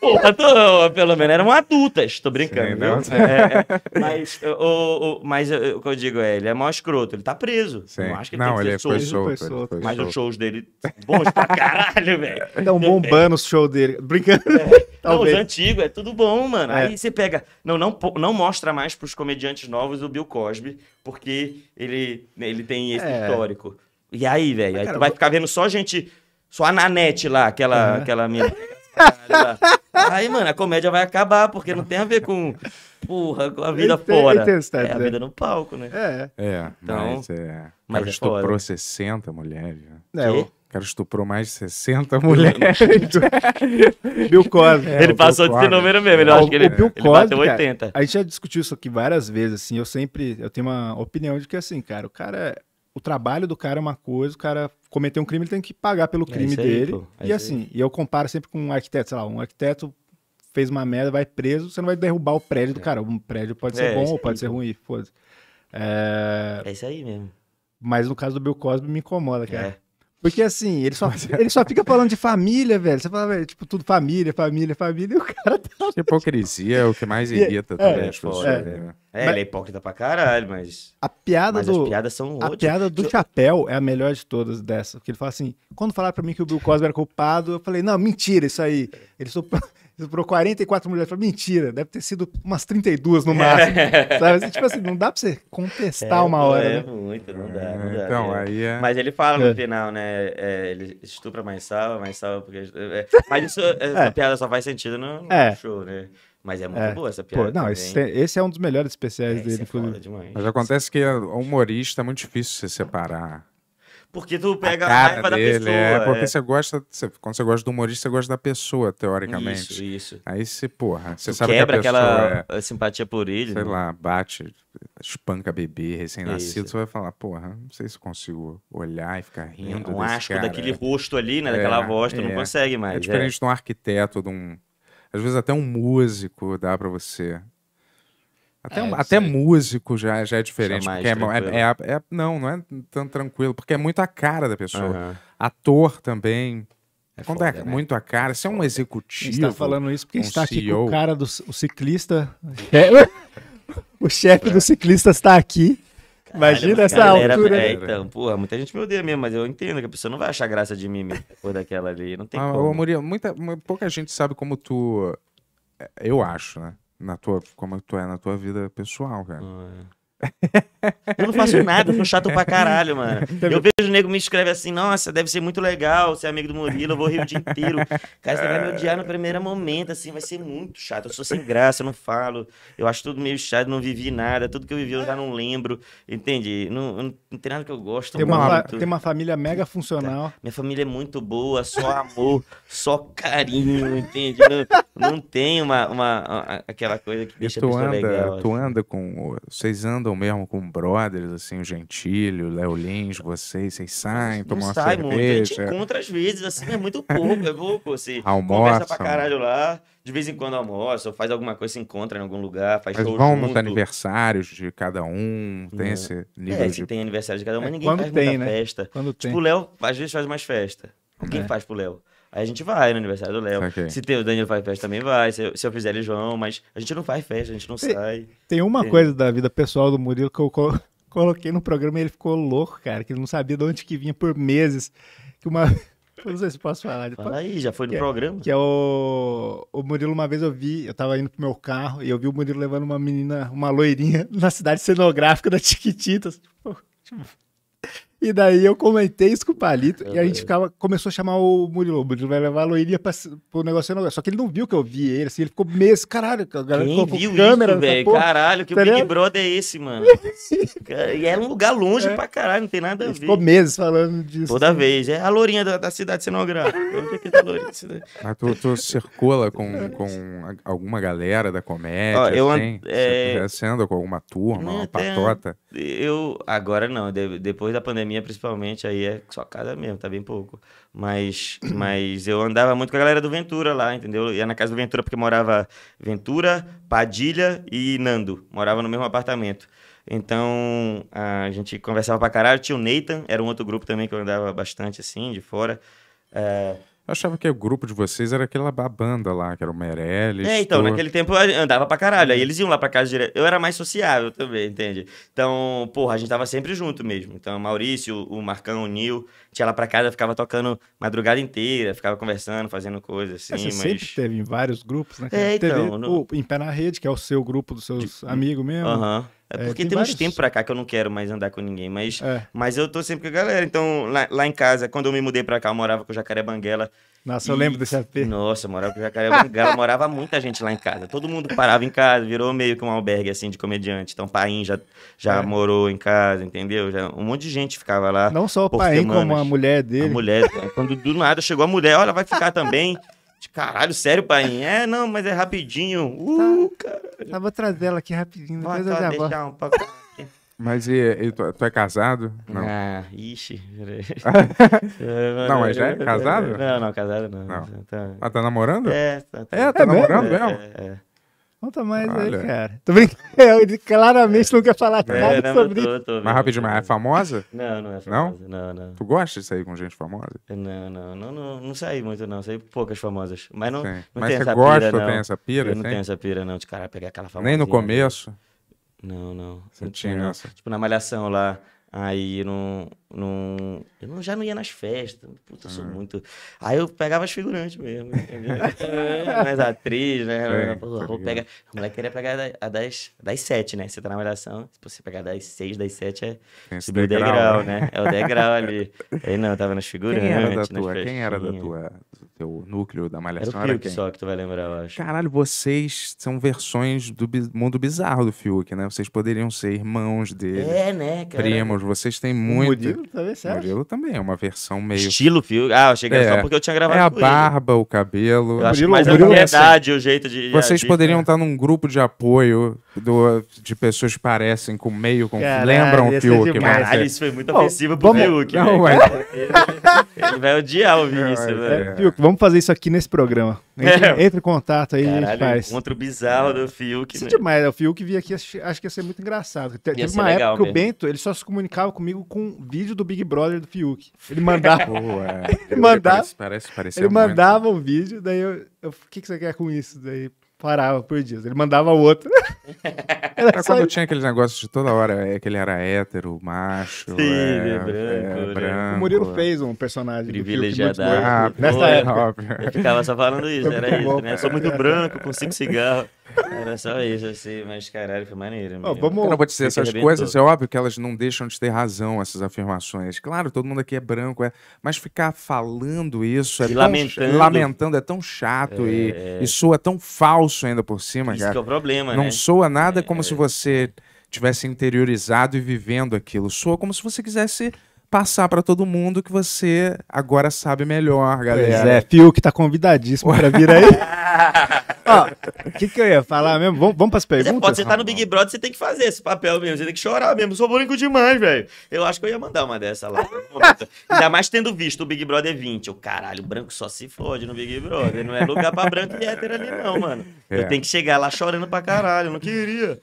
Porra, tô, pelo menos eram adultas, tô brincando. Sim, não, é, é, mas o, o, mas é, o que eu digo é, ele é mó escroto, ele tá preso. Sim. Não acho que ele tem que ele ser solto. solto. Mas solto. os shows dele bons pra caralho, velho. Estão é bombando os shows dele, brincando. É. Não, os antigos, é tudo bom, mano. Aí você pega, não, não, não mostra mais pros comediantes novos o Bill Cosby, porque ele, né, ele tem esse histórico. E aí, velho, aí tu vai ficar vendo só gente, só a Nanete lá, aquela, aquela minha... Aí, mano, a comédia vai acabar, porque não tem a ver com, porra, com a vida tem, fora. Tem é a né? vida no palco, né? É. É, então, mas é... O cara é estuprou foda. 60 mulheres. É, o cara estuprou mais de 60 mulheres. Bill Cosby. É, ele passou Bill de número mesmo, ele, é, acho que ele, Bill bateu 80. Cara, a gente já discutiu isso aqui várias vezes, assim, eu sempre, eu tenho uma opinião de que, assim, cara, o cara, o trabalho do cara é uma coisa, o cara cometer um crime, ele tem que pagar pelo é crime é aí, dele. é e assim, e eu comparo sempre com um arquiteto, sei lá, um arquiteto fez uma merda, vai preso, você não vai derrubar o prédio do é. cara. Um prédio pode ser é, bom ou pode aí, ser ruim, foda-se. É... isso aí mesmo. Mas no caso do Bill Cosby me incomoda, cara. Porque assim, ele só, é. ele só fica falando de família, velho. Você fala, velho, tipo, tudo família, família, família, e o cara tá. Hipocrisia é o que mais é, irrita é, também é, as tipo, pessoas. É, né? é, ele é hipócrita pra caralho, mas. A piada mas do. As piadas são outras. A piada do chapéu é a melhor de todas dessa. Porque ele fala assim: quando falaram pra mim que o Bill Cosby era culpado, eu falei, não, mentira, isso aí. Ele sou Procurou 44 mulheres. Falei, mentira, deve ter sido umas 32 no máximo. É. Sabe? Assim, tipo assim, não dá pra você contestar é, uma hora. É né? muito, não dá. É, não dá então, né? aí é... Mas ele fala no é. final, né? É, ele estupra mais salva, mais salva. Porque... Mas isso, a piada só faz sentido no, no show, né? Mas é muito é. boa essa piada. Pô, não, esse, esse, é um dos melhores especiais é, dele, Mas acontece que o humorista é muito difícil se separar porque tu pega a, cara a raiva dele, da é, pessoa. É, porque é. você gosta. Você, quando você gosta do humorista, você gosta da pessoa, teoricamente. Isso, isso. Aí você, porra, você tu sabe quebra que a pessoa aquela é, simpatia por ele. Sei né? lá, bate, espanca bebê recém-nascido, você vai falar, porra, não sei se consigo olhar e ficar rindo. É um asco cara. daquele rosto ali, né? Daquela é, voz, tu não é. consegue mais. É diferente de um arquiteto, de um. Às vezes até um músico dá para você até, é, até músico já, já é diferente. Já é, é, é, é não, não é tão tranquilo, porque é muito a cara da pessoa. Uhum. Ator também. É Quando foda, é né? muito a cara, se é um tá executivo. Você está falando isso porque um está aqui CEO. com o cara do o ciclista. o chefe do ciclista está aqui. Caralho, Imagina essa galera, altura. É, então, porra, muita gente me odeia mesmo, mas eu entendo que a pessoa não vai achar graça de mim por daquela ali. Não tem ah, como. Ô, Murilo, muita, pouca gente sabe como tu. É, eu acho, né? na tua, como é tu é na tua vida pessoal, cara. Ah, é. Eu não faço nada, eu sou chato pra caralho, mano. Eu vejo o nego me escreve assim, nossa, deve ser muito legal ser amigo do Murilo, eu vou rir o dia inteiro. Cara, você vai me odiar no primeiro momento, assim, vai ser muito chato. Eu sou sem graça, eu não falo, eu acho tudo meio chato, não vivi nada, tudo que eu vivi eu já não lembro, entende? Não, não, não tem nada que eu gosto tem uma, Tem uma família mega funcional. Minha família é muito boa, só amor, só carinho, entende? Não, não tem uma, uma, uma, aquela coisa que deixa e tu a anda, legal. Tu assim. anda com... Vocês andam andam mesmo com brothers, assim, o Gentilho, Léo Lins, vocês, vocês saem, tomam uma sai cerveja. Muito. A gente encontra às vezes, assim, é muito pouco, é pouco, assim. Almoça. Conversa pra caralho lá, de vez em quando almoça, ou faz alguma coisa, se encontra em algum lugar, faz show vão junto. nos aniversários de cada um, tem hum. é. esse nível é, de... tem aniversário de cada um, mas é, ninguém quando faz tem, muita né? festa. Quando tipo, tem. Tipo, o Léo às vezes faz mais festa. Quem é. faz pro Léo? Aí a gente vai no aniversário do Léo. Okay. Se tem o Daniel faz festa, também vai. Se eu, se eu fizer ele, João, mas a gente não faz festa, a gente não tem, sai. Tem uma tem... coisa da vida pessoal do Murilo que eu coloquei no programa e ele ficou louco, cara, que ele não sabia de onde que vinha por meses. Que uma. não sei se posso falar. Fala aí, já foi no que é- programa. que é o... o Murilo, uma vez eu vi, eu tava indo pro meu carro e eu vi o Murilo levando uma menina, uma loirinha, na cidade cenográfica da Tiquititas. Tipo, tipo e daí eu comentei isso com o Palito é, e a gente ficava, começou a chamar o Murilo. O Murilo vai levar a Loirinha pra, pro negócio. Só que ele não viu que eu vi ele, assim, ele ficou meses. Caralho, a galera Quem ficou viu câmera. velho? Caralho, que tá o Big Brother é esse, mano? e era é um lugar longe é. pra caralho, não tem nada a ele ver. Ficou meses falando disso. Toda assim. vez. É a Lourinha da, da cidade cenográfica. É tá Mas tu, tu circula com, com alguma galera da comédia? Ó, eu assim? É... Você com alguma turma, uma patota? Eu, agora não, depois da pandemia pandemia, principalmente, aí é só casa mesmo, tá bem pouco. Mas, mas eu andava muito com a galera do Ventura lá, entendeu? Ia na casa do Ventura porque morava Ventura, Padilha e Nando. Morava no mesmo apartamento. Então, a gente conversava pra caralho. Tinha o Nathan, era um outro grupo também que eu andava bastante, assim, de fora. É... Eu achava que o grupo de vocês era aquela banda lá, que era o Meirelles. É, então, naquele tempo eu andava pra caralho. Aí uhum. eles iam lá pra casa direto. Eu era mais sociável também, entende? Então, porra, a gente tava sempre junto mesmo. Então, Maurício, o Marcão, o Nil, tinha lá pra casa, ficava tocando madrugada inteira, ficava conversando, fazendo coisas assim. É, você mas... sempre teve em vários grupos, né? É, então. Teve, no... o, em Pé na Rede, que é o seu grupo dos seus de... amigos mesmo. Aham. É, é porque é, tem, tem vários... uns tempos pra cá que eu não quero mais andar com ninguém, mas, é. mas eu tô sempre com a galera. Então, lá, lá em casa, quando eu me mudei pra cá, eu morava com o Jacaré Banguela. Nossa, e... eu lembro desse AP. Nossa, eu morava com o Jacaré Banguela, morava muita gente lá em casa. Todo mundo parava em casa, virou meio que um albergue, assim, de comediante. Então, o Paim já, já é. morou em casa, entendeu? Já, um monte de gente ficava lá. Não só o Paim, semanas. como a mulher dele. A mulher, é, quando do nada chegou a mulher, olha, vai ficar também. Caralho, sério, pai? É, não, mas é rapidinho. Uh, tá. cara. Tá, vou trazer ela aqui rapidinho. Vou tá, deixar um pacote. Mas e, e tu, tu, é casado? Não. Ah, ixi. não, mas já é casado? Não, não, casado não. não. Tá... Ah, tá namorando? É, tá, tá. É, tá é namorando mesmo? é. é. Conta mais Olha. aí, cara. Tô brincando. Ele claramente é. não quer falar é, nada não, sobre isso. Mas rapidinho, mas é famosa? Não, não é famosa. Não? Não, não. Tu gosta de sair com gente famosa? Não, não. Não, não, não saí muito, não. Saí poucas famosas. Mas não, não mas tem essa gosta, pira, não. tem essa pira? Eu não tem? tenho essa pira, não. De cara, pegar aquela famosa. Nem no começo? Não, não. Você não tinha essa? Tipo, na malhação lá. Aí não num... Eu não, já não ia nas festas. Puta, eu sou uhum. muito. Aí eu pegava as figurantes mesmo. É, Mas atriz, né? É, Pô, tá pega... O moleque queria pegar a das, das sete, né? Você tá na malhação, se você pegar das seis, das sete é Tem tipo esse degrau, degrau, né? né? É o degrau ali. Aí não, eu tava nas figurantes. Quem era da tua? Quem era da tua? Do teu núcleo da malhação? Era o Fiuk só que tu vai lembrar, eu acho. Caralho, vocês são versões do mundo bizarro do Fiuk, né? Vocês poderiam ser irmãos dele. É, né, cara? Primos, vocês têm muito. Murilo também, Murilo também, é uma versão meio. Estilo, viu? Ah, eu cheguei é, só porque eu tinha gravado. É a barba, ele. o cabelo. Eu Murilo, acho que mais a verdade, é assim. o jeito de. Vocês agir, poderiam né? estar num grupo de apoio do, de pessoas que parecem com meio, com, Caralho, lembram o Fiuk. Demais, Caralho, isso foi muito ofensivo pro Fiuk. Não, né? Ele vai odiar o Vinícius. É, Fiuk, vamos fazer isso aqui nesse programa. Né? Entre, é. entre em contato aí, Caralho, faz. encontro bizarro é. do Fiuk. Isso né? demais. O Fiuk vinha aqui, acho, acho que ia ser muito engraçado. teve uma época que mesmo. o Bento, ele só se comunicava comigo com vídeo do Big Brother do Fiuk. Ele mandava. Pô, é. ele mandava, parece, parece, parece ele um mandava o um vídeo, daí eu, eu, o que, que você quer com isso? Daí, parava por dias. Ele mandava outro. Era, era quando tinha aqueles negócios de toda hora, é que ele era hétero, macho. Sim, é, é, branco, é, né? branco, O Murilo fez um personagem é privilegiado. Ah, nessa época. Eu ficava só falando isso, era isso, né? Eu sou muito branco, consigo cigarro era só isso, assim, mas caralho, foi maneiro. Ó, vamos... Cara, vou dizer, essas coisas, é óbvio que elas não deixam de ter razão, essas afirmações. Claro, todo mundo aqui é branco, é... mas ficar falando isso, é tão... lamentando. lamentando. é tão chato é, e... É... e soa tão falso ainda por cima, Isso cara. que é o problema, Não né? soa nada é, como se é. você tivesse interiorizado e vivendo aquilo. Soa como se você quisesse passar para todo mundo que você agora sabe melhor, galera. Pois é, Fio que tá convidadíssimo para vir aí. Ó, o que, que eu ia falar mesmo? Vamos, vamos pras é perguntas? Você pode, você tá no Big Brother, você tem que fazer esse papel mesmo, você tem que chorar mesmo, sou bonito demais, velho. Eu acho que eu ia mandar uma dessa lá. Ainda mais tendo visto o Big Brother 20, o caralho, branco só se fode no Big Brother, não é lugar pra branco e hétero ali não, mano. Eu é. tenho que chegar lá chorando pra caralho, eu não queria.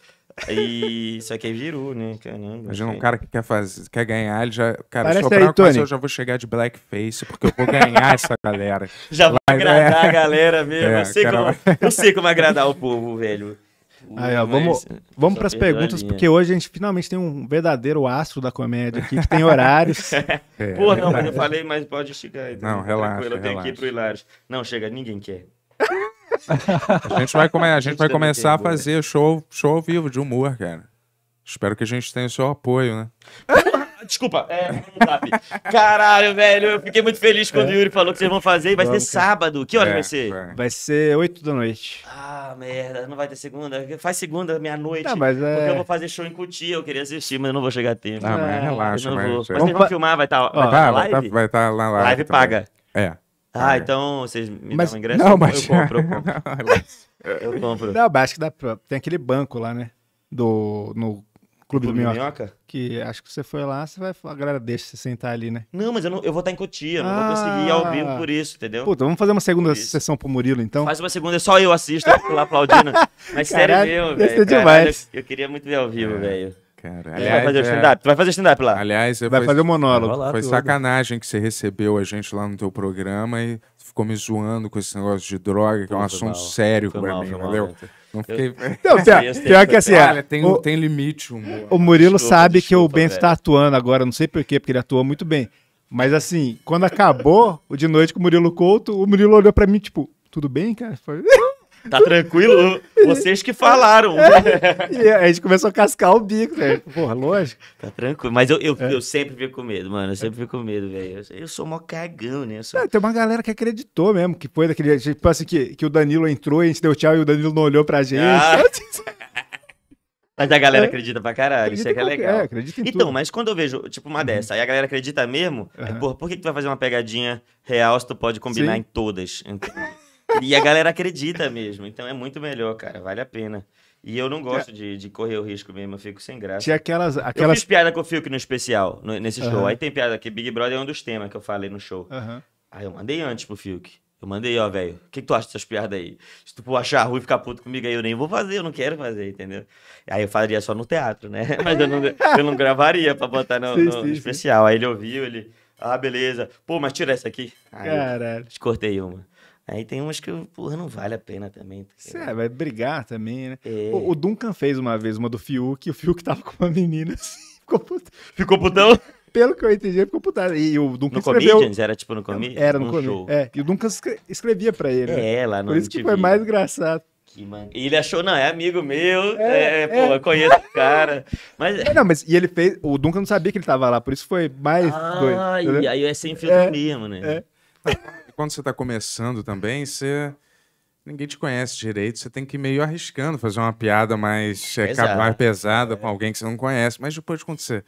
Aí, isso aqui virou, é né? Caramba. Imagina é um cara que quer, fazer, quer ganhar, ele já. Cara, Parece se eu aí, branco, mas eu já vou chegar de blackface, porque eu vou ganhar essa galera. Já vou agradar é... a galera mesmo. É, eu, sei cara... como, eu sei como agradar o povo, velho. Aí, ó, vamos vamos para as perguntas, porque hoje a gente finalmente tem um verdadeiro astro da comédia aqui, que tem horários. é, Pô, não, é. mas eu falei, mas pode chegar. Não, relaxa. Eu tenho relaxa. aqui pro Hilários. Não, chega, ninguém quer. A gente vai, come... a gente vai começar a é fazer show, show ao vivo de humor, cara. Espero que a gente tenha o seu apoio, né? Ah, desculpa, é, Caralho, velho, eu fiquei muito feliz quando é. o Yuri falou que vocês vão fazer vai Vamos, ser sábado. Que hora é, vai ser? É. Vai ser 8 da noite. Ah, merda, não vai ter segunda. Faz segunda, meia-noite. Tá, é... Porque eu vou fazer show em Cutia, eu queria assistir, mas eu não vou chegar a tempo. Ah, mas é, relaxa, eu não mas... Vou. Mas vocês vão filmar, vai estar tá, tá, tá vai tá, live? Vai estar tá, lá, live. Live paga. É. Ah, então vocês me mas, dão um ingresso? Não, mas... Eu compro, é eu compro. Não, mas acho que dá pra... tem aquele banco lá, né? Do... No Clube, Clube do Minhoca. Minhoca. Que acho que você foi lá, você vai a galera deixa você sentar ali, né? Não, mas eu, não, eu vou estar em Cotia, não vou conseguir ir ao ah. vivo por isso, entendeu? Puta, vamos fazer uma segunda sessão pro Murilo, então? Faz uma segunda, só eu assisto, eu fico lá aplaudindo. mas Caralho, sério mesmo, velho. eu, eu, queria muito ver ao vivo, é. velho. Cara, aliás, vai fazer é... stand-up. Tu vai fazer stand-up lá. Aliás, vai foi... fazer o monólogo. Lá, foi tudo. sacanagem que você recebeu a gente lá no teu programa e ficou me zoando com esse negócio de droga, que é um assunto mal. sério foi pra mal, mim, valeu? Mal, não fiquei. Eu... Não, pior, pior que assim, Olha, tem, o, tem limite. Humor. O Murilo desculpa, sabe desculpa, que o Bento está tá atuando agora, não sei porquê, porque ele atua muito bem. Mas assim, quando acabou o de noite com o Murilo Couto, o Murilo olhou pra mim, tipo, tudo bem, cara? Foi. Tá tranquilo? Vocês que falaram. É, e é, a gente começou a cascar o bico, velho. Porra, lógico. Tá tranquilo. Mas eu, eu, é. eu sempre fico com medo, mano. Eu sempre fico com medo, velho. Eu, eu, sou mó cagão, né? Sou... É, tem uma galera que acreditou mesmo, que foi daquele. Tipo assim, que, que o Danilo entrou e a gente deu tchau e o Danilo não olhou pra gente. Ah. Assim, mas a galera é. acredita pra caralho, acredita isso é que é legal. É, acredita em então, tudo. mas quando eu vejo, tipo, uma uhum. dessa, aí a galera acredita mesmo, uhum. é, porra, por que, que tu vai fazer uma pegadinha real se tu pode combinar Sim. em todas? Então, e a galera acredita mesmo. Então é muito melhor, cara. Vale a pena. E eu não gosto de, de correr o risco mesmo, eu fico sem graça. Tinha aquelas, aquelas... Eu fiz piada com o Fiuk no especial, no, nesse show. Uhum. Aí tem piada que Big Brother é um dos temas que eu falei no show. Uhum. Aí eu mandei antes pro Fiuk. Eu mandei, ó, velho, o que, que, tu acha dessas piadas aí? Se tu achar ruim e ficar puto comigo aí, eu nem vou fazer, eu não quero fazer, entendeu? Aí eu faria só no teatro, né? Mas eu não, eu não gravaria pra botar no, sim, no sim, especial. Sim. Aí ele ouviu, ele, ah, beleza. Pô, mas tira essa aqui. Aí Caralho. Te cortei uma. Aí tem umas que, porra, não vale a pena também. Porque... Tá é, vai brigar também, né? É. O, o, Duncan fez uma vez uma do Fiuk, e o Fiuk tava com uma menina assim, ficou putão. Ficou putão? Pelo que eu entendi, ficou putado. E o Duncan no escreveu... Comedians? Era tipo no Comedians? Era no um Comedians, é. E o Duncan escrevia pra ele. Né? É, lá no Por isso que foi mais engraçado. Que E ele achou, não, é amigo meu, é, é, é pô, eu conheço o cara. Mas... É, não, mas e ele fez, o Duncan não sabia que ele tava lá, por isso foi mais ah, doido. e aí é sem filtro é, mesmo, né? É quando você está começando também, você ninguém te conhece direito, você tem que ir meio arriscando, fazer uma piada mais, é, mais pesada é. com alguém que você não conhece. Mas depois, quando você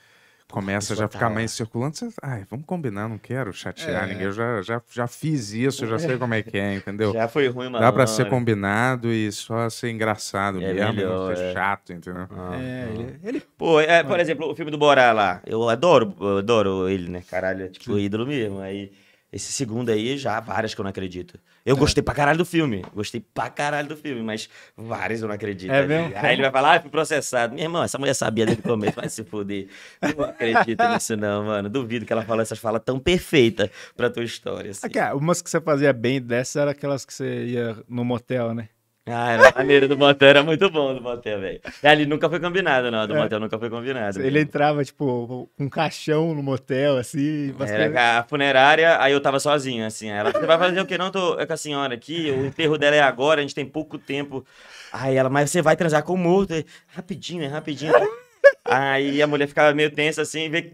começa já a ficar mais circulando, você. Ai, vamos combinar, não quero chatear é. ninguém. Eu já, já, já fiz isso, eu já é. sei como é que é, entendeu? Já foi ruim, mano. Dá pra ser combinado e só ser engraçado é mesmo, melhor, não ser é. chato, entendeu? Ah, é, Ele, ele, Pô, é, por exemplo, o filme do Borá lá. Eu adoro, eu adoro ele, né? Caralho, é tipo ídolo mesmo. Aí. Esse segundo aí, já há várias que eu não acredito. Eu é. gostei pra caralho do filme. Gostei pra caralho do filme, mas várias eu não acredito. É mesmo? Aí ele vai falar, ah, fui processado. Meu irmão, essa mulher sabia desde o começo, vai se fuder. Não acredito nisso não, mano. Duvido que ela falou essas falas tão perfeitas pra tua história. Assim. Ah, umas que você fazia bem dessas eram aquelas que você ia no motel, né? Ah, era maneiro do Motel, era muito bom do Motel, velho. É, ali nunca foi combinado, não. Do é. Motel nunca foi combinado. Ele mesmo. entrava, tipo, com um caixão no motel, assim. Era a funerária, aí eu tava sozinho, assim. Ela, você vai fazer o quê? Não, tô com a senhora aqui, o enterro dela é agora, a gente tem pouco tempo. Aí ela, mas você vai transar com o morto? Aí, rapidinho, é rapidinho. aí a mulher ficava meio tensa, assim, ver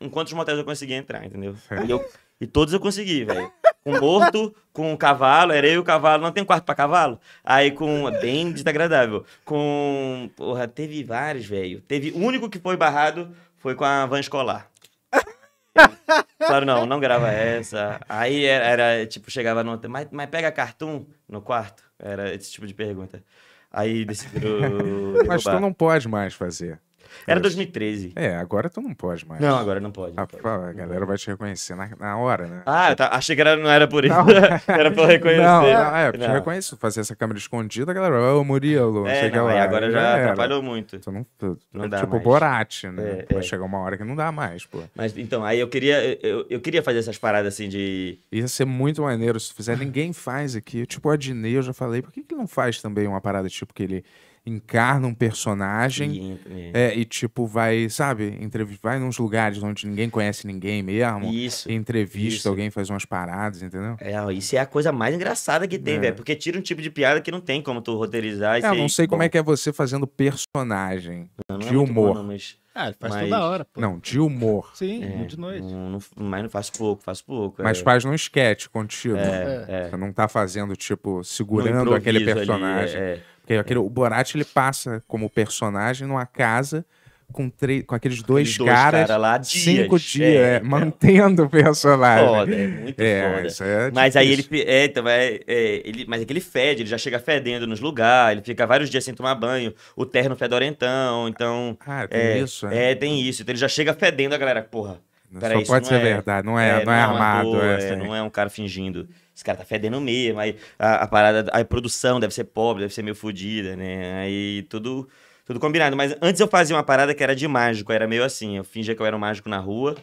em quantos motéis eu conseguia entrar, entendeu? E, eu, e todos eu consegui, velho com morto, com cavalo, era eu e o cavalo, não tem quarto pra cavalo? Aí com. Bem desagradável. Com. Porra, teve vários, velho. Teve. O único que foi barrado foi com a van escolar. Claro, não, não grava essa. Aí era, era tipo, chegava no. Mas, mas pega cartoon no quarto? Era esse tipo de pergunta. Aí decidiu. Mas tu não pode mais fazer. Era 2013. É, agora tu não pode mais. Não, agora não pode. Não ah, pode. a galera vai te reconhecer na, na hora, né? Ah, eu tá- achei que era, não era por isso. era pra eu reconhecer. Não, não, é, eu te reconheço. Fazer essa câmera escondida, a galera, vai, ô Murilo, É, não, lá. agora já era. atrapalhou muito. Tu não, tu- Não dá tipo mais. Borat, né? É, vai é. chegar uma hora que não dá mais, pô. Mas então, aí eu queria, eu, eu queria fazer essas paradas assim de. Ia ser muito maneiro se tu fizer. Ninguém faz aqui. Tipo, o Adnei, eu já falei. Por que, que não faz também uma parada tipo que ele encarna um personagem e, é. é, e tipo vai, sabe, vai nos lugares onde ninguém conhece ninguém mesmo. Isso. Entrevista, isso. alguém faz umas paradas, entendeu? É, isso é a coisa mais engraçada que tem, é. velho. Porque tira um tipo de piada que não tem como tu roteirizar. Isso é, não sei como é que é você fazendo personagem não, não é de humor. Bom, não, mas... Ah, faz mas... toda hora. Pô. Não, de humor. Sim, é, de noite. Não, não, mas não faço pouco, é. faz pouco. Mas é. faz num sketch contigo. É, é. Você não tá fazendo, tipo, segurando aquele personagem. Ali, aquele, o Borat ele passa como personagem numa casa com, tre... com aqueles dois aqueles caras. Dois lá, dias, cinco dias, é, então. é, mantendo o personagem. Foda, é muito é, foda. É mas aí ele. É, então, é, é, ele mas é que ele fede, ele já chega fedendo nos lugares, ele fica vários dias sem tomar banho, o terno fedorentão, então. Ah, tem isso? Né? É, tem isso. Então ele já chega fedendo a galera, porra. Peraí, Só pode ser verdade, não é, não é, não armado. é, Não é um cara fingindo esse cara tá fedendo mesmo, aí a, a parada, a produção deve ser pobre, deve ser meio fodida, né? Aí tudo, tudo combinado. Mas antes eu fazia uma parada que era de mágico, era meio assim, eu fingia que eu era um mágico na rua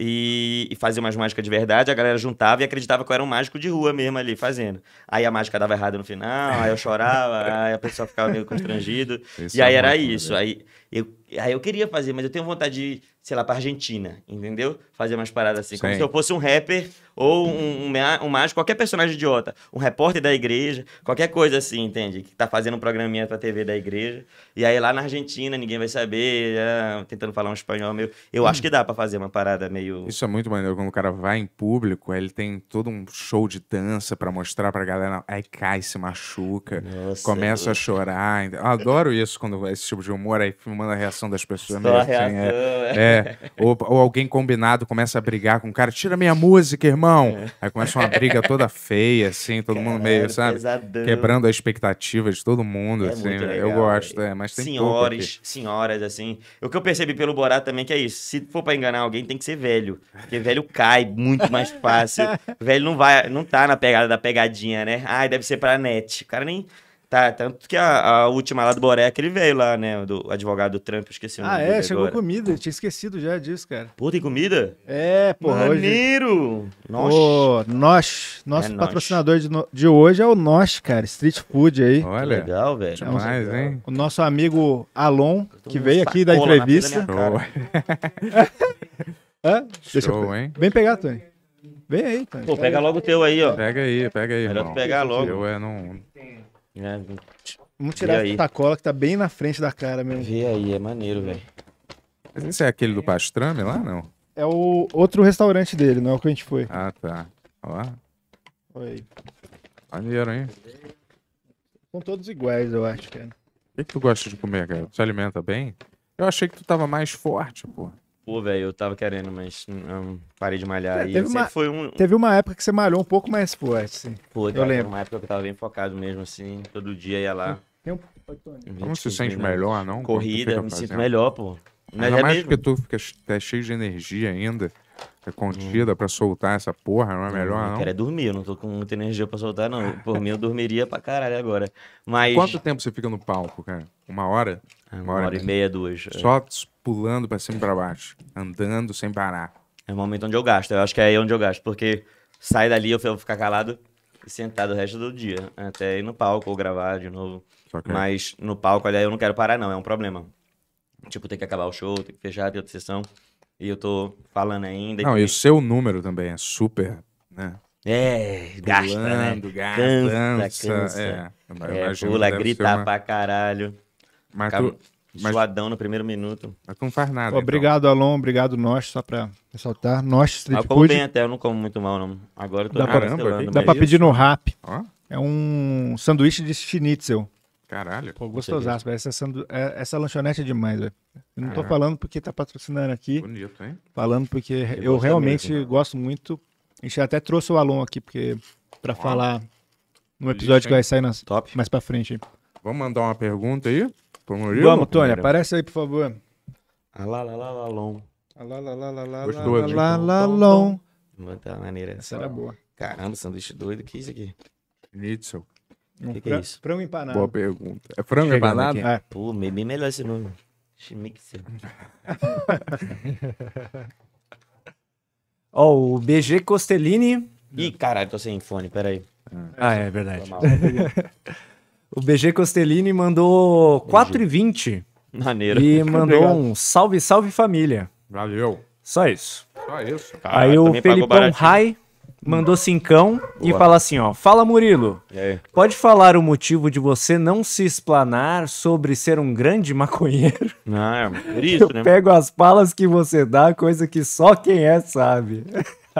e, e fazia umas mágicas de verdade, a galera juntava e acreditava que eu era um mágico de rua mesmo ali, fazendo. Aí a mágica dava errado no final, aí eu chorava, aí a pessoa ficava meio constrangida. e aí é era né? isso. Aí eu, aí eu queria fazer, mas eu tenho vontade de sei lá, pra Argentina, entendeu? Fazer umas paradas assim. Sim. Como se eu fosse um rapper ou um, um, um mágico, qualquer personagem idiota. Um repórter da igreja, qualquer coisa assim, entende? Que tá fazendo um programinha pra TV da igreja. E aí lá na Argentina ninguém vai saber, é, tentando falar um espanhol meio. Eu hum. acho que dá para fazer uma parada meio. Isso é muito maneiro. Quando o cara vai em público, ele tem todo um show de dança para mostrar pra galera. Aí cai, se machuca, Nossa, começa a é chorar. Eu adoro isso quando esse tipo de humor aí filmando a reação das pessoas. Só mesmo, a é. reação. Assim, é, é é. ou, ou, alguém combinado começa a brigar com o cara, tira minha música, irmão. É. Aí começa uma briga toda feia, assim, todo mundo meio, sabe? Pesadão. Quebrando a expectativa de todo mundo, é assim. Né? Legal, eu gosto, é, mas tem Senhores, senhoras, assim. O que eu percebi pelo Borá também é que é isso. Se for para enganar alguém, tem que ser velho. Porque velho cai muito mais fácil. velho não vai, não tá na pegada da pegadinha, né? Ai, deve ser pra net. O cara nem Tá, tanto que a, a última lá do Boreca, é ele veio lá, né? Do advogado do Trump, eu esqueci o ah, nome. Ah, é, chegou agora. comida, eu tinha esquecido já disso, cara. Pô, tem comida? É, pô. Maneiro! Hoje... Nosh. Pô, Nosh. Nosso é patrocinador nosh. De, no... de hoje é o Nosh, cara. Street Food aí. Olha. Que legal, velho. Demais, é um... hein? O nosso amigo Alon, que veio aqui da entrevista. Hã? Show, hein? Vem pegar, Tony. Vem aí, Tony. Pô, pega logo o teu aí, ó. Pega aí, pega aí, Melhor irmão. pegar logo. Eu é, não... É, Vamos tirar a sacola que tá bem na frente da cara mesmo. Vê aí, é maneiro, velho. Mas esse é aquele do pastrame lá, não? É o outro restaurante dele, não é o que a gente foi. Ah, tá. lá. Oi. Maneiro, hein? São todos iguais, eu acho, cara. O que, que tu gosta de comer, cara? Tu se alimenta bem? Eu achei que tu tava mais forte, pô. Pô, velho, eu tava querendo, mas hum, parei de malhar. É, teve, uma, foi um... teve uma época que você malhou um pouco mais forte, assim. Pô, eu lembro. uma época que eu tava bem focado mesmo, assim. Todo dia ia lá. Tem um... Não se sente melhor, não? Corrida, me fazendo. sinto melhor, pô. Mas Ainda é mais mesmo. porque tu fica é cheio de energia ainda é contida hum. pra soltar essa porra, não é melhor, não? Eu quero é dormir, eu não tô com muita energia pra soltar, não. Por mim, eu dormiria pra caralho agora. Mas... Quanto tempo você fica no palco, cara? Uma hora? Ah, uma, uma hora, hora e meia, duas. É. Só pulando pra cima e pra baixo, andando sem parar. É o momento onde eu gasto, eu acho que é aí onde eu gasto, porque sai dali, eu vou ficar calado e sentado o resto do dia, até ir no palco ou gravar de novo. Que... É. Mas no palco, olha, eu não quero parar, não, é um problema. Tipo, tem que acabar o show, tem que fechar, tem outra sessão. E eu tô falando ainda. Não, que... e o seu número também é super, né? É, gasta, Pulando, né? Gasta, cansa, cansa. É, é pula, gritar uma... pra caralho. Mas Acaba... Mas... Suadão no primeiro minuto. Mas não faz nada. Pô, então. Obrigado, Alon. Obrigado, nós, só pra ressaltar. Nós, Street Food. Eu como food. bem até, eu não como muito mal, não. Agora eu tô Dá, caramba, né? dá pra pedir no rap. Ó. É um sanduíche de schnitzel. Caralho. Pô, gostosaço, velho. Essa, é, essa lanchonete é demais, velho. Eu não tô falando porque tá patrocinando aqui. Bonito, hein? Falando porque é eu, eu realmente mesmo, gosto muito. A gente até trouxe o Alon aqui porque para falar no episódio que vai sair nas, Top. mais pra frente. Vamos mandar uma pergunta aí pro Murilo? Vamos, Tony. Aparece aí, por favor. Alá, ah, lá, lá, lá, Alon. Alá, ah, lá, lá, lá, lá, Gostoso, lá, lá, tá maneira. Essa era boa. Caramba, sanduíche doido. que isso aqui? Schnitzel. O que, que, é isso? Frango empanado. Boa pergunta. É frango empanado? É. Pô, bem é melhor esse nome. Chimixer. Ó, oh, o BG Costellini. Ih, caralho, tô sem fone, peraí. Ah, é, verdade. o BG Costellini mandou 4,20. Maneiro. E mandou um salve, salve família. Valeu. Só isso. Só isso. Cara, Aí o Felipão Rai mandou cincão Boa. e fala assim, ó. Fala, Murilo. Pode falar o motivo de você não se explanar sobre ser um grande maconheiro? Ah, é por isso, Eu né? pego as palas que você dá, coisa que só quem é sabe.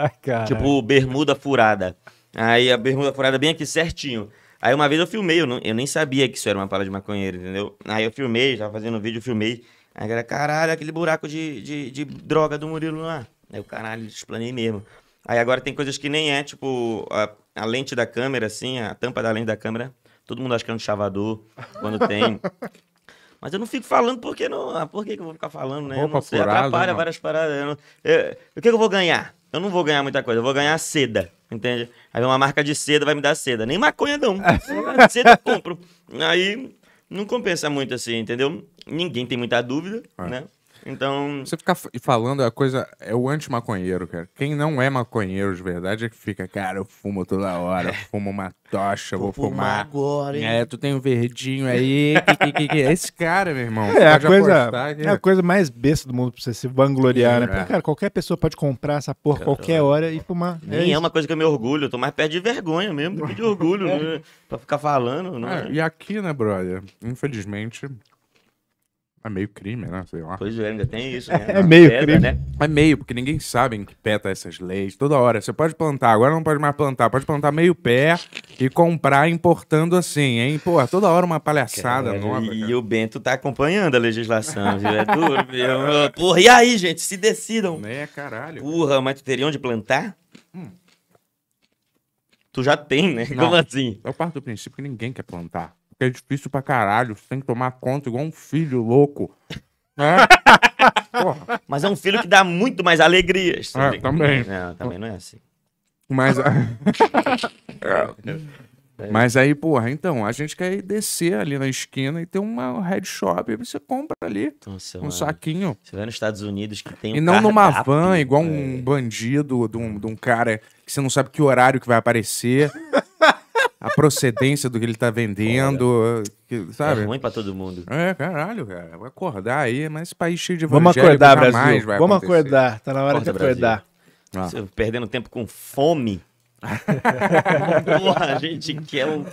tipo, bermuda furada. Aí a bermuda furada bem aqui certinho. Aí uma vez eu filmei, eu, não, eu nem sabia que isso era uma pala de maconheiro, entendeu? Aí eu filmei, tava fazendo um vídeo, filmei. Aí a galera, caralho, aquele buraco de, de, de droga do Murilo lá. Aí o caralho, explanei mesmo. Aí agora tem coisas que nem é, tipo, a, a lente da câmera, assim, a tampa da lente da câmera. Todo mundo acha que é um chavador quando tem. Mas eu não fico falando porque não. Ah, por que, que eu vou ficar falando, né? Opa, eu não sei, atrapalha não. várias paradas. Eu não, eu, o que, eu vou ganhar? Eu não vou ganhar muita coisa, eu vou ganhar seda, entende? Aí uma marca de seda vai me dar seda. Nem maconha não. seda eu compro. Aí não compensa muito assim, entendeu? Ninguém tem muita dúvida, é. né? Então. Você ficar falando a coisa. É o anti-maconheiro, cara. Quem não é maconheiro de verdade é que fica, cara, eu fumo toda hora, eu fumo uma tocha, vou, vou fumar. agora, hein? É, tu tem um verdinho aí. que, que, que, é esse cara, meu irmão. É, a coisa, apostar, é a coisa mais besta do mundo pra você se vangloriar, né? É. Porque, cara, qualquer pessoa pode comprar essa porra cara, é, qualquer é. hora e fumar. Nem é, é uma coisa que eu me orgulho, eu tô mais perto de vergonha mesmo do que de orgulho, né? Pra ficar falando. Não é, E aqui, né, brother? Infelizmente, é meio crime, né? Sei lá. Pois é, ainda tem isso. Né? É, é meio pedra, crime. Né? É meio, porque ninguém sabe em que pé tá essas leis. Toda hora. Você pode plantar, agora não pode mais plantar. Pode plantar meio pé e comprar importando assim, hein? Pô, toda hora uma palhaçada cara, nova. Cara. E o Bento tá acompanhando a legislação, viu? É duro Porra, e aí, gente? Se decidam. É, caralho. Porra, mas tu teria onde plantar? Hum. Tu já tem, né? Não. Como assim? Eu parto do princípio que ninguém quer plantar que é difícil pra caralho, você tem que tomar conta igual um filho louco. Né? Mas é um filho que dá muito mais alegrias. É, também. Não, é, também não é assim. Mas. Mas aí, porra, então, a gente quer descer ali na esquina e ter uma head shop. Aí você compra ali Nossa, então, um mano. saquinho. Você vai nos Estados Unidos que tem um E não numa van, igual é. um bandido de um, de um cara que você não sabe que horário que vai aparecer. a procedência do que ele tá vendendo, que, é sabe? É ruim para todo mundo. É, caralho, cara. Vou acordar aí, mas esse país cheio de Vamos acordar, Brasil. Vamos acontecer. acordar. Tá na hora Acorda, de acordar. Ah. Perdendo tempo com fome. Porra, a gente quer um...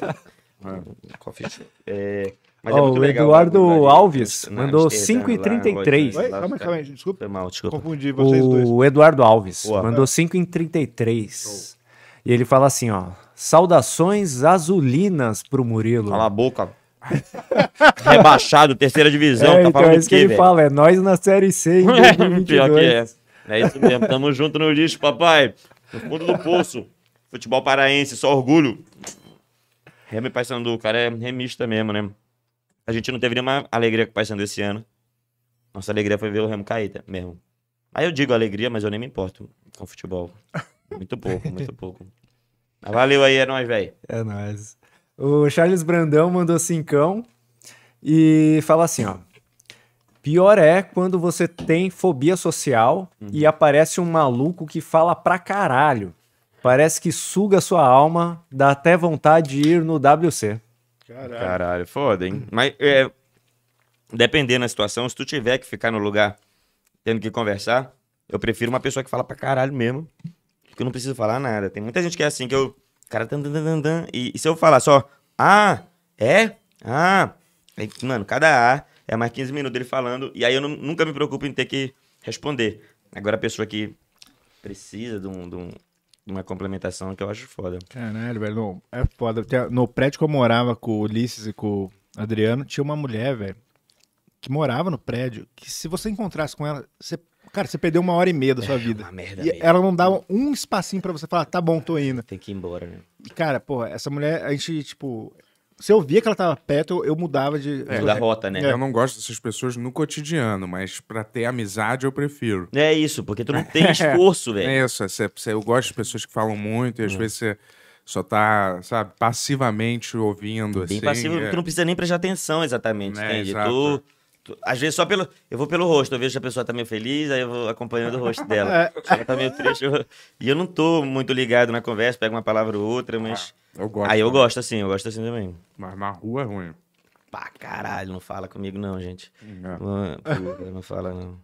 Ah. É... Mas oh, é o legal, Eduardo né? Alves mandou 5,33. calma aí, tá? calma aí, desculpa. Foi mal, desculpa. Confundi vocês o dois. O Eduardo Alves Boa, mandou 5,33. Oh. E ele fala assim, ó. Saudações azulinas pro Murilo. Cala a boca. Rebaixado, terceira divisão. Tá é, tá então é isso que, ele véio? fala, é nós na Série C em 2022. É, pior que é. É isso mesmo, tamo junto no lixo, papai. No fundo do poço. Futebol paraense, só orgulho. Remy Paysandu, o cara é remista mesmo, né? A gente não teve nenhuma alegria com o Paysandu esse ano. Nossa alegria foi ver o Remo cair tá, mesmo. Aí eu digo alegria, mas eu nem me importo com futebol. Muito pouco, muito pouco. Valeu aí, é nóis, velho. É nóis. O Charles Brandão mandou cincão e fala assim, ó. Pior é quando você tem fobia social uhum. e aparece um maluco que fala pra caralho. Parece que suga sua alma, dá até vontade de ir no WC. Caralho, caralho foda, hein? Mas é, dependendo da situação, se tu tiver que ficar no lugar tendo que conversar, eu prefiro uma pessoa que fala pra caralho mesmo que eu não preciso falar nada. Tem muita gente que é assim, que eu. Cara, dan, dan, dan, e, e, se eu falar só. Ah, é? Ah. mano, cada A é mais 15 minutos ele falando. E aí eu não, nunca me preocupo em ter que responder. Agora a pessoa que precisa de um, de um uma complementação que eu acho foda. Caralho, velho. Não, é foda. No prédio que eu morava com o Ulisses e com o Adriano, tinha uma mulher, velho, que morava no prédio, que se você encontrasse com ela, você Cara, você perdeu uma hora e meia da sua é, vida. uma merda. E mesmo. ela não dava um espacinho para você falar, tá bom, tô indo. Tem que ir embora, né? E, cara, porra, essa mulher, a gente, tipo. Se eu via que ela tava perto, eu, mudava de. É, da é. rota, né? Eu não gosto dessas pessoas no cotidiano, mas para ter amizade eu prefiro. É isso, porque tu não tem esforço, velho. É isso, você, é eu gosto de pessoas que falam muito e às vezes você só tá, sabe, passivamente ouvindo, Bem assim. Bem passivo, é... tu não precisa nem prestar atenção exatamente, é, entende? Exato. Tu às vezes só pelo. Eu vou pelo rosto, eu vejo se a pessoa tá meio feliz, aí eu vou acompanhando o rosto dela. se é. ela tá meio triste. Eu... E eu não tô muito ligado na conversa, pego uma palavra ou outra, ah, mas. Ah, eu gosto. Aí eu gosto assim, eu gosto assim também. Mas na rua é ruim. Pá, caralho, não fala comigo não, gente. É. Não, não, não fala não.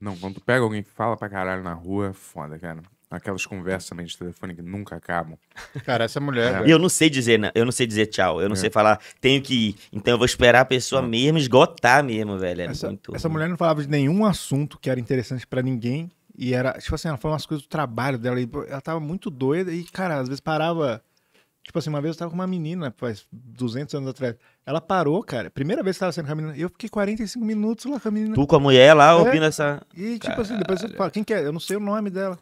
Não, quando tu pega alguém que fala pra caralho na rua, é foda, cara aquelas conversas também de telefone que nunca acabam. Cara, essa mulher. É. Né? eu não sei dizer, não. Né? eu não sei dizer tchau. Eu não é. sei falar, tenho que ir. Então eu vou esperar a pessoa é. mesmo esgotar mesmo, velho. É essa, muito... essa, mulher não falava de nenhum assunto que era interessante para ninguém. E era, tipo assim, ela falava umas coisas do trabalho dela. e ela tava muito doida e, cara, às vezes parava. Tipo assim, uma vez eu tava com uma menina, faz 200 anos atrás. Ela parou, cara. Primeira vez que tava sendo menina. Eu fiquei 45 minutos lá caminhando. Tu com a mulher lá é. ouvindo essa. E tipo caralho. assim, depois você fala, quem que é? Eu não sei o nome dela.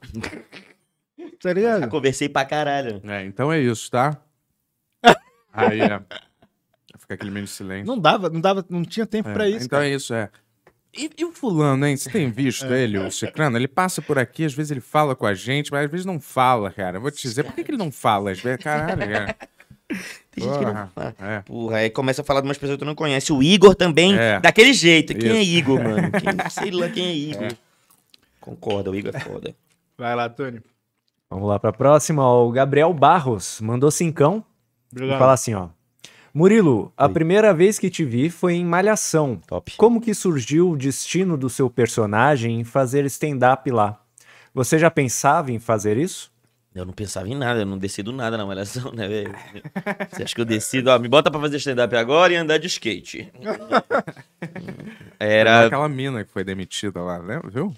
tá ligado? Eu conversei pra caralho. É, então é isso, tá? Aí é. Fica aquele meio silêncio. Não dava, não dava, não tinha tempo é, pra isso. Então é cara. é isso, é. E, e, o fulano, hein? Você tem visto é. ele, o Ciclano? Ele passa por aqui, às vezes ele fala com a gente, mas às vezes não fala, cara. Vou te dizer, por que, que ele não fala? caralho, cara. É. Tem gente porra, que não fala. É. Porra, aí começa a falar de umas pessoas que tu não conhece. O Igor também, é. daquele jeito. Quem é Isso. é Igor, mano? Quem, sei lá quem é Igor. É. Concorda, o Igor é foda. Vai lá, Tony. Vamos lá pra próxima. O Gabriel Barros mandou cincão. Obrigado. Fala assim, ó. Murilo, a Oi. primeira vez que te vi foi em Malhação. Top. Como que surgiu o destino do seu personagem em fazer stand-up lá? Você já pensava em fazer isso? Eu não pensava em nada, eu não decido nada na malhação, né, velho? Você acha que eu decido? Ó, me bota pra fazer stand-up agora e andar de skate. Era. Aquela mina que foi demitida lá, né? viu?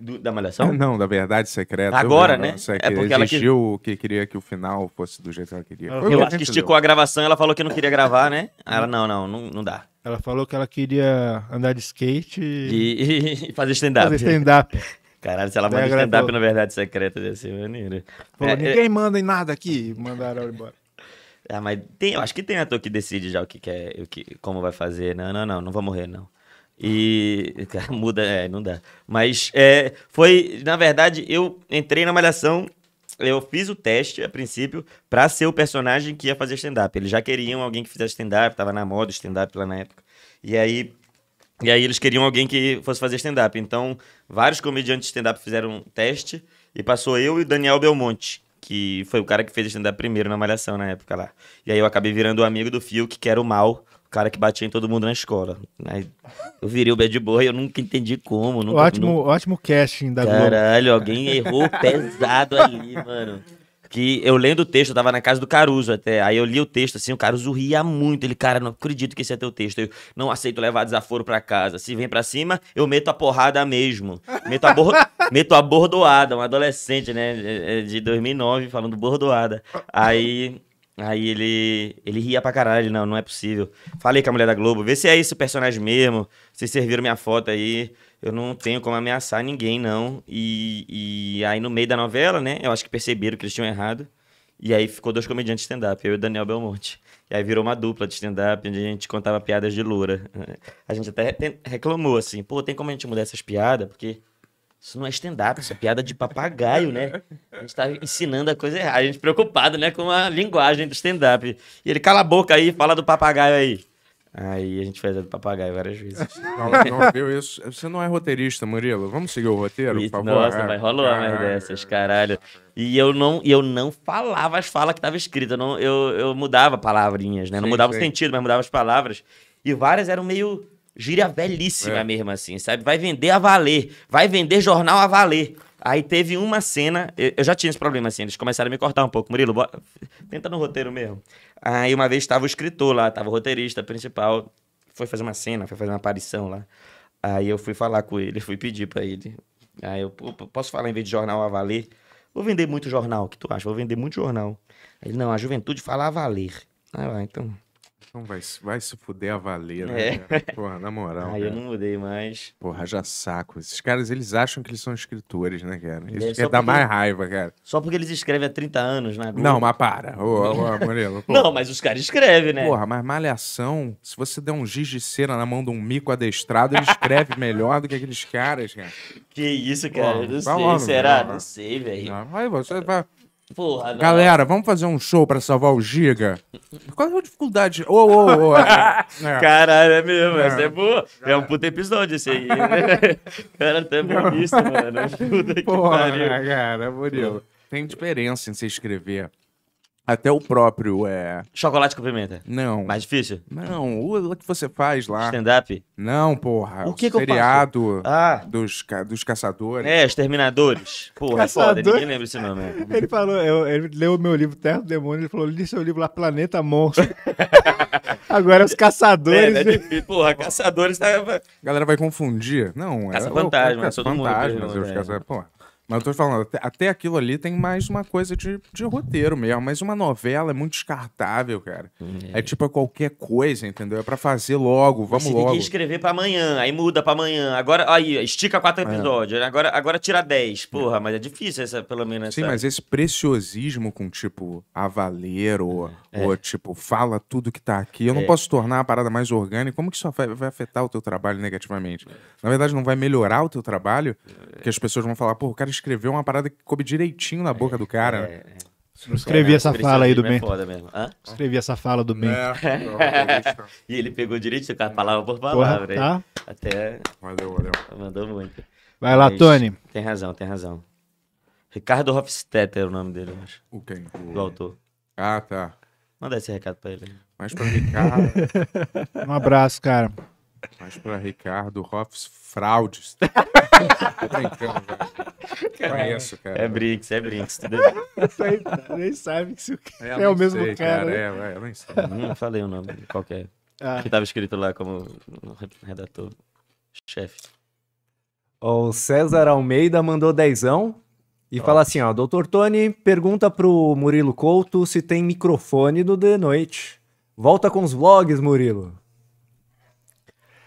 Do, da malhação? não, da verdade secreta. Agora, né? É porque ela exigiu o que queria que o final fosse do jeito que ela queria. eu acho que esticou a gravação, ela falou que não queria gravar, né? Ela, não, não, não, não dá. Ela falou que ela queria andar de skate e, e fazer stand-up. Fazer stand-up. Caralho, se ela é manda é, stand-up na verdade secreta, ia ser maneiro. Pô, é, ninguém é... manda em nada aqui, mandaram ela embora. Ah, mas tem, eu acho que tem ator que decide já o que quer, o que, como vai fazer. Não, não, não, não vou morrer, não. E muda, é, não dá. Mas é, foi, na verdade, eu entrei na Malhação, eu fiz o teste a princípio para ser o personagem que ia fazer stand-up. Eles já queriam alguém que fizesse stand-up, tava na moda stand-up lá na época. E aí, e aí eles queriam alguém que fosse fazer stand-up. Então Vários comediantes de stand-up fizeram um teste e passou eu e Daniel Belmonte, que foi o cara que fez stand-up primeiro na Malhação na época lá. E aí eu acabei virando o um amigo do Fio, que era o mal, o cara que batia em todo mundo na escola. Aí eu virei o bad boy, eu nunca entendi como. Nunca, ótimo, nunca... ótimo casting da Caralho, Globo. alguém errou pesado ali, mano que eu lendo o texto, eu tava na casa do Caruso até, aí eu li o texto assim, o Caruso ria muito, ele, cara, não acredito que esse é teu texto, eu não aceito levar desaforo para casa, se vem para cima, eu meto a porrada mesmo, meto a, meto a bordoada, um adolescente, né, é, é, de 2009, falando bordoada, aí... Aí ele, ele ria pra caralho, ele, não, não é possível. Falei com a mulher da Globo, vê se é esse personagem mesmo, vocês serviram minha foto aí eu não tenho como ameaçar ninguém, não. E, e aí, no meio da novela, né, eu acho que perceberam que eles tinham errado. E aí ficou dois comediantes de stand-up, eu e o Daniel Belmonte. E aí virou uma dupla de stand-up, onde a gente contava piadas de loura. A gente até reclamou, assim, pô, tem como a gente mudar essas piadas? Porque isso não é stand-up, isso é piada de papagaio, né? A gente tá ensinando a coisa errada, a gente preocupado, né, com a linguagem do stand-up. E ele, cala a boca aí, fala do papagaio aí. Aí a gente fez a do papagaio várias vezes. Não, não viu isso? Você não é roteirista, Murilo. Vamos seguir o roteiro, por favor? Nossa, vai rolar caralho. mais dessas, caralho. E eu não, eu não falava as falas que estavam escritas. Eu, eu, eu mudava palavrinhas, né? Sim, não mudava sim. o sentido, mas mudava as palavras. E várias eram meio gíria velhíssima é. mesmo, assim, sabe? Vai vender a valer. Vai vender jornal a valer. Aí teve uma cena, eu já tinha esse problema assim, eles começaram a me cortar um pouco. Murilo, bora, tenta no roteiro mesmo. Aí uma vez estava o escritor lá, estava o roteirista principal, foi fazer uma cena, foi fazer uma aparição lá. Aí eu fui falar com ele, fui pedir para ele. Aí eu, posso falar em vez de jornal a valer? Vou vender muito jornal, o que tu acha? Vou vender muito jornal. Ele, não, a juventude fala a valer. Aí vai, ah, então então vai, vai se fuder a valer, né? É. Porra, na moral. Aí ah, eu não mudei mais. Porra, já saco. Esses caras, eles acham que eles são escritores, né, cara? É, isso é, quer dar mais raiva, cara. Só porque eles escrevem há 30 anos, né? Não, mas para. Ô, ô, Murilo. Não, mas os caras escrevem, né? Porra, mas malhação, se você der um giz de cera na mão de um mico adestrado, ele escreve melhor do que aqueles caras, cara. Que isso, cara. Porra, não sei, logo, será? Cara. Não sei, velho. Aí você vai... Porra, não. Galera, vamos fazer um show pra salvar o Giga? Qual é a dificuldade? Ô, ô, ô. É. Caralho, é mesmo. É. Essa é boa. É um puta episódio esse aí. Né? cara, até tá bom visto, mano. Puta que pariu. Né, cara, é bonito. Tem diferença em se inscrever. Até o próprio. É... Chocolate com pimenta. Não. Mais difícil? Não, o que você faz lá. Stand-up? Não, porra. O que, o que seriado eu faço? Ah. Dos, ca... dos caçadores. É, exterminadores. Porra, Caçador... É foda, ninguém lembra esse nome. ele falou, eu, ele leu o meu livro Terra do Demônio, ele falou, li seu livro lá, Planeta Monstro. Agora é os caçadores. É, é difícil. Porra, caçadores. Tá... A galera vai confundir. Não, Caça-fantasma, é, é, é, todo fantasma, mundo. Caça-fantasma, os caçadores. Porra. Mas eu tô falando, até, até, aquilo ali tem mais uma coisa de, de roteiro mesmo. Mas uma novela é muito descartável, cara. Uhum. é. tipo qualquer coisa, entendeu? É pra fazer logo, vamos Você logo. Você tem que escrever pra amanhã, aí muda pra amanhã. Agora, aí, estica quatro é. episódios. É. Agora, agora tira dez. Porra, é. mas é difícil essa, pelo menos. Sim, essa... mas esse preciosismo com, tipo, avaleiro, ou, é. ou, tipo, fala tudo que tá aqui. Eu não é. posso tornar a parada mais orgânica. Como que isso vai, vai afetar o teu trabalho negativamente? Na verdade, não vai melhorar o teu trabalho, porque as pessoas vão falar, pô, o cara escreveu uma parada que coube direitinho na boca é, do cara. É, é. Escrevi essa fala aí do é bem. Escrevi essa fala do bem. É, e ele pegou direito, palavra por palavra. Porra, tá. Até. Valeu, valeu. Mandou muito. Vai lá, Mas... Tony. Tem razão, tem razão. Ricardo Hofstetter é o nome dele, eu acho. O quem? O... autor. Ah, tá. Manda esse recado pra ele. mais pra Ricardo. um abraço, cara. Mas para Ricardo, Hoffs fraudes. Tô brincando, velho. É cara. É Brinks, é Brinks. Nem sabe que se... é, é o mesmo sei, cara. cara. Né? É, eu nem sei. Não falei o nome qualquer. Ah. Que tava escrito lá como redator. Chefe. O César Almeida mandou dezão e fala assim, ó, doutor Tony, pergunta pro Murilo Couto se tem microfone do The Noite. Volta com os vlogs, Murilo.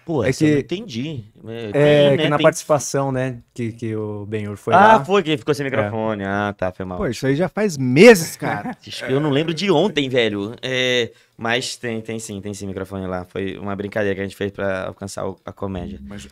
Pô, é que, eu não entendi. É, é que né, na participação, né, que, que o Benhur foi ah, lá. Ah, foi que ficou sem é. microfone. É. Ah, tá, foi mal. Pô, isso aí já faz meses, cara. eu não lembro de ontem, velho. É, mas tem, tem sim, tem sim microfone lá. Foi uma brincadeira que a gente fez pra alcançar a comédia. Hum, mas...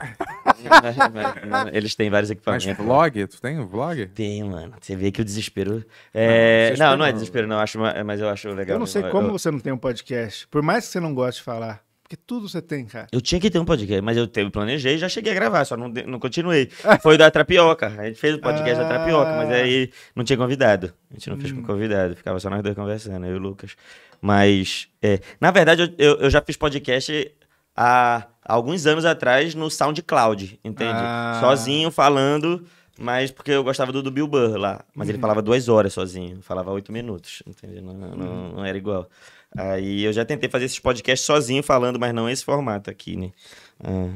Eles têm vários equipamentos. Mas vlog? Tu tem um vlog? Tem, mano. Você vê que o desespero... É... Não, não, não, é desespero, não. É acho, mas eu acho legal. Eu não sei como eu... você não tem um podcast. Por mais que você não goste de falar... Porque tudo você tem, cara. Eu tinha que ter um podcast, mas eu teve, planejei e já cheguei a gravar, só não, não continuei. Foi o da Trapioca. A gente fez o podcast ah. da Trapioca, mas aí não tinha convidado. A gente não fez hum. com convidado, ficava só nós dois conversando, eu e o Lucas. Mas, é, na verdade, eu, eu, eu já fiz podcast há, alguns anos atrás no SoundCloud, entende? Ah. Sozinho falando. Mas porque eu gostava do, do Bill Burr lá. Mas uhum. ele hum. falava duas horas sozinho. Falava oito minutos, entendeu? Não, não, uhum. não era igual. Aí eu já tentei fazer esses podcasts sozinho falando, mas não esse formato aqui, né? Ah.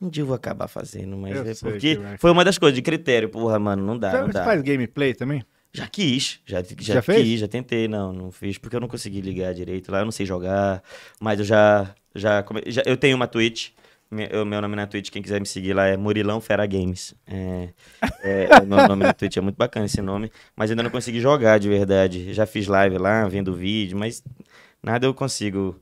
Um dia eu vou acabar fazendo, mas eu é porque foi uma das coisas de critério. Porra, mano, não dá. Você não dá. faz gameplay também? Já quis, já, já, já quis, fez? já tentei, não, não fiz, porque eu não consegui ligar direito lá, eu não sei jogar, mas eu já, já, come... já eu tenho uma Twitch, meu, meu nome na Twitch, quem quiser me seguir lá é Murilão Fera Games, é, é, meu nome na Twitch é muito bacana esse nome, mas ainda não consegui jogar de verdade, já fiz live lá, vendo vídeo, mas Nada eu consigo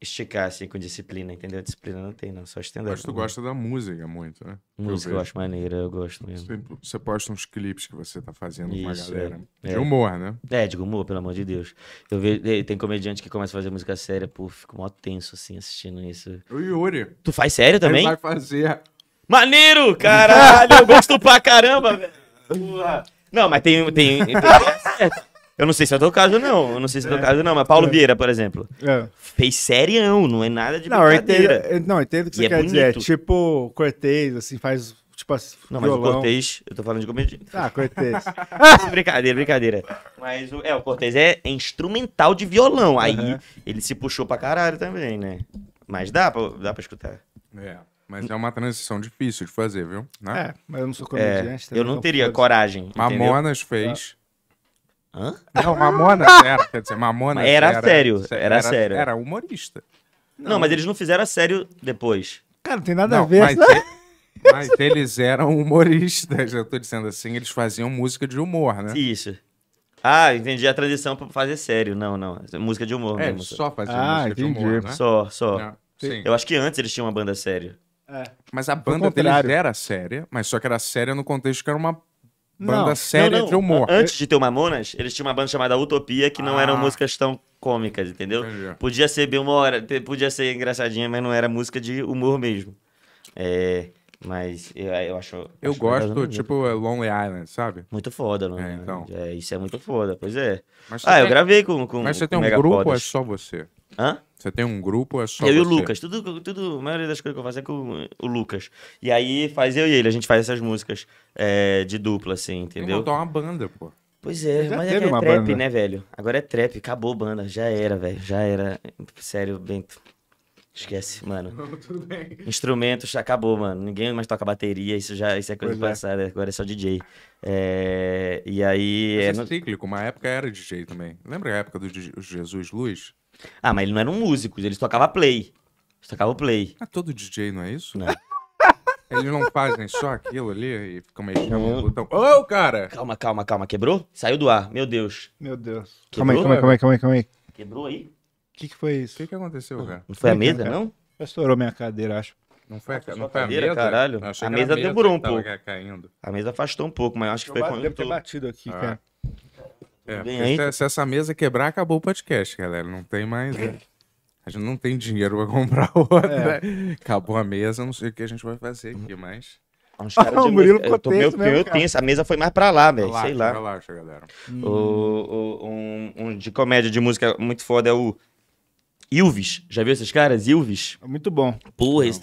esticar, assim, com disciplina, entendeu? Disciplina não tem, não. Só estender. Mas tu gosta da música muito, né? Música eu, eu acho maneira, eu gosto mesmo. Você, posta uns clipes que você tá fazendo Isso, com a é, galera. É, de humor, né? É, de humor, pelo amor de Deus. Eu vejo, tem comediante que começa a fazer música séria, pô, fico mó tenso, assim, assistindo isso. O Yuri. Tu faz sério também? Ele vai fazer. Maneiro! Caralho, eu gosto pra caramba, velho. Não, mas tem... tem, tem... Eu não sei se é o teu caso, não. Eu não sei se é o teu é. caso, não. Mas Paulo é. Vieira, por exemplo, é. fez serião, não é nada de não, brincadeira. Eu entendo, eu, não, eu entendo o que você é quer bonito. dizer. É tipo Cortez, assim, faz tipo assim, Não, violão. mas o Cortez, eu tô falando de comediante. Ah, Cortez. brincadeira, brincadeira. Mas é, o Cortez é instrumental de violão. Aí uhum. ele se puxou pra caralho também, né? Mas dá pra, dá pra escutar. É. Mas é uma transição difícil de fazer, viu? Né? É, mas eu não sou é, comediante. É, eu não teria coragem. Entendeu? Mamonas fez. Ah. Hã? Não, Mamona era, quer dizer, Mamona era, era, sério, era, era sério. Era humorista. Não, não, mas eles não fizeram a sério depois. Cara, não tem nada não, a ver. Mas, mas eles eram humoristas, eu tô dizendo assim, eles faziam música de humor, né? Isso. Ah, entendi a transição pra fazer sério. Não, não. Música de humor é, mesmo. Só fazer ah, música entendi. de humor, né? Só, só. Não, eu acho que antes eles tinham uma banda séria. É. Mas a banda deles era séria, mas só que era séria no contexto que era uma Banda não, séria não, não. de humor. Antes de ter o Mamonas, eles tinham uma banda chamada Utopia, que não eram ah. músicas tão cômicas, entendeu? Entendi. Podia ser bem uma hora, podia ser engraçadinha, mas não era música de humor mesmo. É. Mas eu, eu acho. acho eu gosto, tipo, Lonely Island, sabe? Muito foda, Lonely é, então. É, isso é muito foda, pois é. ah, tem... eu gravei com. com Mas você com tem um grupo ou é só você? Hã? Você tem um grupo, é só. Eu você. e o Lucas. Tudo, tudo, a maioria das coisas que eu faço é com o Lucas. E aí faz eu e ele, a gente faz essas músicas é, de dupla, assim, entendeu? é uma banda, pô. Pois é, mas é, é trap, banda. né, velho? Agora é trap, acabou a banda, já era, velho, já era. Sério, Bento. Esquece, mano. Não, tudo bem. Instrumentos, acabou, mano. Ninguém mais toca bateria, isso já isso é coisa pois é. passada, é. agora é só DJ. É... E aí. Mas é, é cíclico, uma época era DJ também. Lembra a época do Jesus Luz? Ah, mas eles não eram músicos, eles tocavam play. Eles tocavam play. Ah, todo DJ não é isso? Não. Eles não fazem só aquilo ali e ficam mexendo no botão. Ô, oh, cara! Calma, calma, calma. Quebrou? Saiu do ar. Meu Deus. Meu Deus. Quebrou, calma aí, calma aí, calma aí, calma aí, calma aí. Quebrou aí? O que, que foi isso? O que, que aconteceu, cara? Não foi a mesa, é? não? Estourou minha cadeira, acho. Não foi, a, não foi cadeira, a mesa? Caralho. A mesa demorou um pouco. Caindo. A mesa afastou um pouco, mas acho que eu foi quando... Deve ter batido aqui, ah. cara. É, se, se, essa mesa quebrar, acabou o podcast, galera. Não tem mais. Né? A gente não tem dinheiro pra comprar é. outra. Né? Acabou a mesa, não sei o que a gente vai fazer aqui, mas. Uns caras oh, de Murilo eu tô meio, mesmo, eu tenso. A mesa foi mais pra lá, velho. Sei lá. lá galera. Hum. O, o, um, um, de comédia de música muito foda é o Ilves. Já viu esses caras? Ilves? É muito bom. Porra, esse...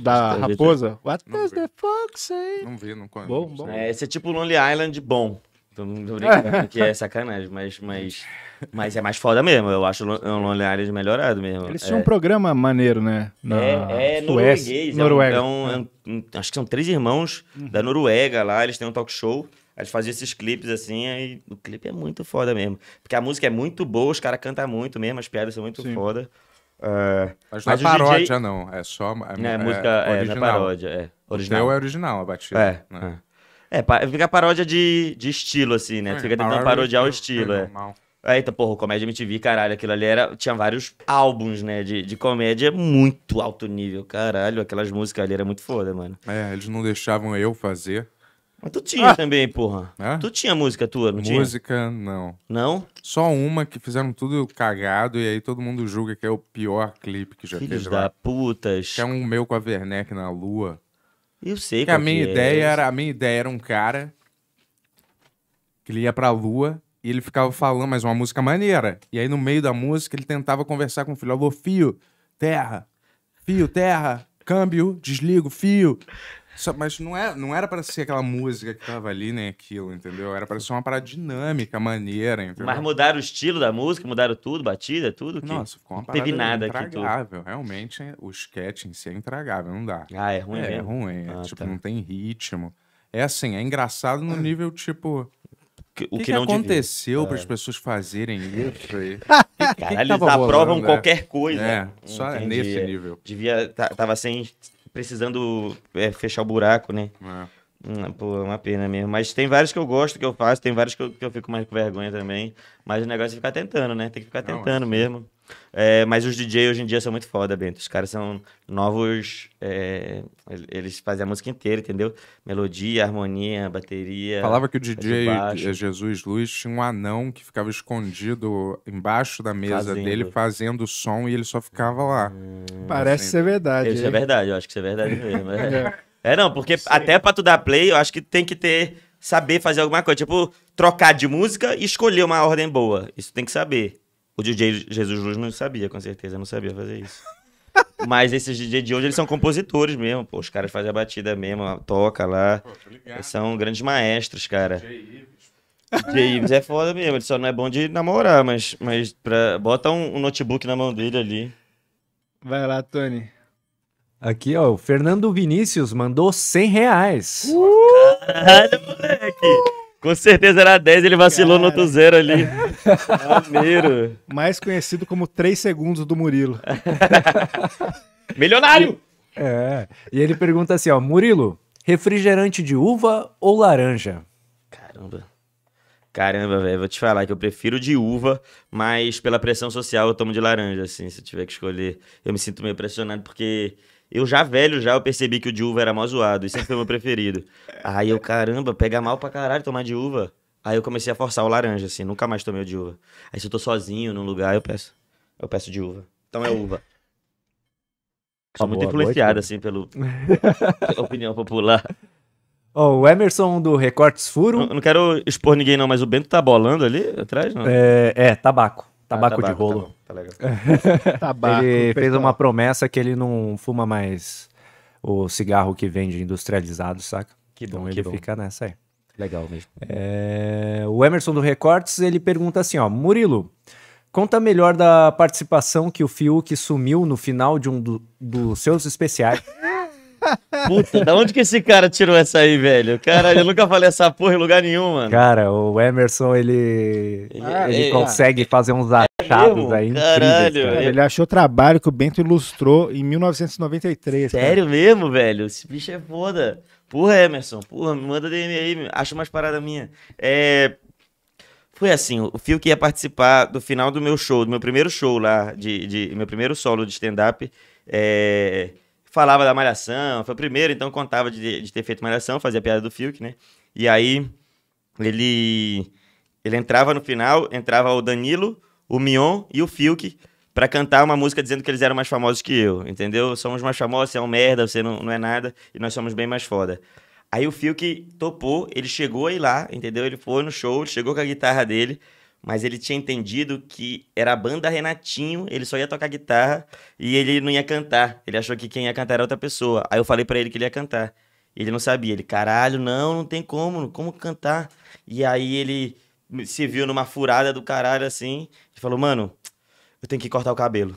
Da Raposa? What does the fox say? Não vi, não conheço. Bom, bom. É, esse é tipo Lonely Island bom. Tô, tô brincando que é sacanagem, mas, mas, mas é mais foda mesmo. Eu acho o Lonely Island melhorado mesmo. Eles tinham é. um programa maneiro, né? Na é, é norueguês. É Noruega. É um, é um, um, acho que são três irmãos uhum. da Noruega lá, eles têm um talk show. Eles faziam esses clipes assim, aí o clipe é muito foda mesmo. Porque a música é muito boa, os caras cantam muito mesmo, as piadas são muito Sim. foda. Ah, mas, não é paródia, DJ... não. É só. É, é música é, é original. É paródia, é. é original. O teu é original a batida. É. Né? É, fica paródia de, de estilo, assim, né? Tu é, fica tentando parodiar o estilo, é. É, então, porra, o Comédia MTV, caralho, aquilo ali era. Tinha vários álbuns, né? De, de comédia muito alto nível, caralho. Aquelas músicas ali era muito foda, mano. É, eles não deixavam eu fazer. Mas tu tinha ah. também, porra. É? Tu tinha música tua, não música, tinha? Música, não. Não? Só uma que fizeram tudo cagado e aí todo mundo julga que é o pior clipe que já Filhos fez. Filhos da lá. putas. Que é um meu com a Werneck na lua. Eu sei que a minha que é ideia é. era a minha ideia era um cara que ele ia pra lua e ele ficava falando mas uma música maneira. E aí no meio da música ele tentava conversar com o filho, alô fio, terra, fio, terra, câmbio, desligo, fio. Só, mas não, é, não era para ser aquela música que tava ali, nem aquilo, entendeu? Era para ser uma parada dinâmica, maneira, entendeu? Mas mudaram o estilo da música, mudaram tudo, batida, tudo. Que... Nossa, ficou uma parada nada intragável. Realmente, o sketch em si é intragável, não dá. Ah, é ruim é, mesmo? É ruim, ah, tipo, tá. não tem ritmo. É assim, é engraçado no ah. nível, tipo... Que, o que, que, que aconteceu para as ah. pessoas fazerem isso aí? Caralho, eles aprovam né? qualquer coisa. É, hum, só é Entendi. nesse nível. Devia, tá, tava sem precisando é, fechar o buraco, né? É. Hum, pô, é uma pena mesmo. Mas tem vários que eu gosto que eu faço, tem vários que eu, que eu fico mais com vergonha também. Mas o negócio é ficar tentando, né? Tem que ficar tentando Não, mesmo. É, mas os DJ hoje em dia são muito foda, Bento. Os caras são novos. É, eles fazem a música inteira, entendeu? Melodia, harmonia, bateria. Falava que o é DJ é Jesus Luiz tinha um anão que ficava escondido embaixo da mesa fazendo. dele fazendo som e ele só ficava lá. Hum, Parece assim. ser verdade. Isso é hein? é verdade, eu acho que isso é verdade mesmo. é. é, não, porque Sim. até pra tu dar play, eu acho que tem que ter. Saber fazer alguma coisa. Tipo, trocar de música e escolher uma ordem boa. Isso tem que saber. O DJ Jesus Luz não sabia, com certeza, não sabia fazer isso. Mas esses DJ de hoje, eles são compositores mesmo, pô. Os caras fazem a batida mesmo, toca lá. Pô, são grandes maestros, cara. DJ DJ Ives é foda mesmo, ele só não é bom de namorar, mas, mas pra... bota um, um notebook na mão dele ali. Vai lá, Tony. Aqui, ó, o Fernando Vinícius mandou 100 reais. Uh! Caralho, moleque! Com certeza era 10, ele vacilou Cara. no outro zero ali. Maneiro. Mais conhecido como 3 segundos do Murilo. Milionário! E, é. E ele pergunta assim, ó, Murilo, refrigerante de uva ou laranja? Caramba. Caramba, velho, vou te falar que eu prefiro de uva, mas pela pressão social eu tomo de laranja, assim, se eu tiver que escolher. Eu me sinto meio pressionado porque eu já velho, já eu percebi que o de uva era mais zoado. E sempre foi o meu preferido. Aí eu, caramba, pega mal pra caralho tomar de uva. Aí eu comecei a forçar o laranja, assim. Nunca mais tomei o de uva. Aí se eu tô sozinho num lugar, eu peço. Eu peço de uva. Então é uva. Sou muito influenciado, assim, pelo... pela opinião popular. Ó, oh, o Emerson do Recortes Furo. Não, não, quero expor ninguém, não, mas o Bento tá bolando ali atrás, não? É, é tabaco. Tabaco, ah, tabaco de tá rolo. Tá tá legal. Tabaco, tá ele fez uma promessa que ele não fuma mais o cigarro que vende industrializado, saca? Que então bom, então que bom. fica nessa aí. Legal mesmo. É... O Emerson do Recortes, ele pergunta assim, ó, Murilo, conta melhor da participação que o Fiuk sumiu no final de um do, dos seus especiais. Puta, da onde que esse cara tirou essa aí, velho? Cara, eu nunca falei essa porra em lugar nenhum, mano. Cara, o Emerson, ele, ele, ah, ele é, consegue é, fazer uns é achados é aí. Caralho, cara. É. Ele achou trabalho que o Bento ilustrou em 1993. Sério cara. mesmo, velho? Esse bicho é foda. Porra, Emerson, porra, me manda DM aí, acha umas paradas minhas. É, foi assim, o Fio que ia participar do final do meu show, do meu primeiro show lá, de, de meu primeiro solo de stand-up. É, falava da Malhação, foi o primeiro, então contava de, de ter feito Malhação, fazia piada do Fiuk, né? E aí ele ele entrava no final, entrava o Danilo, o Mion e o Fiuk para cantar uma música dizendo que eles eram mais famosos que eu, entendeu? Somos mais famosos, você é um merda, você não, não é nada e nós somos bem mais foda. Aí o Fiuk topou, ele chegou aí lá, entendeu? Ele foi no show, chegou com a guitarra dele, mas ele tinha entendido que era a banda Renatinho, ele só ia tocar guitarra e ele não ia cantar. Ele achou que quem ia cantar era outra pessoa. Aí eu falei para ele que ele ia cantar. Ele não sabia. Ele, caralho, não, não tem como, como cantar. E aí ele se viu numa furada do caralho assim e falou: "Mano, eu tenho que cortar o cabelo".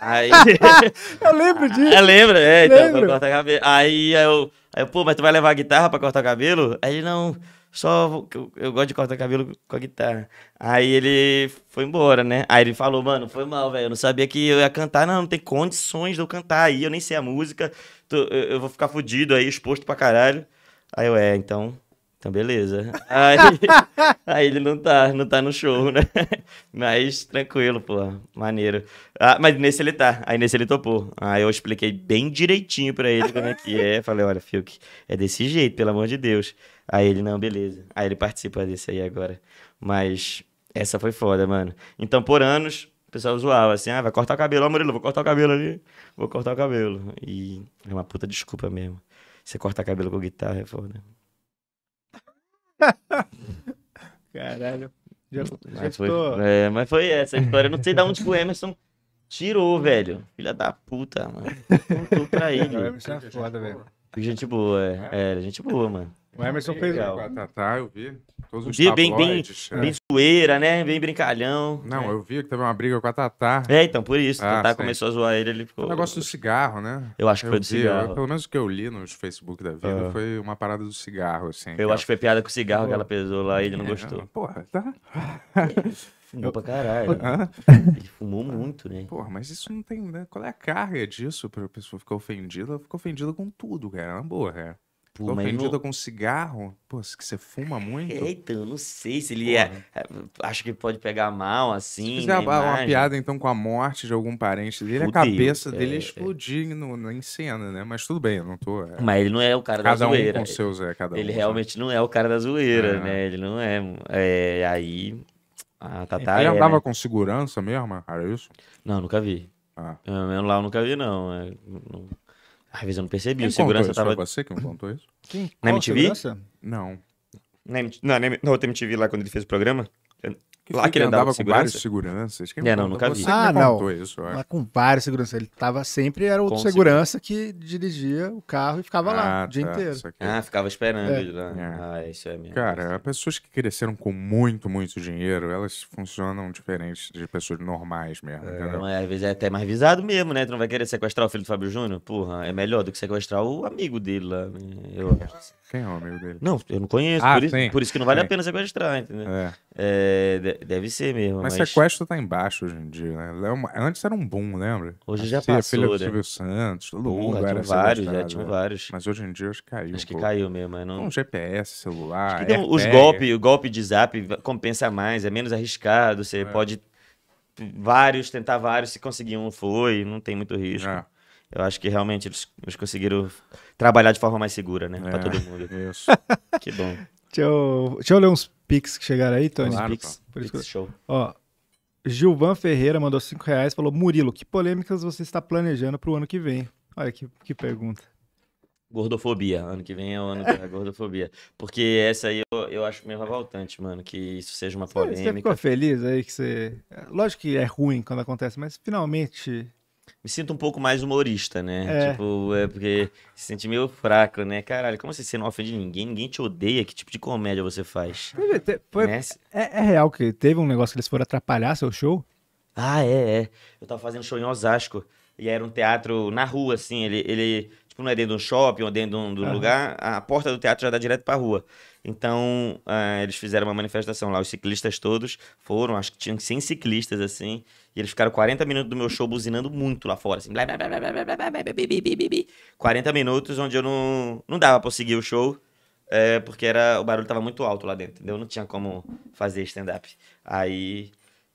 Aí... eu lembro ah, disso. Eu é, então, lembro, é, lembro. então, cortar cabelo. Aí eu, aí eu, pô, mas tu vai levar a guitarra para cortar o cabelo? Aí ele não só eu, eu, gosto de cortar cabelo com a guitarra. Aí ele foi embora, né? Aí ele falou, mano, foi mal, velho. Eu não sabia que eu ia cantar, não, não tem condições de eu cantar aí, eu nem sei a música, tô, eu, eu, vou ficar fudido aí, exposto pra caralho. Aí eu, é, então. Então, beleza. Aí, aí ele não tá, não tá no show, né? Mas tranquilo, pô. Maneiro. Ah, mas nesse ele tá. Aí nesse ele topou. Aí eu expliquei bem direitinho pra ele como é que é. Falei, olha, Fiuk, é desse jeito, pelo amor de Deus. Aí ele, não, beleza. Aí ele participa desse aí agora. Mas essa foi foda, mano. Então, por anos, o pessoal zoava assim: ah, vai cortar o cabelo, ó, Murilo, vou cortar o cabelo ali, vou cortar o cabelo. E é uma puta desculpa mesmo. Você cortar cabelo com guitarra é foda. Caralho. Já, já foi, é, mas foi essa história. Eu não sei de onde o Emerson tirou, velho. Filha da puta, mano. Contou pra ele. O Emerson é foda, velho. Gente boa, é. É, gente boa, mano. O Emerson fez legal. o tá, tá, eu vi. Todos os dias. bem, bem, é. bem zoeira, né? Bem brincalhão. Não, é. eu vi que teve uma briga com a Tatá. É, então, por isso. Ah, a Tatá começou a zoar ele, ele ficou... O negócio do cigarro, né? Eu acho que eu foi do vi, cigarro. Eu, pelo menos o que eu li no Facebook da vida ah. foi uma parada do cigarro, assim. Eu acho ela... que foi piada com o cigarro Pô. que ela pesou lá e ele não é, gostou. Porra, tá... Fumou eu... pra caralho. Ele fumou muito, né? Porra, mas isso não tem. Né? Qual é a carga disso pra pessoa ficar ofendida? Ela ofendida com tudo, cara. É uma boa, cara. Pelo tipo, ofendido com cigarro? Pô, que você fuma muito? É, Eita, então, eu não sei se ele é, é Acho que pode pegar mal, assim. Se fizer uma, uma, piada, então, com a morte de algum parente dele, Fudeu, a cabeça é, dele é, explodir é. No, em cena, né? Mas tudo bem, eu não tô. É... Mas ele não é o cara cada da zoeira. Cada um com seus, é, cada Ele um, realmente né? não é o cara da zoeira, é. né? Ele não é. aí. A Tatá. Ele andava né? com segurança mesmo? Era isso? Não, nunca vi. Ah. Eu, lá eu nunca vi, não. não às vezes eu não percebi. Quem o segurança isso? tava. Foi você que me contou isso? Quem? Na MTV? Segurança? Não. Na, não, na, na, na outra MTV lá, quando ele fez o programa? Que lá que ele andava, andava com vários seguranças. Quem é, não, nunca vi. Ah, não. Isso, é. Lá com vários seguranças. Ele tava sempre, era outro segurança segurança que dirigia o carro e ficava ah, lá o dia tá, inteiro. Ah, ficava esperando é. É. Ah, isso é mesmo. Cara, coisa. pessoas que cresceram com muito, muito dinheiro, elas funcionam diferente de pessoas normais mesmo. É, às vezes é até mais visado mesmo, né? Tu não vai querer sequestrar o filho do Fábio Júnior? Porra, é melhor do que sequestrar o amigo dele lá. Né? Eu acho. Assim. Quem é o amigo dele? Não, eu não conheço. Ah, por, isso, por, isso, que não vale sim. a pena sequestrar, entendeu? É. é deve ser mesmo. Mas, mas, sequestro tá embaixo hoje em dia, né? É antes era um boom, lembra? Hoje já passou, filha né? do Silvio Santos, todo mundo já era vários, já tinha né? vários. Mas hoje em dia acho que caiu Acho que caiu mesmo. Mas não... Um GPS, celular, então, os golpe, O golpe de zap compensa mais, é menos arriscado, você é. pode vários, tentar vários, se conseguir um foi, não tem muito risco. É eu acho que realmente eles, eles conseguiram trabalhar de forma mais segura, né? É, pra todo mundo. Isso. que bom. Deixa eu, deixa eu ler uns pics que chegaram aí, Tony. Claro, pix, Por isso que... show. Ó, Gilvan Ferreira mandou 5 reais falou: Murilo, que polêmicas você está planejando para o ano que vem? Olha que, que pergunta. Gordofobia. Ano que vem é o ano da gordofobia. Porque essa aí eu, eu acho meio revoltante, mano, que isso seja uma polêmica. Você ficou feliz aí que você. Lógico que é ruim quando acontece, mas finalmente me sinto um pouco mais humorista, né? É. Tipo, é porque se sente meio fraco, né? Caralho, como você, assim você não ofende ninguém? Ninguém te odeia? Que tipo de comédia você faz? Foi, foi, né? é, é, real que teve um negócio que eles foram atrapalhar seu show? Ah, é, é. Eu tava fazendo show em Osasco. E era um teatro na rua, assim. Ele, ele tu não é dentro de um shopping ou dentro de um, uhum. lugar, a porta do teatro já dá direto para a rua. Então, uh, eles fizeram uma manifestação lá. Os ciclistas todos foram, acho que tinham 100 ciclistas, assim. E eles ficaram 40 minutos do meu show buzinando muito lá fora, assim. 40 minutos onde eu não, não dava para seguir o show. É, porque era, o barulho estava muito alto lá dentro, entendeu? Não tinha como fazer stand-up. Aí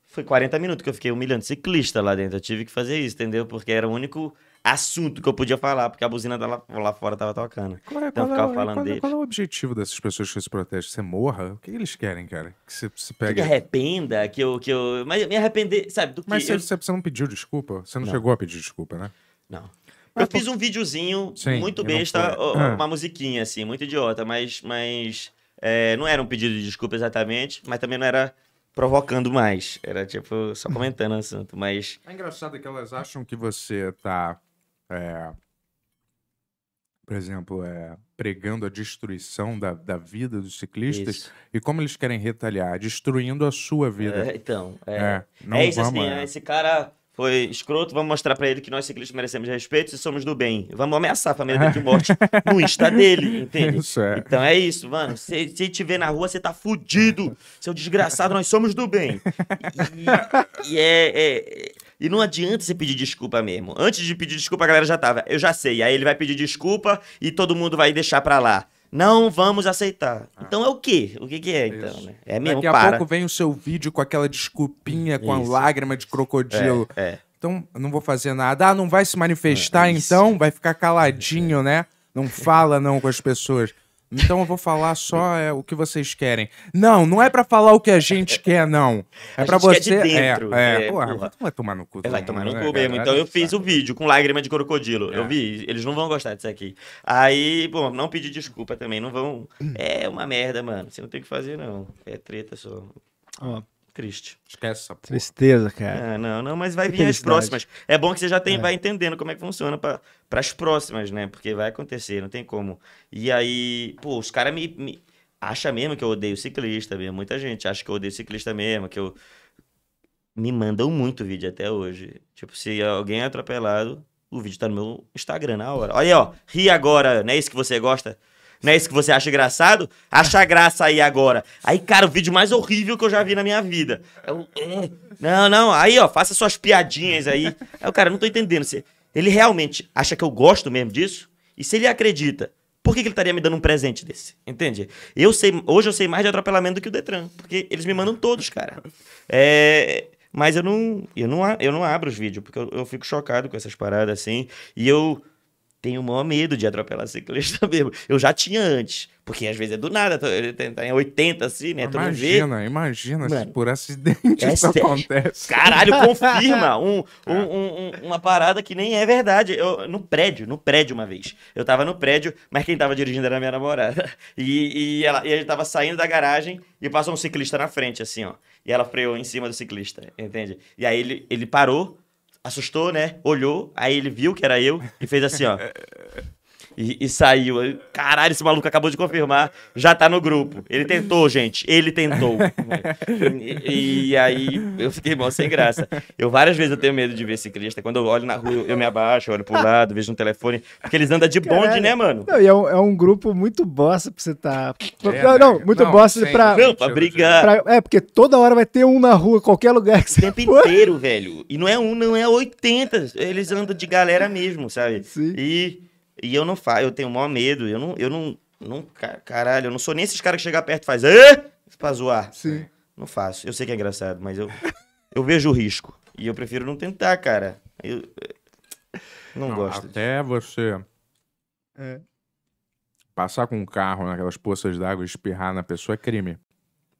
foi 40 minutos que eu fiquei humilhando ciclista lá dentro. Eu tive que fazer isso, entendeu? Porque era o único assunto que eu podia falar, porque a buzina lá, lá fora tava tocando. Qual é, então qual é ficava é, falando qual, é, deles. Qual é o objetivo dessas pessoas que se protestam? Você morra? O que eles querem, cara? Que você se pegue... Que arrependa, que eu, que eu... Mas me arrepender, sabe, do que... Mas eu... você, não pediu desculpa? Você não, não, chegou a pedir desculpa, né? Não. Mas eu fiz um videozinho Sim, muito besta, ah. uma ah. musiquinha, assim, muito idiota, mas... mas... É, não era um pedido de desculpa exatamente, mas também não era provocando mais. Era tipo, só comentando o assunto, mas. É engraçado que elas acham que você tá é, por exemplo, é, pregando a destruição da, da vida dos ciclistas isso. e como eles querem retaliar, destruindo a sua vida. É, então, é. é não é isso assim, vamos, assim, esse cara foi escroto, vamos mostrar para ele que nós ciclistas merecemos respeito e somos do bem. Vamos ameaçar a família dele de morte no Insta dele, entende? Isso é. Então é isso, mano. Se, se te ver na rua, você tá fudido. Seu desgraçado, nós somos do bem. E, e é, é, e não adianta você pedir desculpa mesmo. Antes de pedir desculpa, a galera já tava. Eu já sei. Aí ele vai pedir desculpa e todo mundo vai deixar pra lá. Não vamos aceitar. Ah. Então é o quê? O que, que é, então? Né? É mesmo, Daqui a para. pouco vem o seu vídeo com aquela desculpinha, com isso. a lágrima de crocodilo. É, é. Então, não vou fazer nada. Ah, não vai se manifestar, é, então? Vai ficar caladinho, é. né? Não fala não com as pessoas. Então eu vou falar só é, o que vocês querem. Não, não é para falar o que a gente quer, não. É para você. É, dentro, é, é, é, porra, porra. vai tomar no cu. Vai tomar no né? cu é, mesmo. Então eu fiz o vídeo com lágrima de crocodilo. Eu é. vi, eles não vão gostar disso aqui. Aí, bom, não pedi desculpa também, não vão. Hum. É uma merda, mano. Você não tem o que fazer, não. É treta só. Ó, Triste. Esquece essa porra. Tristeza, cara. É, não, não, mas vai vir as próximas. É bom que você já tem, é. vai entendendo como é que funciona para as próximas, né? Porque vai acontecer, não tem como. E aí, pô, os caras me, me acha mesmo que eu odeio ciclista mesmo. Muita gente acha que eu odeio ciclista mesmo, que eu me mandam muito vídeo até hoje. Tipo, se alguém é atropelado, o vídeo tá no meu Instagram na hora. Olha aí, ó. Ri agora, não é isso que você gosta? Não é isso que você acha engraçado? Acha graça aí agora. Aí, cara, o vídeo mais horrível que eu já vi na minha vida. É é. não, não. Aí, ó, faça suas piadinhas aí. É o cara, não tô entendendo. você. ele realmente acha que eu gosto mesmo disso? E se ele acredita, por que, que ele estaria me dando um presente desse? Entende? Eu sei, hoje eu sei mais de atropelamento do que o Detran, porque eles me mandam todos, cara. É, mas eu não, eu não, eu não abro os vídeos, porque eu, eu fico chocado com essas paradas assim. E eu tenho o maior medo de atropelar ciclista mesmo. Eu já tinha antes, porque às vezes é do nada, ele tá em 80 assim, né? Imagina, imagina Mano, se por acidente é isso sério. acontece. Caralho, confirma um, ah. um, um, uma parada que nem é verdade. Eu, no prédio, no prédio uma vez. Eu tava no prédio, mas quem tava dirigindo era minha namorada. E, e, ela, e ele tava saindo da garagem e passou um ciclista na frente, assim, ó. E ela freou em cima do ciclista, entende? E aí ele, ele parou assustou, né? Olhou, aí ele viu que era eu e fez assim, ó. E, e, saiu. Caralho, esse maluco acabou de confirmar. Já tá no grupo. Ele tentou, gente. Ele tentou. e, e, aí eu fiquei bom sem graça. Eu várias vezes eu tenho medo de ver ciclista. Quando eu olho na rua, eu me abaixo, olho pro lado, vejo no telefone. Porque eles andam de Caralho. bonde, né, mano? Não, e é um, é um grupo muito bosta pra você tá. É, não, não, né? muito não, bosta sim, pra. Não, pra brigar. Pra... É, porque toda hora vai ter um na rua, qualquer lugar que você. O tempo for. inteiro, velho. E não é um, não é 80. Eles andam de galera mesmo, sabe? Sim. E. E eu não faço, eu tenho o maior medo. Eu não, eu não, não. Caralho, eu não sou nem esses caras que chegam perto e faz Ê! Pra zoar. Sim. Não faço. Eu sei que é engraçado, mas eu, eu vejo o risco. E eu prefiro não tentar, cara. Eu. Não, não gosto. Até disso. você. É. Passar com um carro naquelas poças d'água e espirrar na pessoa é crime.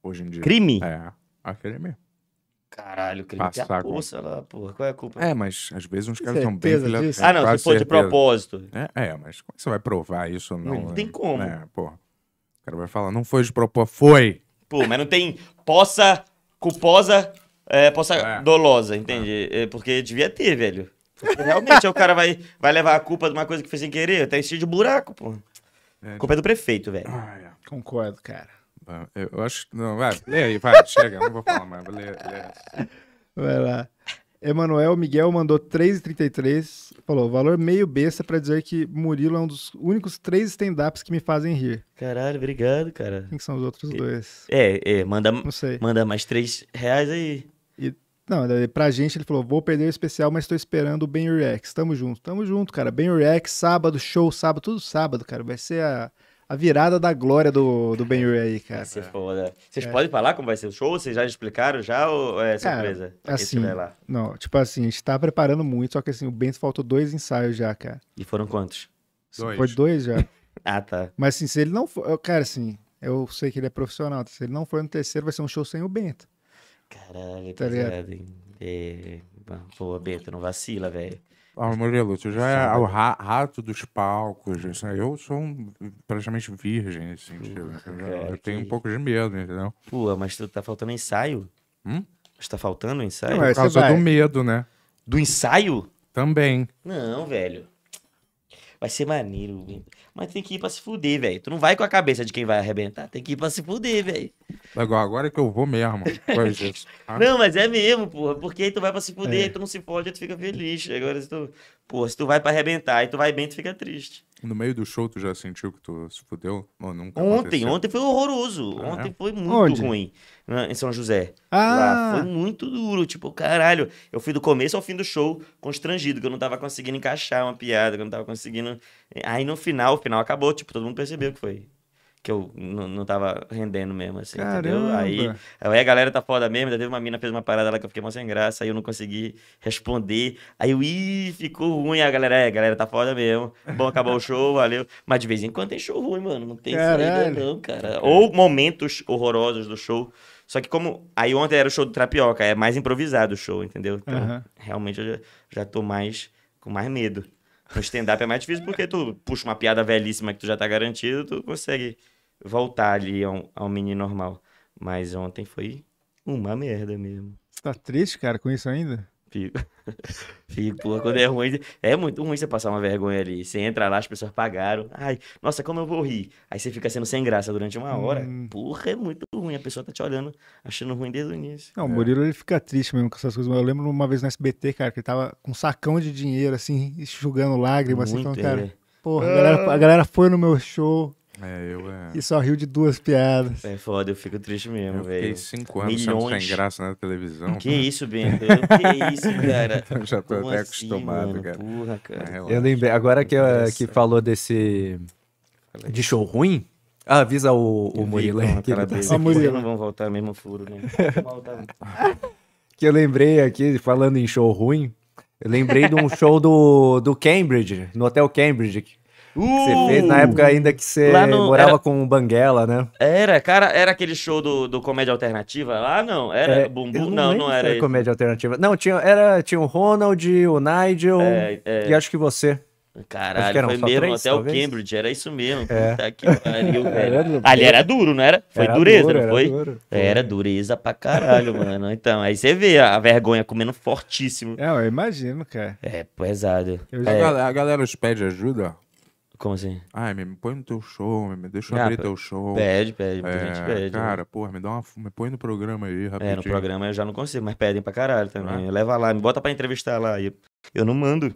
Hoje em dia. Crime? É. É crime. Caralho, que ele tem a poça lá, porra. Qual é a culpa? É, mas às vezes uns caras são bem filha... É, ah, não, se for de propósito. É, é, mas como é você vai provar isso? Não, não tem né? como. É, porra. O cara vai falar, não foi de propósito, foi. Pô, mas não tem poça, culposa, é, poça é. dolosa, entende? É. é. porque devia ter, velho. realmente o cara vai, vai levar a culpa de uma coisa que fez sem querer, até tá encher de buraco, pô. É, a culpa é do prefeito, velho. Ah, Concordo, cara. Eu acho que. Não, vai, lê aí, vai, chega, não vou falar mais. Vai lá. Emanuel Miguel mandou 3,33. Falou, valor meio besta para dizer que Murilo é um dos únicos três stand-ups que me fazem rir. Caralho, obrigado, cara. Quem que são os outros é, dois? É, é, manda, não sei. manda mais três reais aí. E, não, pra gente ele falou, vou perder o especial, mas tô esperando o Ben Rex. Tamo junto, tamo junto, cara. Ben Rex, sábado, show, sábado, tudo sábado, cara. Vai ser a a virada da glória do, do Ben Uri aí, cara. Vai foda. Vocês é. podem falar como vai ser o show? Vocês já explicaram já ou é surpresa? Cara, assim, vai lá? Não, tipo assim, a gente tá preparando muito, só que assim, o Bento faltou dois ensaios já, cara. E foram quantos? Assim, dois. Foi dois já. ah, tá. Mas assim, se ele não for. Cara, assim, eu sei que ele é profissional. Tá? Se ele não for no terceiro, vai ser um show sem o Bento. Caralho, tá ligado? É... Pô, Bento, não vacila, velho. Ah, Morelo, tu já é o ra rato dos palcos. Assim, eu sou um, praticamente virgem nesse sentido. É, eu tenho que... um pouco de medo, entendeu? Pô, mas tu tá faltando ensaio? Hum? Mas tá faltando ensaio? Não, é por causa do medo, né? Do ensaio? Também. Não, velho vai ser maneiro, Mas tem que ir pra se fuder, velho. Tu não vai com a cabeça de quem vai arrebentar, tem que ir pra se fuder, velho. agora é que eu vou mesmo. É. não, mas é mesmo, porra. Porque aí tu vai pra se fuder, é. tu não se fode, tu fica feliz. Agora, se tu, porra, se tu vai pra arrebentar e tu vai bem, tu fica triste. No meio do show, tu já sentiu que tu se fudeu? nunca ontem, aconteceu? ontem foi horroroso. Ah, ontem é? foi muito Onde? ruim. Né, em São José. Ah! Lá foi muito duro. Tipo, caralho. Eu fui do começo ao fim do show constrangido, que eu não tava conseguindo encaixar uma piada, que eu não tava conseguindo. Eh, aí no final, o final acabou. Tipo, todo mundo percebeu que foi que eu não tava rendendo mesmo, assim, Caramba. entendeu? Aí, aí a galera tá foda mesmo, teve uma mina fez uma parada lá que eu fiquei mó sem graça, aí eu não consegui responder, aí eu, ih, ficou ruim, a galera, é, a galera tá foda mesmo, bom, acabou o show, valeu, mas de vez em quando tem show ruim, mano, não tem saída não, cara, é. ou momentos horrorosos do show, só que como, aí ontem era o show do Trapioca, é mais improvisado o show, entendeu? Então, uhum. realmente eu já, já tô mais, com mais medo. No stand-up é mais difícil porque tu puxa uma piada velhíssima que tu já tá garantido, tu consegue voltar ali ao, ao mini normal. Mas ontem foi uma merda mesmo. Você tá triste, cara, com isso ainda? Fico. Fico, porra, quando é ruim. É muito ruim você passar uma vergonha ali. Você entra lá, as pessoas pagaram. Ai, nossa, como eu vou rir. Aí você fica sendo sem graça durante uma hora. Hum. Porra, é muito ruim. A pessoa tá te olhando, achando ruim desde o início. Não, o Murilo ele fica triste mesmo com essas coisas. Eu lembro uma vez no SBT, cara, que ele tava com um sacão de dinheiro, assim, enxugando lágrimas, assim, muito, assim, falando, cara. É. Porra, a galera, a galera foi no meu show, é, eu é. E só riu de duas piadas. É foda, eu fico triste mesmo, velho. Fiquei cinco anos Milhões. sem graça na televisão. Que cara. isso, Bento? que isso, cara? Eu já tô Como até assim, acostumado, mano? cara. Porra, cara. eu lembrei, agora que, que falou desse. de show ruim. Ah, avisa o, o Murilo então, aí. tá o Murilo. não vão voltar mesmo furo, né? que eu lembrei aqui, falando em show ruim, eu lembrei de um show do, do Cambridge, no Hotel Cambridge, Uh! Que você fez na uh! época ainda que você no, morava era, com o Banguela, né? Era, cara, era aquele show do, do Comédia Alternativa lá? Não, era é, Bumbum? Não, não, não era. comédia Alternativa. Não, tinha, era, tinha o Ronald, o Nigel é, é. e acho que você. Caralho, foi mesmo, três, até talvez? o Cambridge, era isso mesmo. É. Puta que pariu, velho. Ali era duro, não era? Foi era dureza, duro, não foi? Era, era dureza pra caralho, mano. Então, aí você vê a vergonha comendo fortíssimo. É, eu imagino, cara. É, pesado. É. A, galera, a galera os pede ajuda, ó. Como assim? Ai, me põe no teu show, me deixa eu ah, abrir teu show. Pede, pede, é, gente pede. Né? Cara, né? porra, me dá uma. Me põe no programa aí, rapidinho. É, no programa eu já não consigo, mas pedem pra caralho também. É? Leva lá, me bota pra entrevistar lá. Eu, eu não mando.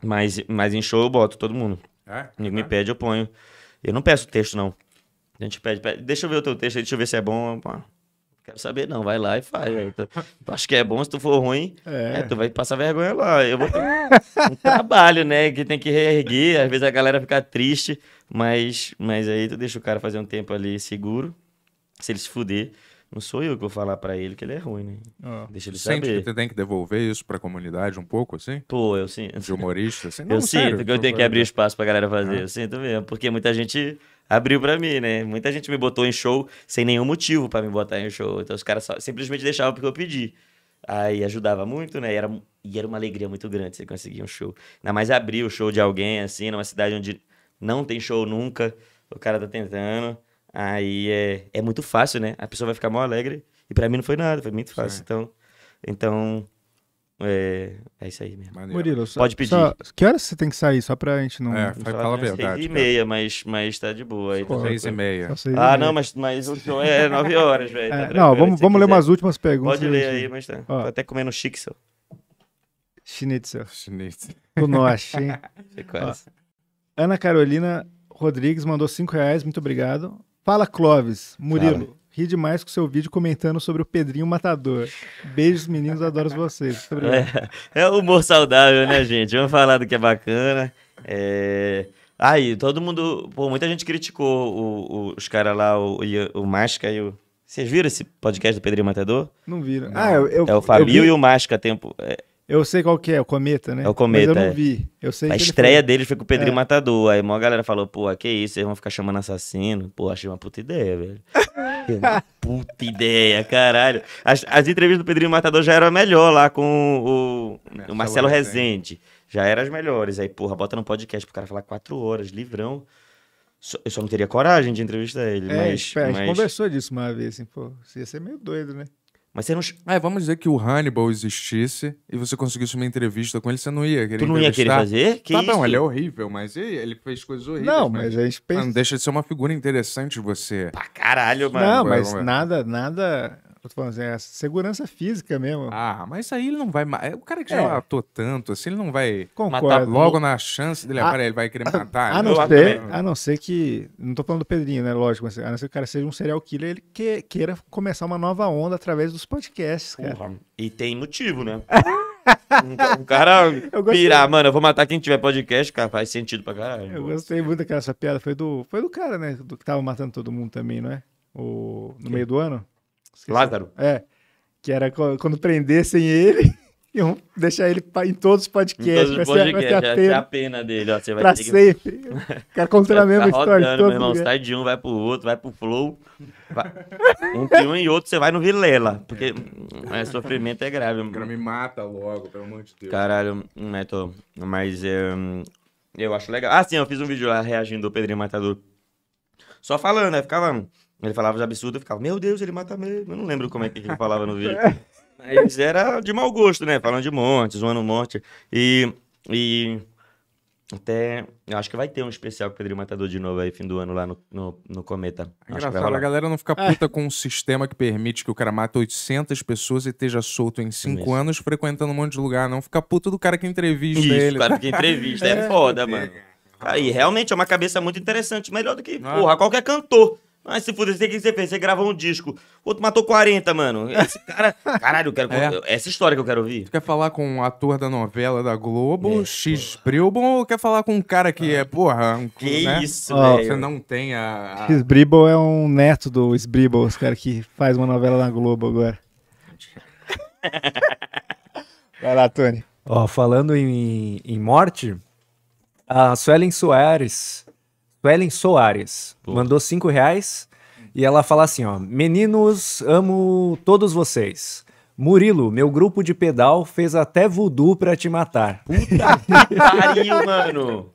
Mas, mas em show eu boto todo mundo. É? Ninguém é? me pede, eu ponho. Eu não peço texto, não. A gente pede, pede, deixa eu ver o teu texto aí, deixa eu ver se é bom quero saber não, vai lá e faz. Então, que é bom, se tu for ruim, é. É, tu vai passar vergonha lá. Eu vou ter um trabalho, né, que tem que reerguer, às vezes a galera fica triste, mas, mas aí tu deixa o cara fazer um tempo ali seguro, se ele se fuder, não sou eu que vou falar para ele que ele é ruim, né? Ah, Deixa ele sente saber. que tu tem que devolver isso pra comunidade um pouco, assim? Pô, eu sinto. De humorista, assim? Não, eu sério, sinto que eu tenho que abrir espaço pra galera fazer, ah. eu sinto mesmo. Porque muita gente abriu para mim, né? Muita gente me botou em show sem nenhum motivo para me botar em show. Então os caras simplesmente deixavam porque eu pedi. Aí ajudava muito, né? E era, e era uma alegria muito grande você conseguir um show. Ainda mais abrir o show de alguém, assim, numa cidade onde não tem show nunca, o cara tá tentando. Aí é, é muito fácil, né? A pessoa vai ficar mó alegre. E para mim não foi nada, foi muito fácil. Sim. Então, então é, é isso aí mesmo. Murilo, só, pode pedir. Só, que horas você tem que sair? Só pra gente não. É, fala a verdade. Seis e meia, mas, mas tá de boa. Aí, tá seis e meia. Seis ah, e não, mas, mas o show é nove horas, velho. Tá é, tá não, vamos, vamos ler umas últimas perguntas. Pode ler aí, mas tá. Ó. Tô até comendo chixel. Schnitzel. Schnitzel. Do norte, hein? Ana Carolina Rodrigues mandou cinco reais, muito obrigado. Fala, Clóvis. Murilo, Fala. Ri demais com seu vídeo comentando sobre o Pedrinho Matador. Beijos, meninos, adoro vocês. É, é humor saudável, né, gente? Vamos falar do que é bacana. É... Aí, todo mundo. Pô, muita gente criticou o, o, os caras lá, o, o Masca e o. Vocês viram esse podcast do Pedrinho Matador? Não viram. Ah, eu, eu, é o Fabio vi... e o Masca, tempo. É... Eu sei qual que é, o Cometa, né? É o Cometa. Mas eu não é. vi. Eu sei a estreia foi... dele foi com o Pedrinho é. Matador. Aí uma galera falou, pô, que isso, eles vão ficar chamando assassino. Pô, achei uma puta ideia, velho. Puta ideia, caralho. As, as, entrevistas do Pedrinho Matador já eram melhor lá com o, Marcelo, é, o Marcelo Rezende. Já eram as melhores. Aí, porra, bota no podcast pro cara falar quatro horas, livrão. Eu só não teria coragem de entrevistar ele, é, mas, espera, mas... A gente conversou disso uma vez, assim, pô, você ia ser meio doido, né? Mas você não. É, vamos dizer que o Hannibal existisse e você conseguisse uma entrevista com ele, você não ia querer. Tu não ia querer fazer? Que tá isso? bom, ele é horrível, mas ele fez coisas horríveis. Não, mas, mas a gente pensa... Não deixa de ser uma figura interessante você. Pra caralho, mano. Não, mas nada, nada eu tô falando assim, é segurança física mesmo. Ah, mas aí ele não vai. É, o cara que já é. matou tanto, assim, ele não vai Concordo. matar logo na chance dele. Ah, ele vai querer ah, matar. A né? não, ser, a não ser que. Não tô falando do Pedrinho, né? Lógico, mas a não ser que o cara seja um serial killer, ele que, queira começar uma nova onda através dos podcasts, cara. Porra. E tem motivo, né? Um, então, cara pirar, mano, eu vou matar quem tiver podcast, cara, faz sentido pra caralho. Eu gostei muito daquela essa piada, foi do, foi do cara, né, do que tava matando todo mundo também, não é? O, no que? meio do ano? Esqueci. Lázaro. É. Que era quando prendessem ele, iam deixar ele em todos os podcasts. Em todos os podcasts, vai, vai ter a pena dele. Ó, você vai pra ter sempre. Que... O cara a mesma história. Rodando, meu irmão, sai de um, vai pro outro, vai pro flow. Vai... Um que um e outro você vai no Vilela. Porque hum, é, sofrimento é grave. O cara me mata logo, pelo amor de Deus. Caralho, mas, tô... mas é, eu acho legal. Ah, sim, eu fiz um vídeo lá reagindo do Pedrinho Matador. Só falando, né? ficava hum, ele falava os absurdos, eu ficava, meu Deus, ele mata mesmo. Eu não lembro como é que ele falava no vídeo. Mas era de mau gosto, né? Falando de monte, zoando um monte. E. e... Até. Eu acho que vai ter um especial com o Pedrinho Matador de novo aí, fim do ano, lá no, no, no Cometa. É engraçado, a galera não fica puta é. com um sistema que permite que o cara mate 800 pessoas e esteja solto em 5 anos, frequentando um monte de lugar. Não fica puto do cara que entrevista Isso, ele. cara que entrevista. é, é foda, mano. Aí, realmente é uma cabeça muito interessante. Melhor do que, ah. porra, qualquer cantor. Mas se fuder, o que você fez? Você gravou um disco. O outro matou 40, mano. É. Esse cara. Caralho, eu quero. É. Essa história que eu quero ouvir. Tu quer falar com um ator da novela da Globo, é, X Bribon, ou quer falar com um cara que ah. é, porra. Um, que né? isso, oh, velho. Você não tem a. X Bribble é um neto do Sbribble, os cara que faz uma novela na Globo agora. Vai lá, Tony. Ó, oh, falando em, em morte, a Suelen Soares Suelen Soares. Mandou cinco reais e ela fala assim: ó, meninos, amo todos vocês. Murilo, meu grupo de pedal fez até voodoo pra te matar. Puta que pariu, mano.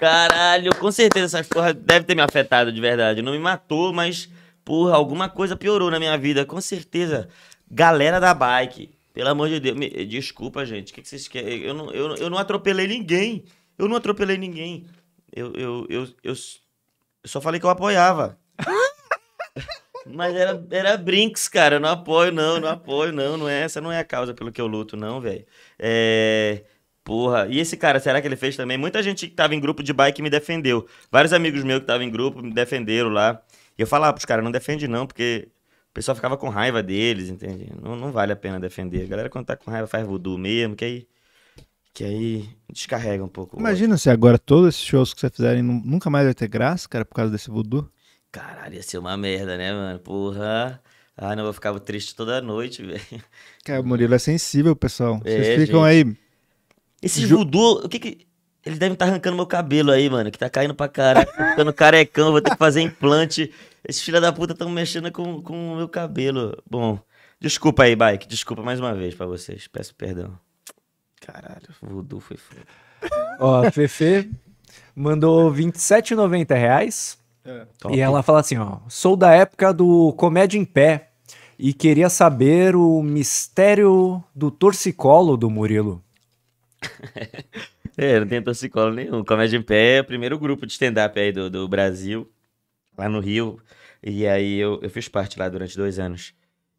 Caralho, com certeza essa porra deve ter me afetado de verdade. Não me matou, mas, porra, alguma coisa piorou na minha vida, com certeza. Galera da bike, pelo amor de Deus, me, desculpa, gente. O que, que, vocês querem? Eu não, eu, eu não atropelei ninguém. Eu não atropelei ninguém eu, eu, eu, eu só falei que eu apoiava. Mas era, era brinks, cara. Eu não apoio, não, não apoio, não. não é, essa não é a causa pelo que eu luto, não, velho. É. Porra, e esse cara, será que ele fez também? Muita gente que tava em grupo de bike me defendeu. Vários amigos meus que estavam em grupo me defenderam lá. E eu falava pros caras, não defende não, porque o pessoal ficava com raiva deles, entende? Não, não vale a pena defender. A galera quando tá com raiva faz voodoo mesmo, que aí que aí descarrega um pouco. Imagina se agora todos esses shows que você fizerem nunca mais vai ter graça, cara, por causa desse voodoo. Caralho, ia ser uma merda, né, mano? Porra. Ah, não, eu ficava triste toda noite, velho. Cara, o Murilo é sensível, pessoal. É, Vocês ficam gente. aí. Esse Ju... voodoo, o que que. Eles devem estar tá arrancando meu cabelo aí, mano, que tá caindo pra caralho, ficando carecão, vou ter que fazer implante. Esses filha da puta estão mexendo com, com o meu cabelo. Bom, desculpa aí, Bike, desculpa mais uma vez para vocês, peço perdão. Caralho, o voodoo foi foda. Ó, a Fefe mandou 27,90 reais. É. E ela fala assim, ó, sou da época do Comédia em Pé e queria saber o mistério do torcicolo do Murilo. é, não tem torcicolo nenhum. Comédia em Pé é o primeiro grupo de stand-up aí do, do Brasil, lá no Rio. E aí eu, eu fiz parte lá durante dois anos.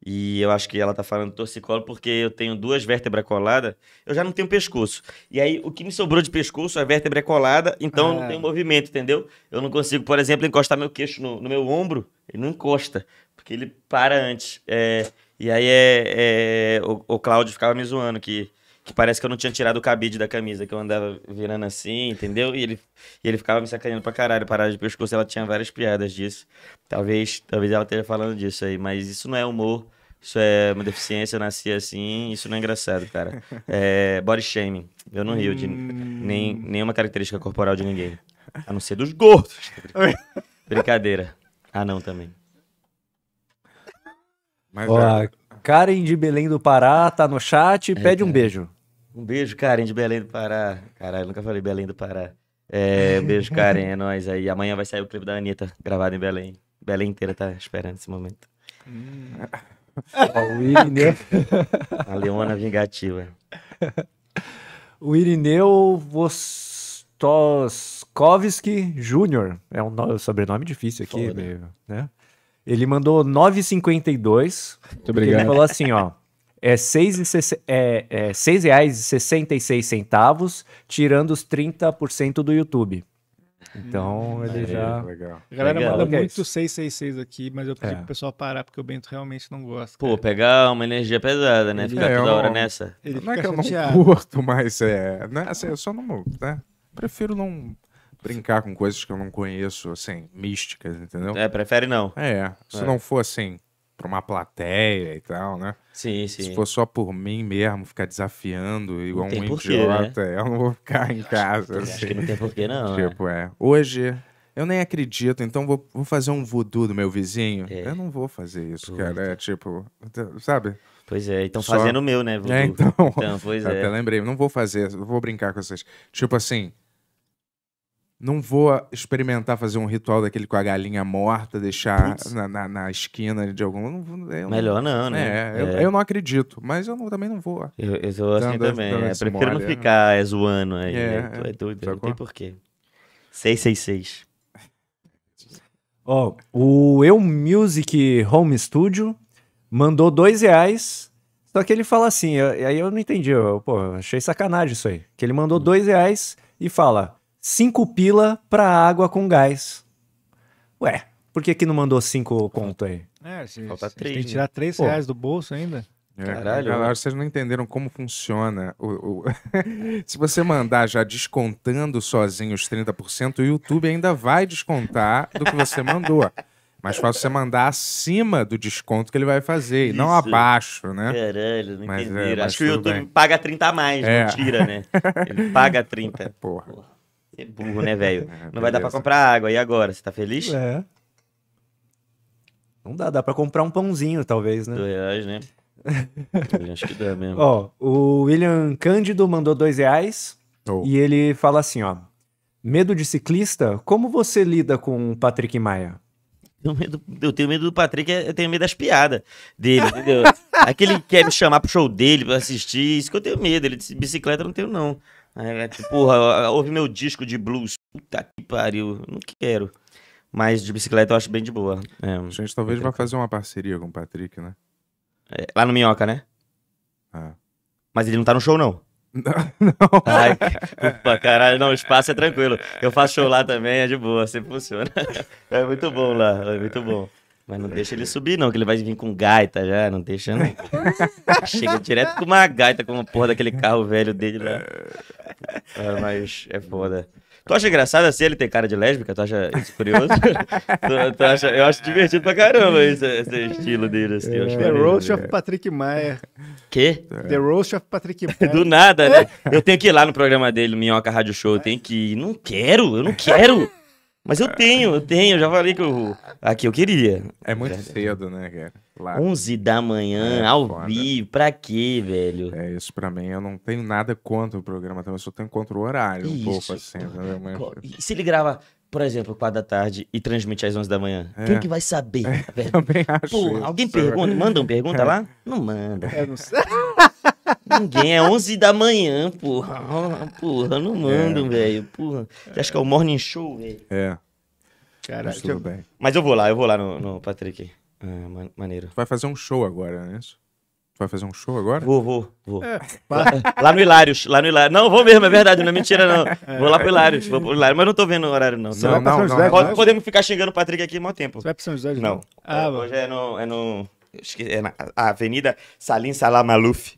E eu acho que ela tá falando torcicolo porque eu tenho duas vértebras coladas, eu já não tenho pescoço. E aí o que me sobrou de pescoço, a vértebra é colada, então eu não ah. tenho movimento, entendeu? Eu não consigo, por exemplo, encostar meu queixo no, no meu ombro, ele não encosta, porque ele para antes. É, e aí é, é, o, o Cláudio ficava me zoando que, que parece que eu não tinha tirado o cabide da camisa, que eu andava virando assim, entendeu? E ele, e ele ficava me sacaneando pra caralho, parada de pescoço, ela tinha várias piadas disso. Talvez, talvez ela esteja falando disso aí, mas isso não é humor. Isso é uma deficiência, nasci assim, isso não é engraçado, cara. É body shaming. Eu não rio de hum. nem, nenhuma característica corporal de ninguém. A não ser dos gordos. Brincadeira. Ah, não, também. Mas Ó, é... Karen de Belém do Pará tá no chat, é, pede um beijo. Um beijo, Karen de Belém do Pará. Caralho, nunca falei Belém do Pará. É, um beijo, Karen, é nóis aí. Amanhã vai sair o clipe da Anitta, gravado em Belém. Belém inteira tá esperando esse momento. Hum o Irineu. a Leona Vingativa. O Irineu Vostoskovski Jr. É um sobrenome difícil aqui, meio, né? Ele mandou 9,52. Muito obrigado. Ele falou assim, ó. É R$ 6,66, é, é, tirando os 30% do YouTube. Então hum. ele já. Legal. A galera legal. manda muito 666 aqui, mas eu pedi é. pro pessoal parar, porque o Bento realmente não gosta. Pô, cara. pegar uma energia pesada, né? Ficar é, toda hora não... nessa. Ele não é que eu não curto, mas é. Né? Assim, eu só não. Né? Prefiro não brincar com coisas que eu não conheço, assim, místicas, entendeu? É, prefere não. É. Se é. não for assim, para uma plateia e tal, né? Sim, sim. Se for só por mim mesmo, ficar desafiando igual um idiota, né? eu não vou ficar em casa. Acho, assim. acho que assim. não tem porquê, não. Né? Tipo, é. Hoje, eu nem acredito, então vou, vou fazer um voodoo do meu vizinho. É. Eu não vou fazer isso, Puta. cara. É tipo, então, sabe? Pois é, então Só... fazendo o meu, né? É, voodoo. É, então. então pois Até é. lembrei, não vou fazer, não vou brincar com vocês. Tipo assim, não vou experimentar fazer um ritual daquele com a galinha morta, deixar na, na, na, esquina de algum. Não Melhor não, é, né? É, é. Eu, não acredito, mas eu não, também não vou. Eu, eu sou assim dando, também. Dando é, prefiro mole, não né? ficar é, zoando aí. É, né? É. Tu é doido, não tem porquê. 666. Ó, oh, o Eu Music Home Studio mandou dois reais. Só que ele fala assim, eu, aí eu não entendi, eu, pô, achei sacanagem isso aí. Que ele mandou hum. dois reais e fala: cinco pila pra água com gás. Ué, por que que não mandou cinco conto aí? É, se, Falta se, três, tem que né? tirar três né? reais do bolso ainda. É. Caralho. Galera, vocês não entenderam como funciona. O, o... Se você mandar já descontando sozinho os 30%, o YouTube ainda vai descontar do que você mandou. Mas fácil você mandar acima do desconto que ele vai fazer, Isso. e não abaixo, né? Caralho, não mas, É, Acho que o YouTube bem. paga 30 a mais, é. não tira, né? Ele paga 30. Porra. Porra. Você é burro, né, velho? É, não vai dar pra comprar água. E agora? Você tá feliz? É. Não dá, dá pra comprar um pãozinho, talvez, né? Dois reais, né? acho que dá mesmo. Ó, o William Cândido mandou dois reais oh. e ele fala assim, ó. Medo de ciclista? Como você lida com o Patrick Maia? Eu, medo, eu tenho medo do Patrick, é, eu tenho medo das piadas dele, entendeu? Aquele que quer me chamar pro show dele pra assistir, isso que eu tenho medo. Ele de bicicleta eu não tenho, não. É, né? tipo, porra, ouve meu disco de blues. Puta que pariu, não quero. Mas de bicicleta eu acho bem de boa. É, a gente talvez vá fazer uma parceria com o Patrick, né? É, lá no Minhoca, né? Ah. Mas ele não tá no show, não. Não, não. Ai, opa, caralho, não, o espaço é tranquilo. Eu faço show lá também, é de boa, sempre assim funciona. É muito bom lá, é muito bom. Mas não é, deixa ele é. subir, não, que ele vai vir com gaita já, não deixa, não. É. Chega direto com uma gaita, com uma porra daquele carro velho dele lá. Ah, mas é foda. Tu acha engraçado assim ele ter cara de lésbica? Tu acha isso curioso? tu, tu, acha, eu acho divertido pra caramba esse, esse estilo dele, assim. É, The Roast né? of Patrick Maia. Quê? The Roast of Patrick Maia. Do nada, né? Eu tenho que ir lá no programa dele, Minhoca Rádio Show, eu tenho que ir. Não quero, eu não quero. Mas eu tenho, eu tenho, eu já falei que eu. Aqui eu queria. É muito cedo, né, cara? Lá. 11 da manhã, é, ao foda. vivo, pra quê, velho? É, isso pra mim, eu não tenho nada contra o programa, então eu só tenho contra o horário, isso. um pouco assim. E se ele grava, por exemplo, 4 da tarde e transmite às 11 da manhã? É. Quem que vai saber? É, também acho. Pô, alguém pergunta, manda uma pergunta é. lá? Não manda. Eu não sei. Ninguém, é 11 da manhã, porra. Porra, não mando, é. velho. Porra. Você acha que é o morning show, velho? É. Cara, eu... bem. Mas eu vou lá, eu vou lá no, no Patrick. É, maneiro. Tu vai fazer um show agora, é isso Tu vai fazer um show agora? Vou, vou, vou. É. Lá, lá, no Hilários, lá no Hilários. Não, vou mesmo, é verdade, não é mentira, não. Vou lá pro Hilários, vou pro Hilários, mas não tô vendo o horário, não. Não, não, não, não, Pode, Podemos ficar xingando o Patrick aqui maior tempo. Você vai pro São José de Não. Ah, hoje é no... É no... Esqueci, é na Avenida Salim Salamaluf.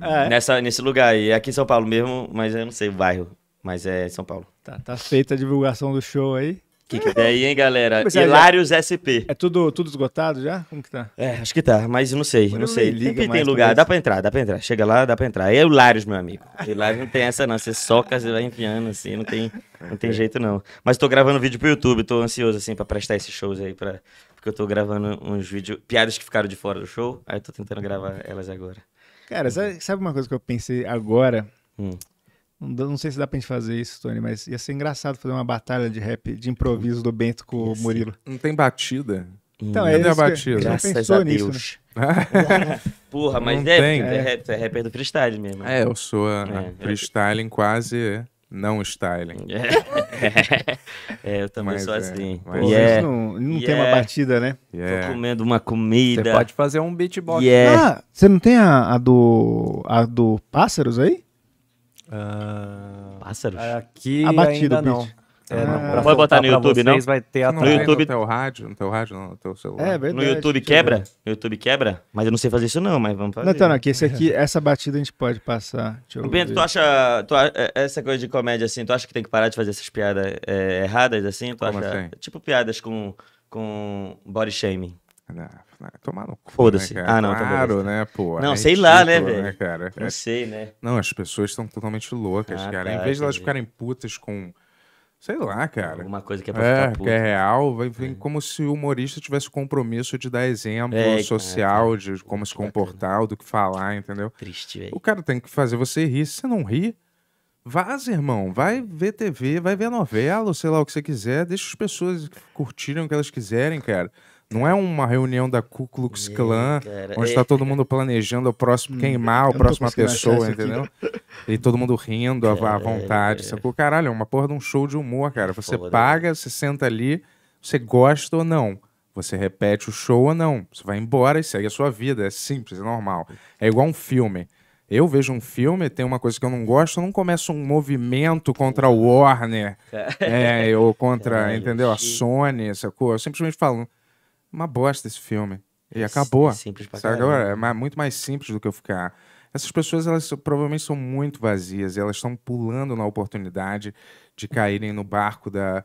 É. Nessa, nesse lugar. é aqui em São Paulo mesmo, mas eu não sei o bairro. Mas é São Paulo. Tá, tá feita a divulgação do show aí. Que que é aí, hein, galera? Mas Hilários já... SP. É tudo, tudo esgotado já? Como que tá? É, acho que tá, mas não sei, não, não sei. Liga tem lugar, dá pra entrar, dá pra entrar. Chega lá, dá pra entrar. É Hilários, meu amigo. Hilários não tem essa não, você soca, você vai enfiando assim, não tem, não tem jeito não. Mas tô gravando vídeo pro YouTube, tô ansioso assim pra prestar esses shows aí, pra... porque eu tô gravando uns vídeos, piadas que ficaram de fora do show, aí eu tô tentando gravar elas agora. Cara, sabe, uma coisa que eu pensei agora? Hum. Não, não, sei se dá pra gente fazer isso, Tony, mas ia ser engraçado fazer uma batalha de rap de improviso do Bento com o Murilo. Não tem batida? Então, hum. é a batida? Graças a Deus. Nisso, né? Porra, mas não é, tem. É, é rapper do freestyle mesmo. É, eu sou a, é, é. quase não styling. É. É. é, eu também mas, sou é, assim. É. Mas yeah. não, não yeah. tem uma é. batida, né? Yeah. Tô comendo uma comida. Você pode fazer um beatbox. Yeah. Ah, você não tem a, a, do a do pássaros aí? Uh, pássaros? Aqui a batida, ainda não. É, ah, não, pode botar no YouTube, vocês, não. Vai ter Não no YouTube no teu rádio, no teu rádio, no teu celular. É, é verdade, no YouTube quebra? No YouTube quebra? Mas eu não sei fazer isso não, mas vamos fazer. Não, então, não, que esse é. aqui, essa batida a gente pode passar. Bento, tu acha, tu, é, essa coisa de comédia assim, tu acha que tem que parar de fazer essas piadas é, erradas assim? Tu acha, assim? Tipo piadas com, com body shaming. Não, não, tomar no cu. Foda-se. Né, ah, não, tá claro, né, pô. Não, é sei ridículo, lá, né, tipo, velho? Né, cara? Não é... sei, né? Não, as pessoas estão totalmente loucas, ah, cara. Tá, em vez de elas ficarem putas com Sei lá, cara. Alguma coisa que é pra é, ficar puto. que é né? real, vai, vem é. como se o humorista tivesse o compromisso de dar exemplo é, social, de como se comportar, do que falar, entendeu? Triste, velho. O cara tem que fazer você rir. Se você não rir, vaza, irmão. Vai ver TV, vai ver novela, sei lá o que você quiser. Deixa as pessoas curtirem o que elas quiserem, cara. Não é uma reunião da Ku Klux Klan, é, onde está todo mundo planejando o próximo queimar, a hum, próxima pessoa, entendeu? E todo mundo rindo à vontade, é, sacou? Caralho, é uma porra de um show de humor, cara. Você Foda. paga, você senta ali, você gosta ou não. Você repete o show ou não. Você vai embora e segue a sua vida. É simples, é normal. É igual um filme. Eu vejo um filme, tem uma coisa que eu não gosto, eu não começo um movimento contra a Warner, é, ou contra, entendeu? A Sony, sacou? Eu simplesmente falo, uma bosta esse filme. E é acabou. É simples pra sabe? Agora, né? é muito mais simples do que eu ficar. Essas pessoas, elas provavelmente são muito vazias, elas estão pulando na oportunidade de caírem no barco da,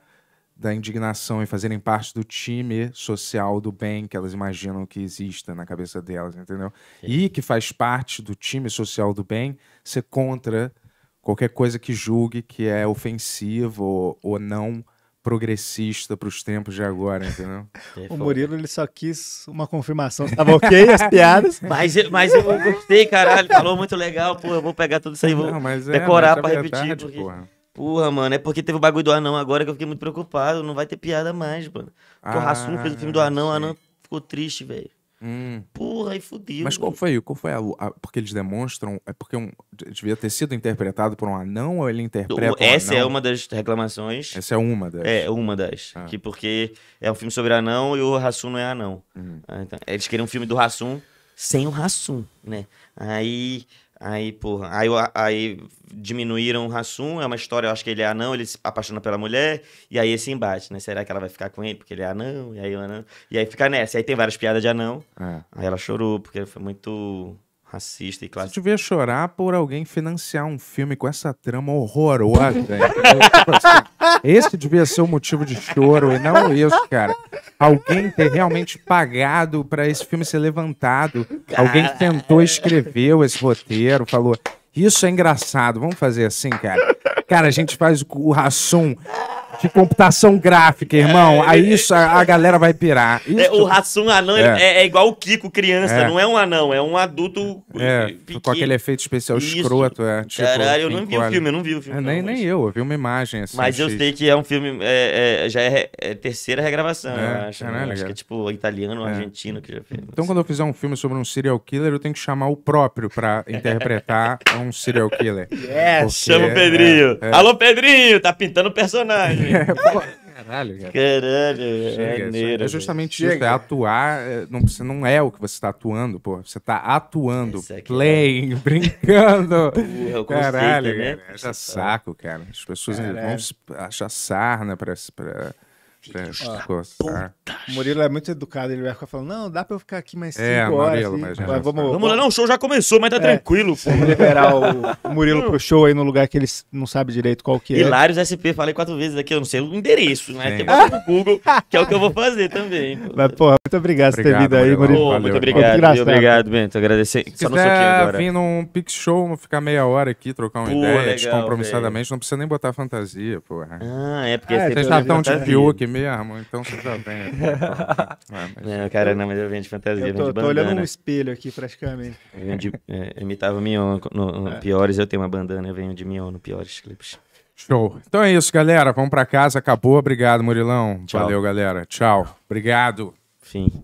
da indignação e fazerem parte do time social do bem que elas imaginam que exista na cabeça delas, entendeu? E que faz parte do time social do bem ser contra qualquer coisa que julgue que é ofensivo ou, ou não progressista para os tempos de agora, entendeu? É o Murilo ele só quis uma confirmação. Tava ok as piadas? Mas, mas eu gostei, caralho. Falou muito legal. Pô, eu vou pegar tudo isso aí, vou Não, mas é, decorar para é repetir. porque... porra. Porra, mano, é porque teve o bagulho do anão agora que eu fiquei muito preocupado. Não vai ter piada mais, mano. Porque ah, o Rassum fez o filme do anão, sim. o anão ficou triste, velho. Hum. Porra, aí fudeu. Mas qual foi? Qual foi a, a, porque eles demonstram. É porque um, devia ter sido interpretado por um anão ou ele interpreta. O, essa um é uma das reclamações. Essa é uma das. É, uma das. Ah. Que porque é um filme sobre anão e o Rassum não é anão. Hum. Ah, então, eles queriam um filme do Rassum sem o Rassum, né? Aí Aí, porra, aí, aí diminuíram o Rassum, é uma história, eu acho que ele é anão, ele se apaixona pela mulher, e aí esse embate, né? Será que ela vai ficar com ele porque ele é anão? E aí o anão. E aí fica nessa, e aí tem várias piadas de anão. É. Aí ela chorou, porque foi muito racista e claro Se tiver chorar por alguém financiar um filme com essa trama horrorosa, tipo assim, esse devia ser o motivo de choro e não isso, cara. Alguém ter realmente pagado para esse filme ser levantado. Alguém tentou escreveu esse roteiro, falou: "Isso é engraçado, vamos fazer assim, cara". Cara, a gente faz o Rassum de computação gráfica, irmão. É, Aí é, isso a, a, galera vai pirar. É, isso, é, o Rassum anão é. é. igual o Kiko criança, é. não é um anão, é um adulto pequeno. Com aquele efeito especial isso. escroto, é. Tipo, Caralho, eu não vi o filme, eu não vi o filme. nem, não, nem eu, eu vi uma imagem assim. Mas eu sei que é um filme, já é, terceira regravação, eu acho. Caralho, né? acho que é tipo italiano, argentino que já fez. Então assim. quando eu fizer um filme sobre um serial killer, eu tenho que chamar o próprio pra interpretar um serial killer. Yes, Porque, chama o Pedrinho. Alô, Pedrinho, tá pintando o personagem. É, Caralho, cara. Caralho, é, é justamente chega. isso, é atuar, é, não, você não é o que você está atuando, pô, você está atuando, é playing, é. brincando. Porra, Caralho, conceito, né? cara, acha saco, cara. As pessoas Caralho. vão achar sarna pra, pra puta. O Murilo é muito educado, ele vai ficar falando, não, dá pra eu ficar aqui mais é, cinco é, horas. Murilo, assim, mas, mas vamos, vamos lá, não, o show já começou, mas tá é, tranquilo. Vamos liberar o, o Murilo pro show aí no lugar que ele não sabe direito qual que é. Hilários SP, falei quatro vezes aqui, eu não sei o endereço, né? Tem que botar no Google, que é o que eu vou fazer também. Pô. Mas, porra, muito obrigado, por ter vindo aí, Murilo. valeu, muito obrigado, obrigado, obrigado, Bento, agradecer. Se Só quiser vir num Pix Show, ficar meia hora aqui, trocar uma pô, ideia descompromissadamente, não precisa nem botar fantasia, porra. Ah, é porque... você Vocês tão de Fiuk meia arma, então você já vem. é, mas... Não, cara, não, mas eu venho de fantasia, eu tô, de bandana. tô olhando um espelho aqui, praticamente. Eu venho de, é, imitava Mion no, no é. Piores, eu tenho uma bandana, eu venho de Mion no Piores Clips. Show. Então é isso, galera. Vamos para casa. Acabou. Obrigado, Murilão. Tchau. Valeu, galera. Tchau. Obrigado. Fim.